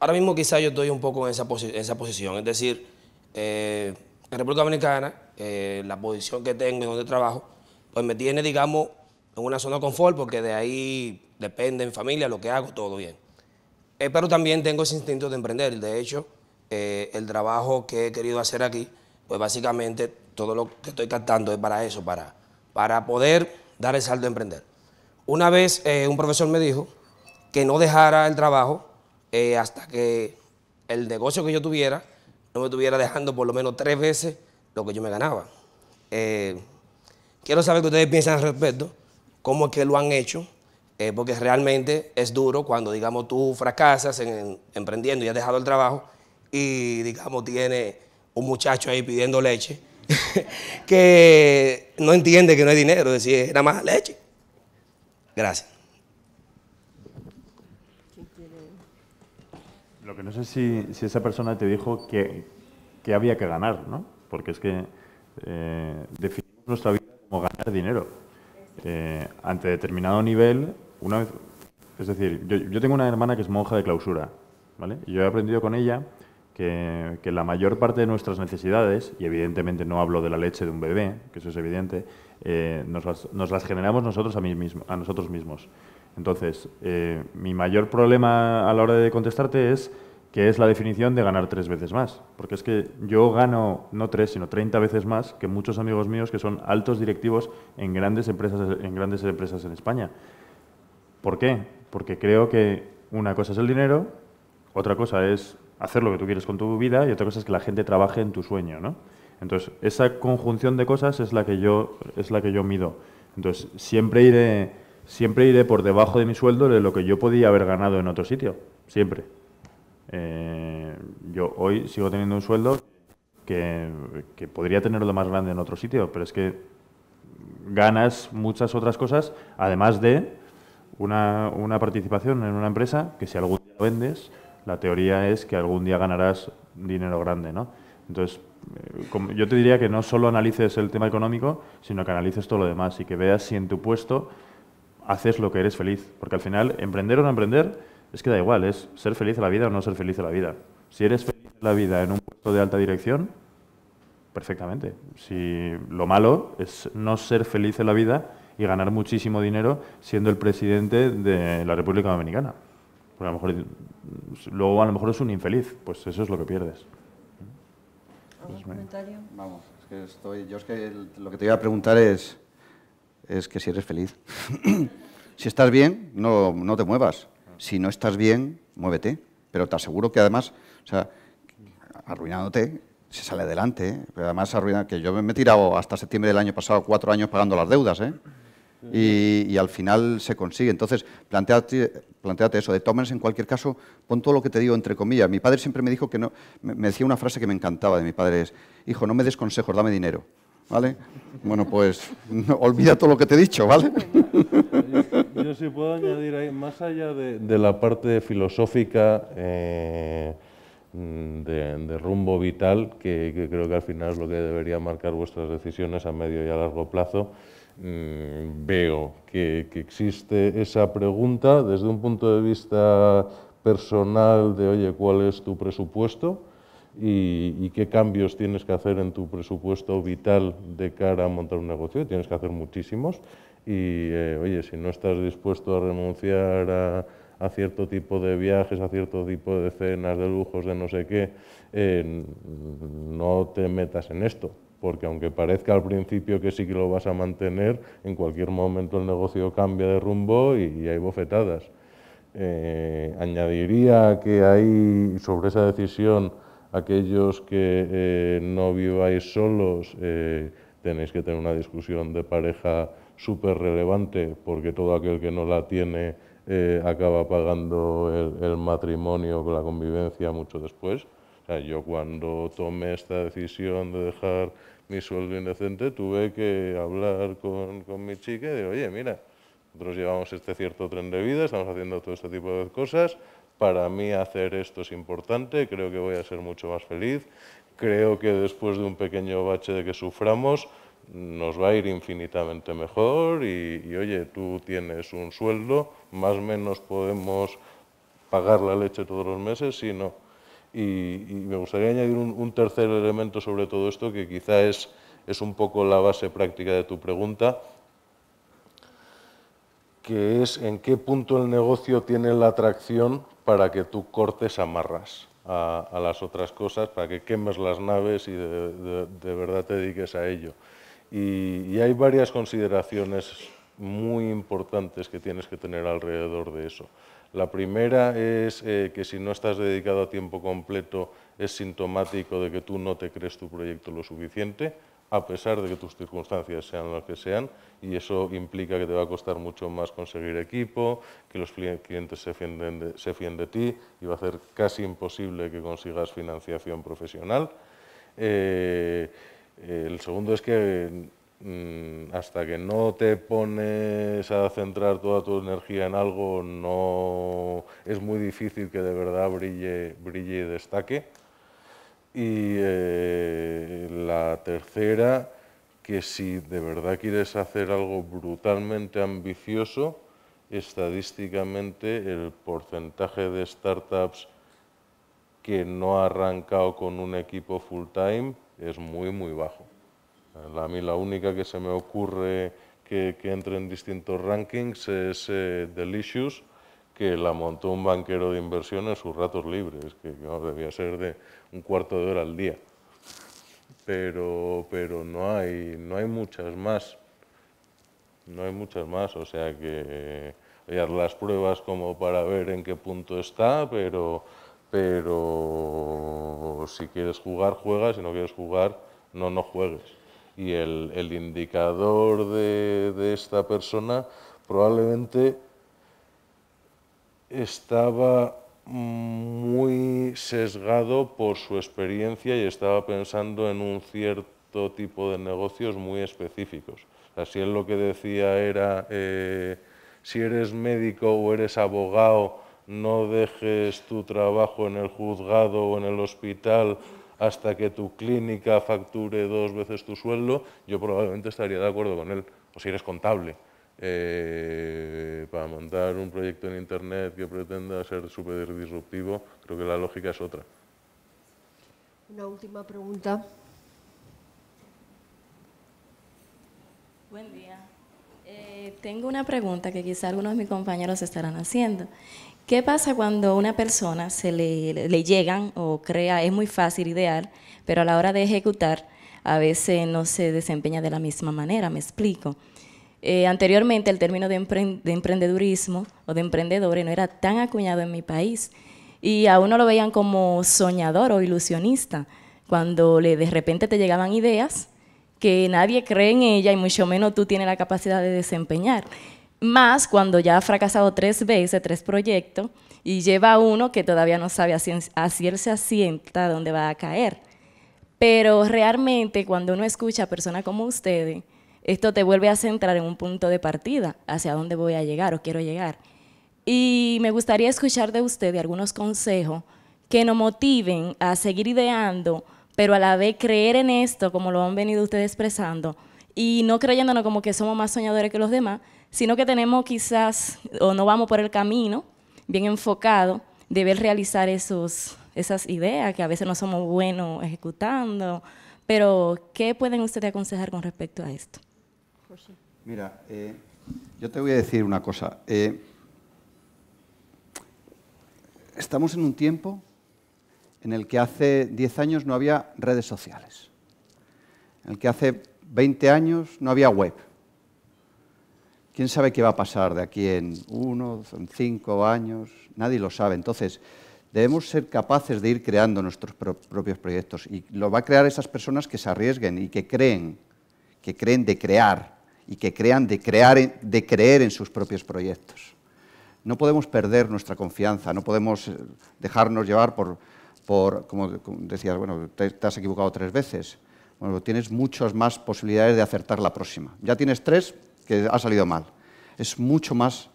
Ahora mismo quizás yo estoy un poco en esa, posición, es decir, eh, en República Dominicana, eh, la posición que tengo y donde trabajo, pues me tiene, digamos, en una zona de confort, porque de ahí depende en familia lo que hago, todo bien. pero también tengo ese instinto de emprender. De hecho, el trabajo que he querido hacer aquí, pues básicamente todo lo que estoy captando es para eso, para, para poder dar el salto a emprender. Una vez eh, un profesor me dijo que no dejara el trabajo eh, hasta que el negocio que yo tuviera no me estuviera dejando por lo menos tres veces lo que yo me ganaba. Eh, quiero saber qué ustedes piensan al respecto, cómo es que lo han hecho, porque realmente es duro cuando, digamos, tú fracasas en, emprendiendo y has dejado el trabajo y, digamos, tiene un muchacho ahí pidiendo leche [laughs] que no entiende que no hay dinero, es decir, era más leche. Gracias. Lo que no sé si, si esa persona te dijo que, había que ganar, ¿no? Porque es que eh, definimos nuestra vida como ganar dinero. Eh, ante determinado nivel, una vez, es decir, yo, tengo una hermana que es monja de clausura, ¿vale? Y yo he aprendido con ella que, la mayor parte de nuestras necesidades, y evidentemente no hablo de la leche de un bebé, que eso es evidente, eh, nos, las generamos nosotros a, nosotros mismos. Entonces, eh, mi mayor problema a la hora de contestarte es que es la definición de ganar tres veces más. Porque es que yo gano no tres, sino treinta veces más que muchos amigos míos que son altos directivos en grandes empresas en, grandes empresas en España. ¿Por qué? Porque creo que una cosa es el dinero, otra cosa es hacer lo que tú quieres con tu vida y otra cosa es que la gente trabaje en tu sueño, ¿no? Entonces, esa conjunción de cosas es la que yo, es la que yo mido. Entonces, siempre iré, siempre iré por debajo de mi sueldo de lo que yo podía haber ganado en otro sitio, siempre. Eh, yo hoy sigo teniendo un sueldo que, que podría tenerlo más grande en otro sitio, pero es que ganas muchas otras cosas, además de una, participación en una empresa que si algún día vendes, la teoría es que algún día ganarás dinero grande, ¿no? Entonces, yo te diría que no solo analices el tema económico, sino que analices todo lo demás y que veas si en tu puesto haces lo que eres feliz. Porque al final, emprender o no emprender, es que da igual, es ser feliz en la vida o no ser feliz en la vida. Si eres feliz en la vida en un puesto de alta dirección, perfectamente. Si lo malo es no ser feliz en la vida y ganar muchísimo dinero siendo el presidente de la República Dominicana. a lo mejor mm, luego a lo mejor es un infeliz, pues eso es lo que pierdes. Pues Vamos, es que estoy... Yo es que lo que te iba a preguntar es, es que si eres feliz. [coughs] si estás bien, no, no te muevas. Si no estás bien, muévete. Pero te aseguro que además, o sea, arruinándote, se sale adelante. ¿eh? Pero además, arruina, que yo me he tirado hasta septiembre del año pasado cuatro años pagando las deudas. ¿eh? Y, y, al final se consigue. Entonces, plantearte, planteate eso, de Thomas en cualquier caso, pon todo lo que te digo entre comillas. Mi padre siempre me dijo que no, me decía una frase que me encantaba de mi padre, es, hijo, no me des consejos, dame dinero, ¿vale? Bueno, pues [laughs] olvida todo lo que te he dicho, ¿vale? [laughs] Yo, sí puedo añadir ahí, más allá de, la parte filosófica eh, de, rumbo vital, que, que creo que al final es lo que debería marcar vuestras decisiones a medio y a largo plazo, Mm, veo que, existe esa pregunta desde un punto de vista personal de, oye, ¿cuál es tu presupuesto? Y, qué cambios tienes que hacer en tu presupuesto vital de cara a montar un negocio. Tienes que hacer muchísimos y, eh, oye, si no estás dispuesto a renunciar a, cierto tipo de viajes, a cierto tipo de cenas, de lujos, de no sé qué, eh, no te metas en esto porque aunque parezca al principio que sí que lo vas a mantener, en cualquier momento el negocio cambia de rumbo y, hay bofetadas. Eh, añadiría que hay sobre esa decisión aquellos que eh, no viváis solos, eh, tenéis que tener una discusión de pareja súper relevante, porque todo aquel que no la tiene acaba pagando el, matrimonio con la convivencia mucho después. O sea, yo cuando tomé esta decisión de dejar mi sueldo indecente, tuve que hablar con, con mi chica y decir, oye, mira, nosotros llevamos este cierto tren de vida, estamos haciendo todo este tipo de cosas, para mí hacer esto es importante, creo que voy a ser mucho más feliz, creo que después de un pequeño bache de que suframos, nos va a ir infinitamente mejor y, y oye, tú tienes un sueldo, más o menos podemos pagar la leche todos los meses, no... Y, me gustaría añadir un, tercer elemento sobre todo esto, que quizá es, un poco la base práctica de tu pregunta, que es en qué punto el negocio tiene la atracción para que tú cortes amarras a, las otras cosas, para que quemes las naves y de, verdad te dediques a ello. y, hay varias consideraciones muy importantes que tienes que tener alrededor de eso. La primera es eh, que si no estás dedicado a tiempo completo es sintomático de que tú no te crees tu proyecto lo suficiente, a pesar de que tus circunstancias sean las que sean, y eso implica que te va a costar mucho más conseguir equipo, que los clientes se fíen de, ti y va a ser casi imposible que consigas financiación profesional. Eh, el segundo es que Mm, hasta que no te pones a centrar toda tu energía en algo, no es muy difícil que de verdad brille, brille y destaque. Y eh, la tercera, que si de verdad quieres hacer algo brutalmente ambicioso, estadísticamente el porcentaje de startups que no ha arrancado con un equipo full time es muy, muy bajo. A mí la única que se me ocurre que, entre en distintos rankings es eh, Delicious, que la montó un banquero de inversiones en sus ratos libres, que no, debía ser de un cuarto de hora al día. Pero, no, hay, muchas más. No hay muchas más, o sea que hay las pruebas como para ver en qué punto está, pero, pero si quieres jugar, juegas, si no quieres jugar, no, no juegues y el, indicador de, esta persona probablemente estaba muy sesgado por su experiencia y estaba pensando en un cierto tipo de negocios muy específicos. Así es lo que decía era, eh, si eres médico o eres abogado, no dejes tu trabajo en el juzgado o en el hospital hasta que tu clínica facture dos veces tu sueldo, yo probablemente estaría de acuerdo con él, o si eres contable. Eh, para montar un proyecto en Internet que pretenda ser súper disruptivo, creo que la lógica es otra. Una última pregunta. Buen día. Eh, tengo una pregunta que quizá algunos de mis compañeros estarán haciendo. ¿Qué pasa cuando una persona se le, llegan o crea, es muy fácil ideal, pero a la hora de ejecutar a veces no se desempeña de la misma manera? Me explico. Eh, anteriormente el término de, emprendedurismo o de emprendedores no era tan acuñado en mi país y a uno lo veían como soñador o ilusionista, cuando le, de repente te llegaban ideas que nadie cree en ella y mucho menos tú tienes la capacidad de desempeñar. Más cuando ya ha fracasado tres veces, tres proyectos, y lleva uno que todavía no sabe a se asienta dónde va a caer. Pero realmente cuando uno escucha a personas como ustedes, esto te vuelve a centrar en un punto de partida, hacia dónde voy a llegar o quiero llegar. Y me gustaría escuchar de ustedes algunos consejos que nos motiven a seguir ideando pero a la vez creer en esto, como lo han venido ustedes expresando, y no creyéndonos como que somos más soñadores que los demás, sino que tenemos quizás, o no vamos por el camino bien enfocado de ver realizar esos, esas ideas que a veces no somos buenos ejecutando. Pero, ¿qué pueden ustedes aconsejar con respecto a esto? Mira, eh, yo te voy a decir una cosa. Eh, estamos en un tiempo en el que hace 10 años no había redes sociales, en el que hace 20 años no había web. ¿Quién sabe qué va a pasar de aquí en uno, en cinco años? Nadie lo sabe. Entonces, debemos ser capaces de ir creando nuestros propios proyectos y lo va a crear esas personas que se arriesguen y que creen, que creen de crear y que crean de, crear, de creer en sus propios proyectos. No podemos perder nuestra confianza, no podemos eh, dejarnos llevar por, por, como decías, bueno, te, has equivocado tres veces. Bueno, tienes muchas más posibilidades de acertar la próxima. Ya tienes tres que ha salido mal. Es mucho más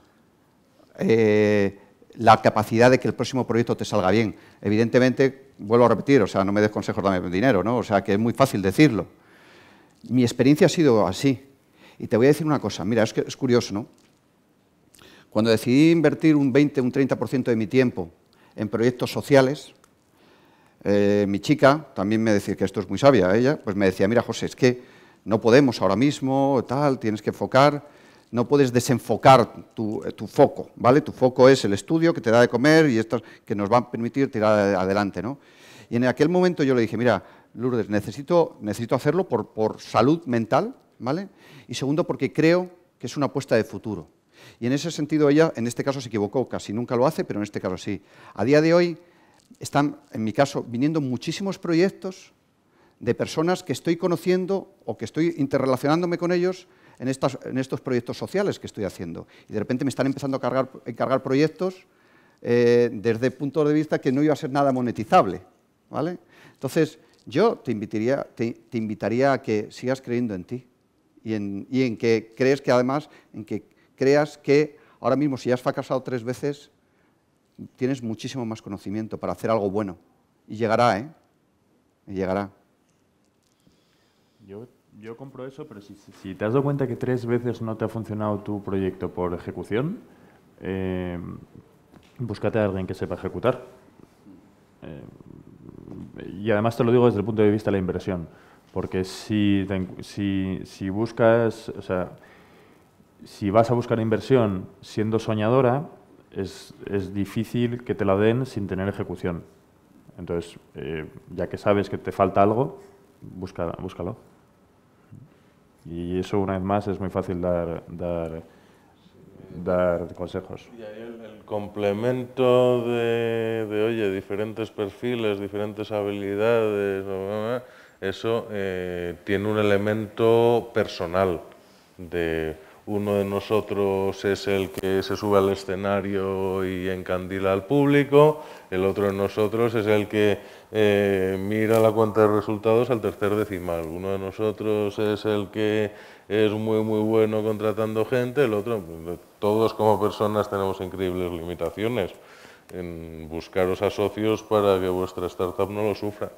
eh, la capacidad de que el próximo proyecto te salga bien. Evidentemente, vuelvo a repetir, o sea, no me des consejos, dame dinero, ¿no? O sea, que es muy fácil decirlo. Mi experiencia ha sido así. Y te voy a decir una cosa, mira, es, que es curioso, ¿no? Cuando decidí invertir un 20, un 30% de mi tiempo en proyectos sociales, eh, mi chica también me decía, que esto es muy sabia ella, pues me decía, mira José, es que no podemos ahora mismo, tal, tienes que enfocar, no puedes desenfocar tu, eh, foco, ¿vale? Tu foco es el estudio que te da de comer y esto que nos va a permitir tirar adelante, ¿no? Y en aquel momento yo le dije, mira, Lourdes, necesito, necesito hacerlo por, por salud mental, ¿vale? Y segundo, porque creo que es una apuesta de futuro. Y en ese sentido ella, en este caso, se equivocó, casi nunca lo hace, pero en este caso sí. A día de hoy están, en mi caso, viniendo muchísimos proyectos de personas que estoy conociendo o que estoy interrelacionándome con ellos en, estos proyectos sociales que estoy haciendo. Y de repente me están empezando a cargar, encargar proyectos eh, desde el punto de vista que no iba a ser nada monetizable. ¿vale? Entonces, yo te invitaría, a que sigas creyendo en ti y en, que crees que además, en que creas que ahora mismo si has fracasado tres veces, tienes muchísimo más conocimiento para hacer algo bueno. Y llegará, ¿eh? Y llegará. Yo, yo compro eso, pero si, te has dado cuenta que tres veces no te ha funcionado tu proyecto por ejecución, eh, búscate a alguien que sepa ejecutar. Eh, y además te lo digo desde el punto de vista de la inversión, porque si, si, buscas, si vas a buscar inversión siendo soñadora, es, difícil que te la den sin tener ejecución. Entonces, eh, ya que sabes que te falta algo, búscalo. Y eso, una vez más, es muy fácil dar, dar, dar consejos. Y el, complemento de, oye, diferentes perfiles, diferentes habilidades, eso eh, tiene un elemento personal de uno de nosotros es el que se sube al escenario y encandila al público, el otro de nosotros es el que eh, mira la cuenta de resultados al tercer decimal. Uno de nosotros es el que es muy muy bueno contratando gente, el otro, todos como personas tenemos increíbles limitaciones en buscaros a socios para que vuestra startup no lo sufra.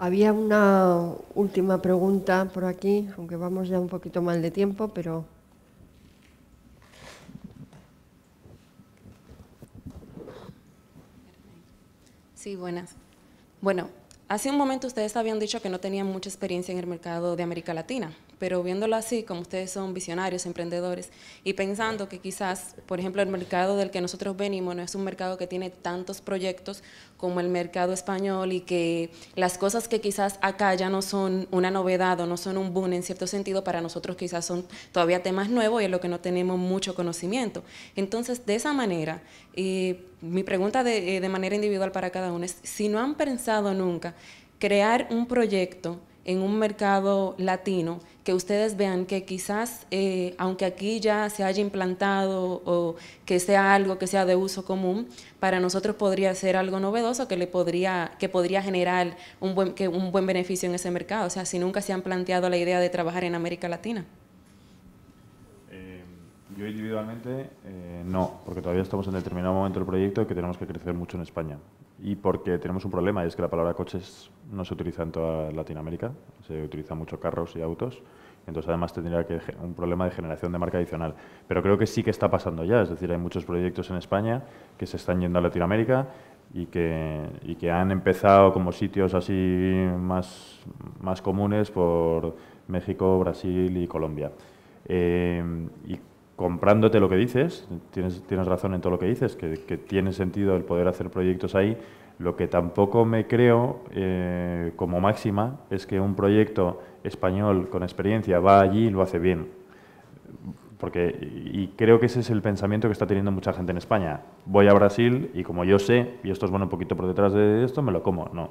Había una última pregunta por aquí, aunque vamos ya un poquito mal de tiempo, pero... Sí, buenas. Bueno, hace un momento ustedes habían dicho que no tenían mucha experiencia en el mercado de América Latina pero viéndolo así, como ustedes son visionarios, emprendedores, y pensando que quizás, por ejemplo, el mercado del que nosotros venimos no es un mercado que tiene tantos proyectos como el mercado español y que las cosas que quizás acá ya no son una novedad o no son un boom en cierto sentido, para nosotros quizás son todavía temas nuevos y es lo que no tenemos mucho conocimiento. Entonces, de esa manera, mi pregunta de, eh, de manera individual para cada uno es, si no han pensado nunca crear un proyecto en un mercado latino que ustedes vean que quizás, eh, aunque aquí ya se haya implantado o que sea algo que sea de uso común, para nosotros podría ser algo novedoso que le podría, que podría generar un buen, que un buen beneficio en ese mercado. O sea, si nunca se han planteado la idea de trabajar en América Latina. Yo individualmente eh, no, porque todavía estamos en determinado momento del proyecto que tenemos que crecer mucho en España. Y porque tenemos un problema, y es que la palabra coches no se utiliza en toda Latinoamérica, se utiliza mucho carros y autos. Entonces, además, tendría que un problema de generación de marca adicional. Pero creo que sí que está pasando ya, es decir, hay muchos proyectos en España que se están yendo a Latinoamérica y que, han empezado como sitios así más, más comunes por México, Brasil y Colombia. Eh, comprándote lo que dices, tienes, tienes razón en todo lo que dices, que, tiene sentido el poder hacer proyectos ahí. Lo que tampoco me creo eh, como máxima es que un proyecto español con experiencia va allí y lo hace bien. Porque, y creo que ese es el pensamiento que está teniendo mucha gente en España. Voy a Brasil y como yo sé, y esto es bueno un poquito por detrás de esto, me lo como. No.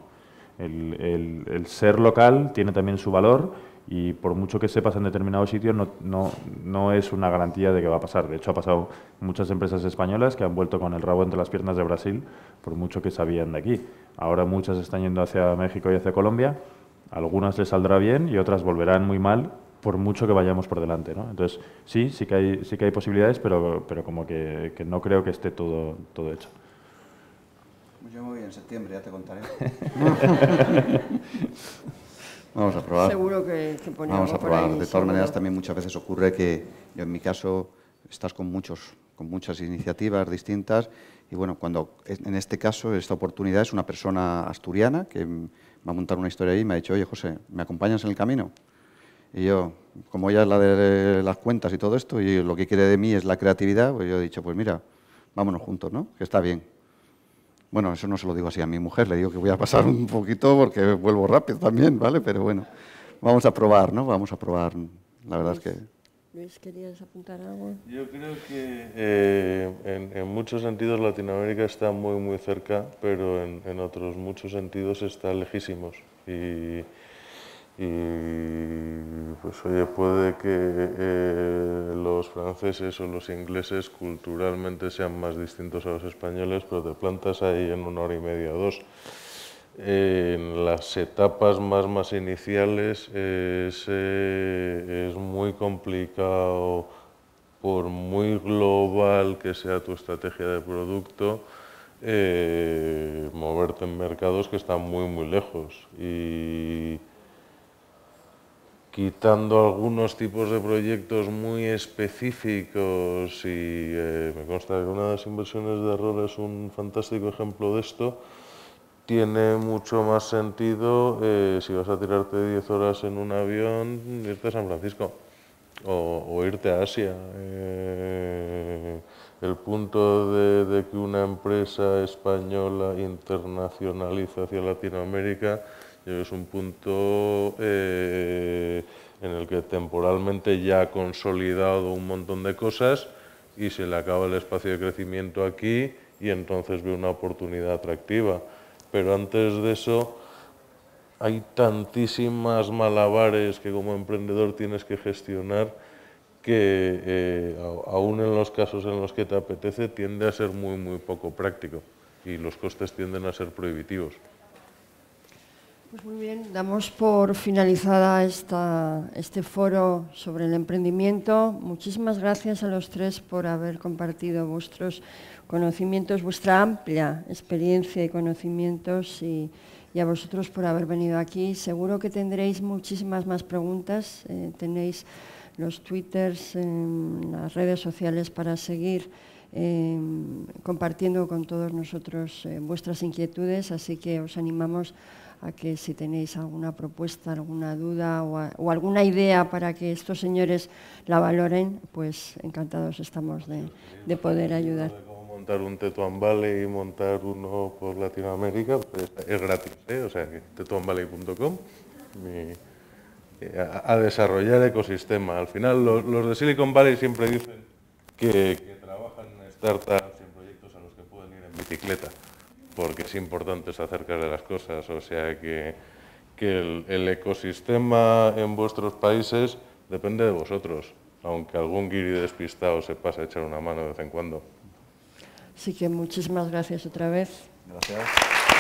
el ser local tiene también su valor y por mucho que sepas en determinados sitios no, no, es una garantía de que va a pasar. De hecho, ha pasado muchas empresas españolas que han vuelto con el rabo entre las piernas de Brasil por mucho que sabían de aquí. Ahora muchas están yendo hacia México y hacia Colombia, algunas les saldrá bien y otras volverán muy mal por mucho que vayamos por delante. Entonces, sí, sí que hay, sí que hay posibilidades, pero, pero como que, que no creo que esté todo, todo hecho. Yo me voy en septiembre, ya te contaré. [laughs] Vamos a probar. Seguro que, Vamos a probar. de todas maneras, también muchas veces ocurre que, yo en mi caso, estás con, muchos, con muchas iniciativas distintas y bueno, cuando en este caso, esta oportunidad es una persona asturiana que va ha montado una historia ahí y me ha dicho, oye José, ¿me acompañas en el camino? Y yo, como ella es la de las cuentas y todo esto, y lo que quiere de mí es la creatividad, pues yo he dicho, pues mira, vámonos juntos, ¿no? Que está bien. Bueno, eso no se lo digo así a mi mujer, le digo que voy a pasar un poquito porque vuelvo rápido también, ¿vale? Pero bueno, vamos a probar, ¿no? Vamos a probar. La verdad es que... Luis, ¿querías apuntar algo? Yo creo que eh, en, muchos sentidos Latinoamérica está muy, muy cerca, pero en, en otros muchos sentidos está lejísimos. Y y pues oye, puede que eh, los franceses o los ingleses culturalmente sean más distintos a los españoles, pero te plantas ahí en una hora y media o dos. en las etapas más, más iniciales es, eh, es muy complicado, por muy global que sea tu estrategia de producto, eh, moverte en mercados que están muy, muy lejos. Y, quitando algunos tipos de proyectos muy específicos y eh, me consta que una de las inversiones de error es un fantástico ejemplo de esto, tiene mucho más sentido eh, si vas a tirarte 10 horas en un avión, irte a San Francisco o, irte a Asia. Eh, el punto de que una empresa española internacionaliza hacia Latinoamérica es un punto eh, en el que temporalmente ya ha consolidado un montón de cosas y se le acaba el espacio de crecimiento aquí y entonces ve una oportunidad atractiva. Pero antes de eso hay tantísimas malabares que como emprendedor tienes que gestionar que eh, aún en los casos en los que te apetece tiende a ser muy, muy poco práctico y los costes tienden a ser prohibitivos. Pues muy bien, damos por finalizada esta, este foro sobre el emprendimiento. Muchísimas gracias a los tres por haber compartido vuestros conocimientos, vuestra amplia experiencia y conocimientos y, a vosotros por haber venido aquí. Seguro que tendréis muchísimas más preguntas. Eh, tenéis los twitters, las redes sociales para seguir eh, compartiendo con todos nosotros eh, vuestras inquietudes, así que os animamos a que si tenéis alguna propuesta, alguna duda o, alguna idea para que estos señores la valoren, pues encantados estamos de, poder ayudar. montar un Tetuan Valley y montar uno por Latinoamérica pues, es gratis, ¿eh? o sea tetuanvalley.com eh, a, desarrollar ecosistema. Al final los, de Silicon Valley siempre dicen que, que trabajan en startups y en proyectos a los que pueden ir en bicicleta porque es importante se acercar de las cosas, o sea que, el, el, ecosistema en vuestros países depende de vosotros, aunque algún guiri despistado se pase a echar una mano de vez en cuando. Así que muchísimas gracias otra vez. Gracias.